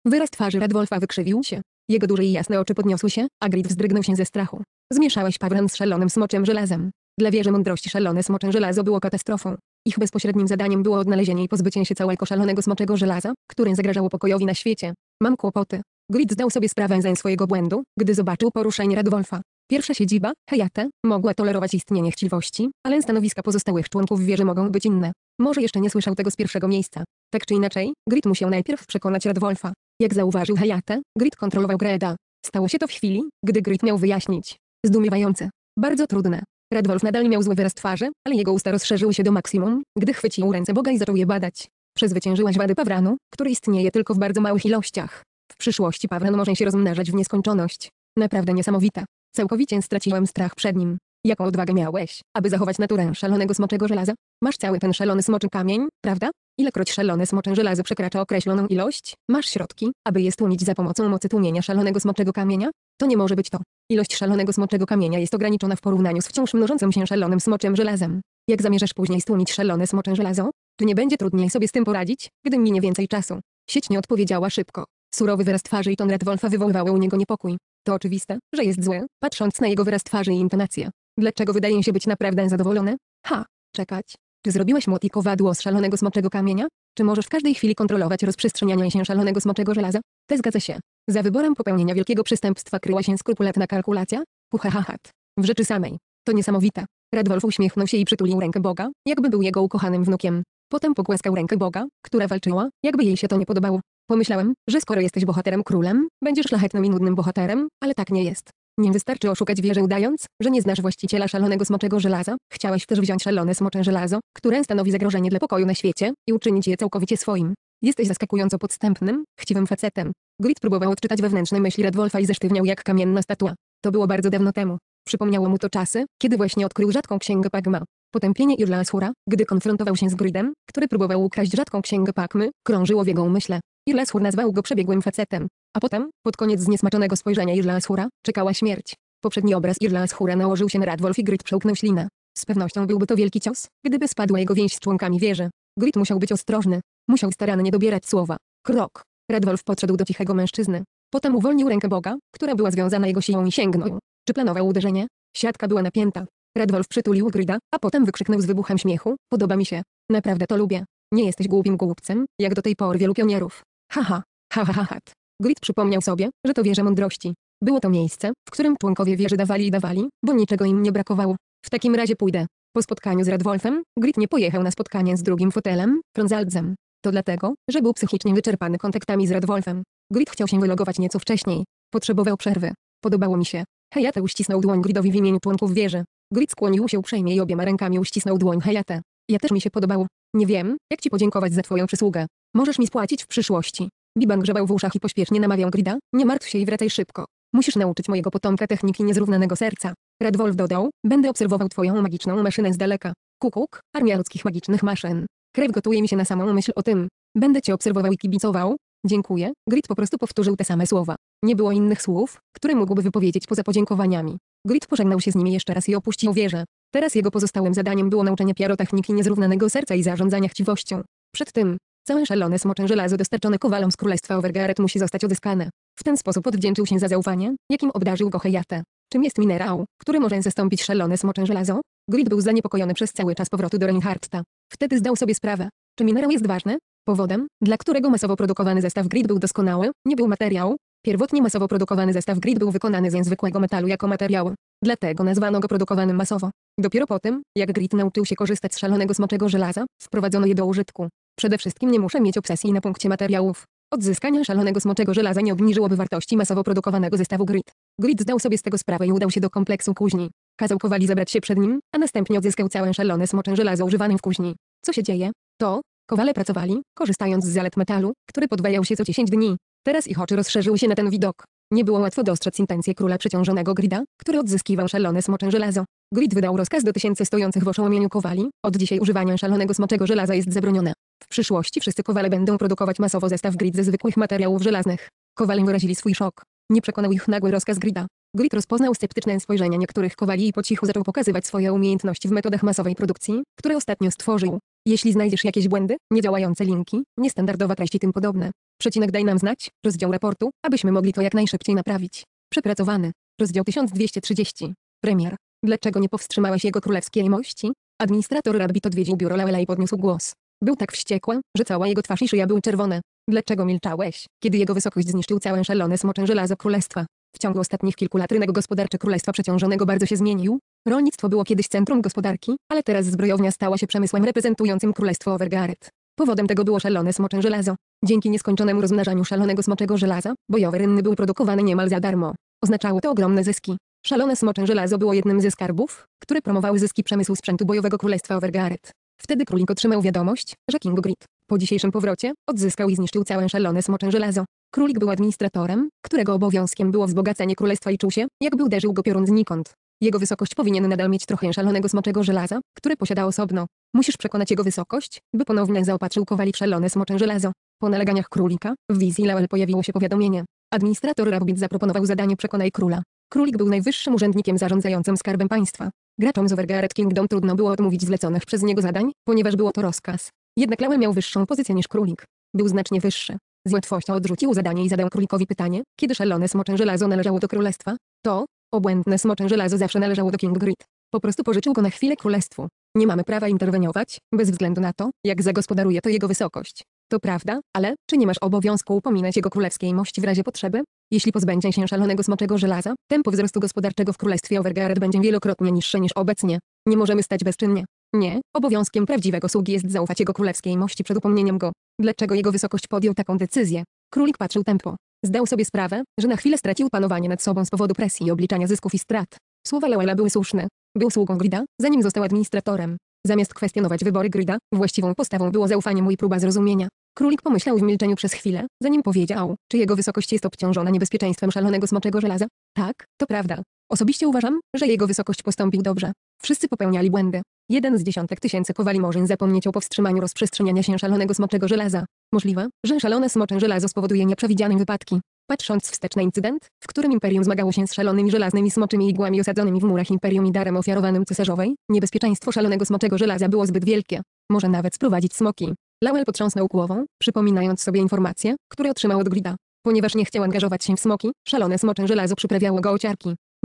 Wyraz twarzy Radwolfa wykrzywił się. Jego duże i jasne oczy podniosły się, a Grid wzdrygnął się ze strachu. Zmieszałeś pawron z szalonym smoczem żelazem. Dla wieży mądrości szalone smocze żelazo było katastrofą. Ich bezpośrednim zadaniem było odnalezienie i pozbycie się całego szalonego smoczego żelaza, które zagrażało pokojowi na świecie. Mam kłopoty. Grid zdał sobie sprawę ze swojego błędu, gdy zobaczył poruszenie Radwolfa. Pierwsza siedziba, Hayate, mogła tolerować istnienie chciwości, ale stanowiska pozostałych członków wieży mogą być inne. Może jeszcze nie słyszał tego z pierwszego miejsca. Tak czy inaczej, Grid musiał najpierw przekonać Radwolfa. Jak zauważył Hayate, Grid kontrolował Greda. Stało się to w chwili, gdy Grid miał wyjaśnić. Zdumiewające. Bardzo trudne. Radwolf nadal miał zły wyraz twarzy, ale jego usta rozszerzyły się do maksimum, gdy chwycił ręce Boga i zaczął je badać. Przezwyciężyłaś wady Pawranu, który istnieje tylko w bardzo małych ilościach. W przyszłości Pawran może się rozmnażać w nieskończoność. Naprawdę niesamowita. Całkowicie straciłem strach przed nim. Jaką odwagę miałeś, aby zachować naturę szalonego smoczego żelaza? Masz cały ten szalony smoczy kamień, prawda? Ilekroć szalone smocze żelazo przekracza określoną ilość, masz środki, aby je stłumić za pomocą mocy tłumienia szalonego smoczego kamienia? To nie może być to. Ilość szalonego smoczego kamienia jest ograniczona w porównaniu z wciąż mnożącym się szalonym smoczym żelazem. Jak zamierzasz później stłumić szalone smocze żelazo? Czy nie będzie trudniej sobie z tym poradzić, gdy minie więcej czasu? Sieć nie odpowiedziała szybko. Surowy wyraz twarzy i ton wolfa wywoływały u niego niepokój. To oczywiste, że jest złe, patrząc na jego wyraz twarzy i intonację. Dlaczego wydaje się być naprawdę zadowolone? Ha, czekać. Czy zrobiłeś młot i kowadło z szalonego smoczego kamienia? Czy możesz w każdej chwili kontrolować rozprzestrzenianie się szalonego smoczego żelaza? Te zgadza się. Za wyborem popełnienia wielkiego przestępstwa kryła się skrupulatna kalkulacja? Puchahahat. W rzeczy samej. To niesamowite. Radwolf uśmiechnął się i przytulił rękę Boga, jakby był jego ukochanym wnukiem. Potem pogłaskał rękę Boga, która walczyła, jakby jej się to nie podobało. Pomyślałem, że skoro jesteś bohaterem królem, będziesz szlachetnym i nudnym bohaterem, ale tak nie jest. Nie wystarczy oszukać wieży udając, że nie znasz właściciela szalonego smoczego żelaza, chciałeś też wziąć szalone smocze żelazo, które stanowi zagrożenie dla pokoju na świecie, i uczynić je całkowicie swoim. Jesteś zaskakująco podstępnym, chciwym facetem. Grit próbował odczytać wewnętrzne myśli Redwolfa i zesztywniał jak kamienna statua. To było bardzo dawno temu. Przypomniało mu to czasy, kiedy właśnie odkrył rzadką księgę Pagma. Potępienie Irla Ashura, gdy konfrontował się z Gridem, który próbował ukraść rzadką księgę Pakmy, krążyło w jego umyśle. Irla Ashur nazwał go przebiegłym facetem. A potem, pod koniec zniesmaczonego spojrzenia Irla Ashura, czekała śmierć. Poprzedni obraz Irla Ashura nałożył się na Radwolf i Grid przełknął ślinę. Z pewnością byłby to wielki cios, gdyby spadła jego więź z członkami wieży. Grid musiał być ostrożny. Musiał starannie dobierać słowa. Krok. Radwolf podszedł do cichego mężczyzny. Potem uwolnił rękę Boga, która była związana jego siłą i sięgnął. Czy planował uderzenie? Siatka była napięta. Radwolf przytulił Grida, a potem wykrzyknął z wybuchem śmiechu, podoba mi się. Naprawdę to lubię. Nie jesteś głupim głupcem, jak do tej pory wielu pionierów. Haha, ha, ha, ha, ha. Grid przypomniał sobie, że to wieża mądrości. Było to miejsce, w którym członkowie wieży dawali i dawali, bo niczego im nie brakowało. W takim razie pójdę. Po spotkaniu z Radwolfem, Grid nie pojechał na spotkanie z drugim fotelem, Frązaldzem. To dlatego, że był psychicznie wyczerpany kontaktami z Radwolfem. Grid chciał się wylogować nieco wcześniej. Potrzebował przerwy. Podobało mi się. Hayate uścisnął dłoń Gridowi w imieniu członków wieży. Grit skłonił się uprzejmie i obiema rękami uścisnął dłoń Hayate. Ja też mi się podobał. Nie wiem, jak ci podziękować za twoją przysługę. Możesz mi spłacić w przyszłości. Biban grzebał w uszach i pośpiesznie namawiał Grida, nie martw się i wracaj szybko. Musisz nauczyć mojego potomka techniki niezrównanego serca. Redwolf dodał, będę obserwował twoją magiczną maszynę z daleka. Kukuk, armia ludzkich magicznych maszyn. Krew gotuje mi się na samą myśl o tym. Będę cię obserwował i kibicował. Dziękuję. Grit po prostu powtórzył te same słowa. Nie było innych słów, które mógłby wypowiedzieć poza podziękowaniami. Grit pożegnał się z nimi jeszcze raz i opuścił wieżę. Teraz jego pozostałym zadaniem było nauczenie piarotachniki niezrównanego serca i zarządzania chciwością. Przed tym, całe szalone smocze żelazo dostarczone kowalom z królestwa Overgaret musi zostać odzyskane. W ten sposób odwdzięczył się za zaufanie, jakim obdarzył go Hejata. Czym jest minerał, który może zastąpić szalone smocze żelazo? Grit był zaniepokojony przez cały czas powrotu do Reinhardta. Wtedy zdał sobie sprawę, czy minerał jest ważny? Powodem, dla którego masowo produkowany zestaw Grid był doskonały, nie był materiał, Pierwotnie masowo produkowany zestaw grid był wykonany ze zwykłego metalu jako materiału. Dlatego nazwano go produkowanym masowo. Dopiero po tym, jak grid nauczył się korzystać z szalonego smoczego żelaza, wprowadzono je do użytku. Przede wszystkim nie muszę mieć obsesji na punkcie materiałów. Odzyskanie szalonego smoczego żelaza nie obniżyłoby wartości masowo produkowanego zestawu grid. Grid zdał sobie z tego sprawę i udał się do kompleksu kuźni. Kazał Kowali zebrać się przed nim, a następnie odzyskał całe szalone smocze żelazo używane w kuźni. Co się dzieje? To, Kowale pracowali, korzystając z zalet metalu, który podwajał się co 10 dni. Teraz ich oczy rozszerzyły się na ten widok. Nie było łatwo dostrzec intencje króla przeciążonego Grida, który odzyskiwał szalone smocze żelazo. Grid wydał rozkaz do tysięcy stojących w oszołomieniu kowali, od dzisiaj używanie szalonego smoczego żelaza jest zabronione. W przyszłości wszyscy kowale będą produkować masowo zestaw grid ze zwykłych materiałów żelaznych. Kowale wyrazili swój szok. Nie przekonał ich nagły rozkaz Grida. Grid rozpoznał sceptyczne spojrzenia niektórych kowali i po cichu zaczął pokazywać swoje umiejętności w metodach masowej produkcji, które ostatnio stworzył. Jeśli znajdziesz jakieś błędy, niedziałające linki, niestandardowe treści tym podobne, przecinek daj nam znać, rozdział raportu, abyśmy mogli to jak najszybciej naprawić. Przepracowany. Rozdział 1230. Premier. Dlaczego nie powstrzymałeś jego królewskiej mości? Administrator Rabbit odwiedził biuro Lewela i podniósł głos. Był tak wściekły, że cała jego twarz i szyja były czerwone. Dlaczego milczałeś, kiedy jego wysokość zniszczył całe szalone smoczę żelazo królestwa? W ciągu ostatnich kilku lat rynek gospodarczy królestwa przeciążonego bardzo się zmienił, Rolnictwo było kiedyś centrum gospodarki, ale teraz zbrojownia stała się przemysłem reprezentującym królestwo Overgaret. Powodem tego było szalone smocze żelazo. Dzięki nieskończonemu rozmnażaniu szalonego smoczego żelaza, bojowe rynny były produkowane niemal za darmo. Oznaczało to ogromne zyski. Szalone smocze żelazo było jednym ze skarbów, które promowały zyski przemysłu sprzętu bojowego królestwa Overgaret. Wtedy królik otrzymał wiadomość, że King Grid, po dzisiejszym powrocie, odzyskał i zniszczył całe szalone smocze żelazo. Królik był administratorem, którego obowiązkiem było wzbogacenie królestwa i czuł się, jakby uderzył go piorun znikąd. Jego wysokość powinien nadal mieć trochę szalonego smoczego żelaza, które posiada osobno. Musisz przekonać jego wysokość, by ponownie zaopatrzył kowali w szalone smocze żelazo. Po naleganiach królika, w wizji Lael pojawiło się powiadomienie. Administrator Rabbitt zaproponował zadanie przekonaj króla. Królik był najwyższym urzędnikiem zarządzającym skarbem państwa. Graczom z Overgaard Kingdom trudno było odmówić zleconych przez niego zadań, ponieważ było to rozkaz. Jednak Lael miał wyższą pozycję niż królik. Był znacznie wyższy. Z łatwością odrzucił zadanie i zadał królikowi pytanie, kiedy szalone smocze żelazo należało do królestwa. To, Obłędne smocze żelazo zawsze należało do King Grid. Po prostu pożyczył go na chwilę królestwu. Nie mamy prawa interweniować, bez względu na to, jak zagospodaruje to jego wysokość. To prawda, ale czy nie masz obowiązku upominać jego królewskiej mości w razie potrzeby? Jeśli pozbędzie się szalonego smoczego żelaza, tempo wzrostu gospodarczego w królestwie Overgaard będzie wielokrotnie niższe niż obecnie. Nie możemy stać bezczynnie. Nie, obowiązkiem prawdziwego sługi jest zaufać jego królewskiej mości przed upomnieniem go. Dlaczego jego wysokość podjął taką decyzję? Królik patrzył tempo. Zdał sobie sprawę, że na chwilę stracił panowanie nad sobą z powodu presji i obliczania zysków i strat. Słowa Lewella były słuszne. Był sługą Grida, zanim został administratorem. Zamiast kwestionować wybory Grida, właściwą postawą było zaufanie mu i próba zrozumienia. Królik pomyślał w milczeniu przez chwilę, zanim powiedział, czy jego wysokość jest obciążona niebezpieczeństwem szalonego smoczego żelaza. Tak, to prawda, Osobiście uważam, że jego wysokość postąpił dobrze. Wszyscy popełniali błędy. Jeden z dziesiątek tysięcy kowali Morzyn zapomnieć o powstrzymaniu rozprzestrzeniania się szalonego smoczego żelaza. Możliwe, że szalone smocze żelazo spowoduje nieprzewidziane wypadki. Patrząc wstecz na incydent, w którym Imperium zmagało się z szalonymi żelaznymi smoczymi igłami osadzonymi w murach Imperium i darem ofiarowanym cesarzowej, niebezpieczeństwo szalonego smoczego żelaza było zbyt wielkie. Może nawet sprowadzić smoki. Lawel potrząsnął głową, przypominając sobie informacje, które otrzymał od Grida. Ponieważ nie chciał angażować się w smoki, szalone smocze żelazo przyprawiało go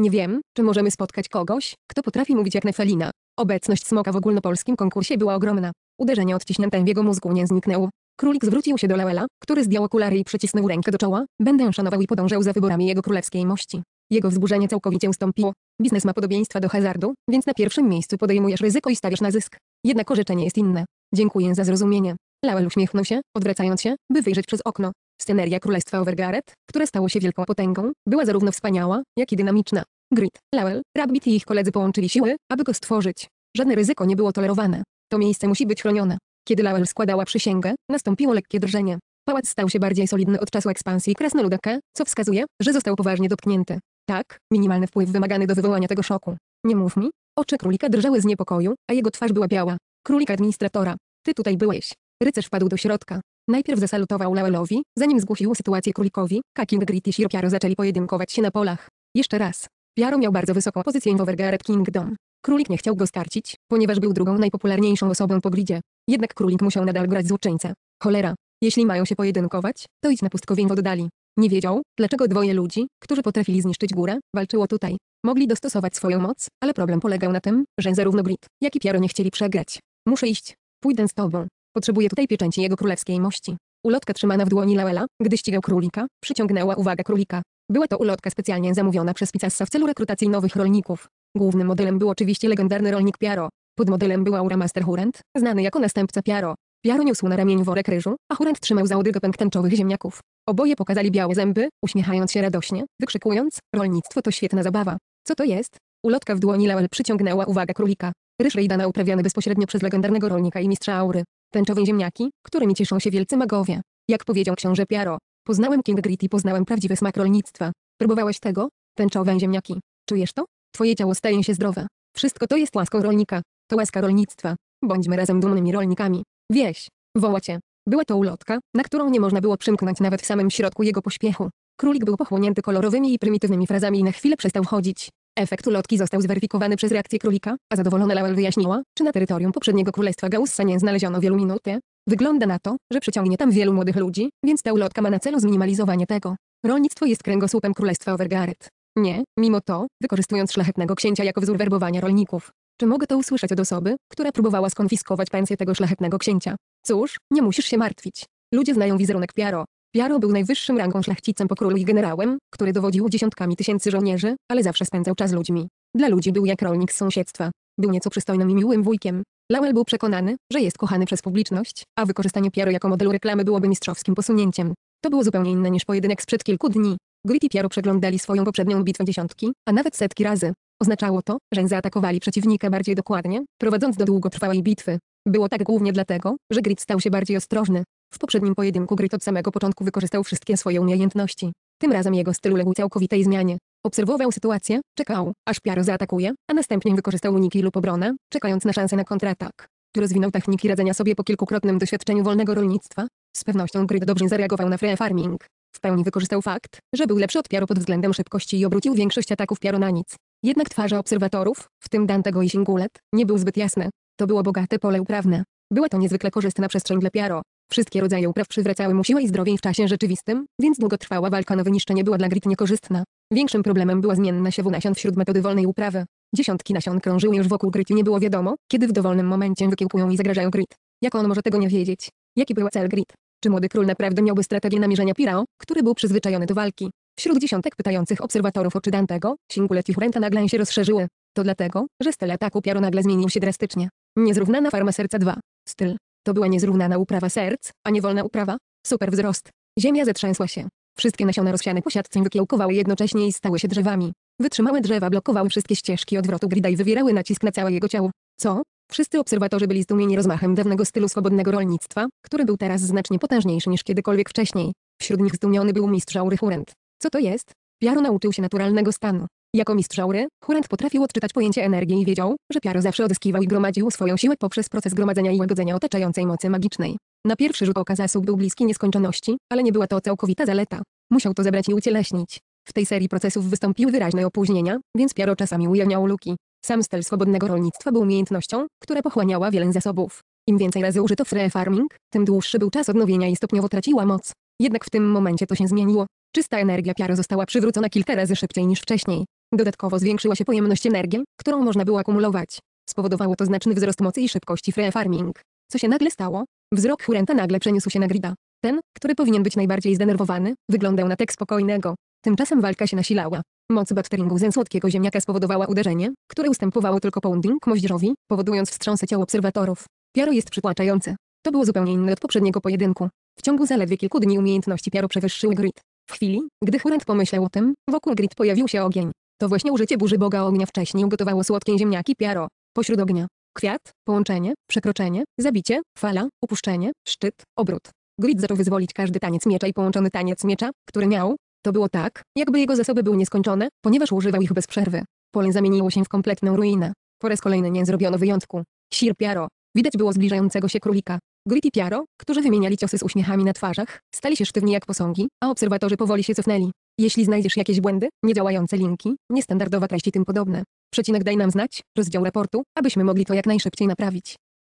nie wiem, czy możemy spotkać kogoś, kto potrafi mówić jak Nefelina. Obecność smoka w ogólnopolskim konkursie była ogromna. Uderzenie odciśnięte w jego mózgu nie zniknęło. Królik zwrócił się do Lewela, który zdjął okulary i przycisnął rękę do czoła. Będę szanował i podążał za wyborami jego królewskiej mości. Jego wzburzenie całkowicie ustąpiło. Biznes ma podobieństwa do hazardu, więc na pierwszym miejscu podejmujesz ryzyko i stawiasz na zysk. Jednak orzeczenie jest inne. Dziękuję za zrozumienie. Lewel uśmiechnął się, odwracając się, by wyjrzeć przez okno. Sceneria Królestwa Overgaret, które stało się wielką potęgą, była zarówno wspaniała, jak i dynamiczna. Grit, Lowell, Rabbit i ich koledzy połączyli siły, aby go stworzyć. Żadne ryzyko nie było tolerowane. To miejsce musi być chronione. Kiedy Lowell składała przysięgę, nastąpiło lekkie drżenie. Pałac stał się bardziej solidny od czasu ekspansji krasnoludaka, co wskazuje, że został poważnie dotknięty. Tak, minimalny wpływ wymagany do wywołania tego szoku. Nie mów mi. Oczy królika drżały z niepokoju, a jego twarz była biała. Królika administratora. Ty tutaj byłeś. Rycerz wpadł do środka. Najpierw zasalutował Lawellowi, zanim zgłosił sytuację królikowi, Kaking British i Piaro zaczęli pojedynkować się na polach. Jeszcze raz. Piaro miał bardzo wysoką pozycję w Overgaret Kingdom. Królik nie chciał go skarcić, ponieważ był drugą najpopularniejszą osobą po gridzie. Jednak królik musiał nadal grać złoczyńcę. Cholera. Jeśli mają się pojedynkować, to idź na pustkowień w oddali. Nie wiedział, dlaczego dwoje ludzi, którzy potrafili zniszczyć górę, walczyło tutaj. Mogli dostosować swoją moc, ale problem polegał na tym, że zarówno Brit, jak i Piaro nie chcieli przegrać. Muszę iść. Pójdę z tobą. Potrzebuje tutaj pieczęci jego królewskiej mości. Ulotka trzymana w dłoni Lawela, gdy ścigał królika, przyciągnęła uwagę królika. Była to ulotka specjalnie zamówiona przez Picassa w celu rekrutacji nowych rolników. Głównym modelem był oczywiście legendarny rolnik Piaro. Pod modelem była Aura Master Hurent, znany jako następca Piaro. Piaro niósł na ramieniu worek ryżu, a Hurent trzymał za łodygę pęk tęczowych ziemniaków. Oboje pokazali białe zęby, uśmiechając się radośnie, wykrzykując, rolnictwo to świetna zabawa. Co to jest? Ulotka w dłoni Lawel przyciągnęła uwagę królika. Ryż Rejdana uprawiany bezpośrednio przez legendarnego rolnika i mistrza aury. Tęczowe ziemniaki, którymi cieszą się wielcy magowie. Jak powiedział książę Piaro, poznałem King Grit i poznałem prawdziwy smak rolnictwa. Próbowałeś tego? Tęczowe ziemniaki. Czujesz to? Twoje ciało staje się zdrowe. Wszystko to jest łaską rolnika. To łaska rolnictwa. Bądźmy razem dumnymi rolnikami. Wieś. Woła cię. Była to ulotka, na którą nie można było przymknąć nawet w samym środku jego pośpiechu. Królik był pochłonięty kolorowymi i prymitywnymi frazami i na chwilę przestał chodzić. Efekt ulotki został zweryfikowany przez reakcję królika, a zadowolona Lawel wyjaśniła, czy na terytorium poprzedniego królestwa Gaussa nie znaleziono wielu minuty. Wygląda na to, że przyciągnie tam wielu młodych ludzi, więc ta ulotka ma na celu zminimalizowanie tego. Rolnictwo jest kręgosłupem królestwa Overgaret. Nie, mimo to, wykorzystując szlachetnego księcia jako wzór werbowania rolników. Czy mogę to usłyszeć od osoby, która próbowała skonfiskować pensję tego szlachetnego księcia? Cóż, nie musisz się martwić. Ludzie znają wizerunek Piaro, Piaro był najwyższym rangą szlachcicem po królu i generałem, który dowodził dziesiątkami tysięcy żołnierzy, ale zawsze spędzał czas ludźmi. Dla ludzi był jak rolnik z sąsiedztwa. Był nieco przystojnym i miłym wujkiem. Lowell był przekonany, że jest kochany przez publiczność, a wykorzystanie Piaro jako modelu reklamy byłoby mistrzowskim posunięciem. To było zupełnie inne niż pojedynek sprzed kilku dni. Grit i Piaro przeglądali swoją poprzednią bitwę dziesiątki, a nawet setki razy. Oznaczało to, że zaatakowali przeciwnika bardziej dokładnie, prowadząc do długotrwałej bitwy. Było tak głównie dlatego, że Grid stał się bardziej ostrożny. W poprzednim pojedynku Grid od samego początku wykorzystał wszystkie swoje umiejętności. Tym razem jego styl uległ całkowitej zmianie. Obserwował sytuację, czekał, aż Piaro zaatakuje, a następnie wykorzystał uniki lub obronę, czekając na szansę na kontratak. Tu rozwinął techniki radzenia sobie po kilkukrotnym doświadczeniu wolnego rolnictwa. Z pewnością Grid dobrze zareagował na free farming. W pełni wykorzystał fakt, że był lepszy od Piaro pod względem szybkości i obrócił większość ataków Piaro na nic. Jednak twarze obserwatorów, w tym Dantego i Singulet, nie był zbyt jasne. To było bogate pole uprawne. Była to niezwykle korzystna przestrzeń dla Piaro. Wszystkie rodzaje upraw przywracały mu siłę i zdrowie w czasie rzeczywistym, więc długotrwała walka na wyniszczenie była dla Grit niekorzystna. Większym problemem była zmienna siewu nasion wśród metody wolnej uprawy. Dziesiątki nasion krążyły już wokół Grit i nie było wiadomo, kiedy w dowolnym momencie wykiełkują i zagrażają Grit. Jak on może tego nie wiedzieć? Jaki był cel Grit? Czy młody król naprawdę miałby strategię namierzenia Pirao, który był przyzwyczajony do walki? Wśród dziesiątek pytających obserwatorów oczy Dantego, singule ich ręka nagle się rozszerzyły. To dlatego, że styl ataku Piaro nagle zmienił się drastycznie. Niezrównana farma serca 2. Styl. To była niezrównana uprawa serc, a nie wolna uprawa. Super wzrost. Ziemia zetrzęsła się. Wszystkie nasiona rozsiane po wykiełkowały jednocześnie i stały się drzewami. Wytrzymałe drzewa blokowały wszystkie ścieżki odwrotu grida i wywierały nacisk na całe jego ciało. Co? Wszyscy obserwatorzy byli zdumieni rozmachem dawnego stylu swobodnego rolnictwa, który był teraz znacznie potężniejszy niż kiedykolwiek wcześniej. Wśród nich zdumiony był mistrz Aury Hurent. Co to jest? Piaro nauczył się naturalnego stanu. Jako mistrz aury, Horant potrafił odczytać pojęcie energii i wiedział, że Piaro zawsze odzyskiwał i gromadził swoją siłę poprzez proces gromadzenia i łagodzenia otaczającej mocy magicznej. Na pierwszy rzut oka zasób był bliski nieskończoności, ale nie była to całkowita zaleta. Musiał to zebrać i ucieleśnić. W tej serii procesów wystąpiły wyraźne opóźnienia, więc Piaro czasami ujawniał luki. Sam styl swobodnego rolnictwa był umiejętnością, która pochłaniała wiele zasobów. Im więcej razy użyto free farming, tym dłuższy był czas odnowienia i stopniowo traciła moc. Jednak w tym momencie to się zmieniło. Czysta energia Piaro została przywrócona kilka razy szybciej niż wcześniej. Dodatkowo zwiększyła się pojemność energii, którą można było akumulować. Spowodowało to znaczny wzrost mocy i szybkości free farming. Co się nagle stało? Wzrok Hurenta nagle przeniósł się na Grida. Ten, który powinien być najbardziej zdenerwowany, wyglądał na tek spokojnego. Tymczasem walka się nasilała. Moc batteringu ze słodkiego ziemniaka spowodowała uderzenie, które ustępowało tylko pounding moździerzowi, powodując wstrząsy ciał obserwatorów. Piaro jest przytłaczające. To było zupełnie inne od poprzedniego pojedynku. W ciągu zaledwie kilku dni umiejętności Piaro przewyższyły Grid. W chwili, gdy Hurent pomyślał o tym, wokół Grid pojawił się ogień. To właśnie użycie burzy Boga ognia wcześniej ugotowało słodkie ziemniaki piaro. Pośród ognia. Kwiat, połączenie, przekroczenie, zabicie, fala, upuszczenie, szczyt, obrót. Grid zaczął wyzwolić każdy taniec miecza i połączony taniec miecza, który miał. To było tak, jakby jego zasoby były nieskończone, ponieważ używał ich bez przerwy. Pole zamieniło się w kompletną ruinę. Po raz kolejny nie zrobiono wyjątku. Sir Piaro. Widać było zbliżającego się królika. Grid i Piaro, którzy wymieniali ciosy z uśmiechami na twarzach, stali się sztywni jak posągi, a obserwatorzy powoli się cofnęli. Jeśli znajdziesz jakieś błędy, niedziałające linki, niestandardowa treści tym podobne, przecinek daj nam znać, rozdział raportu, abyśmy mogli to jak najszybciej naprawić.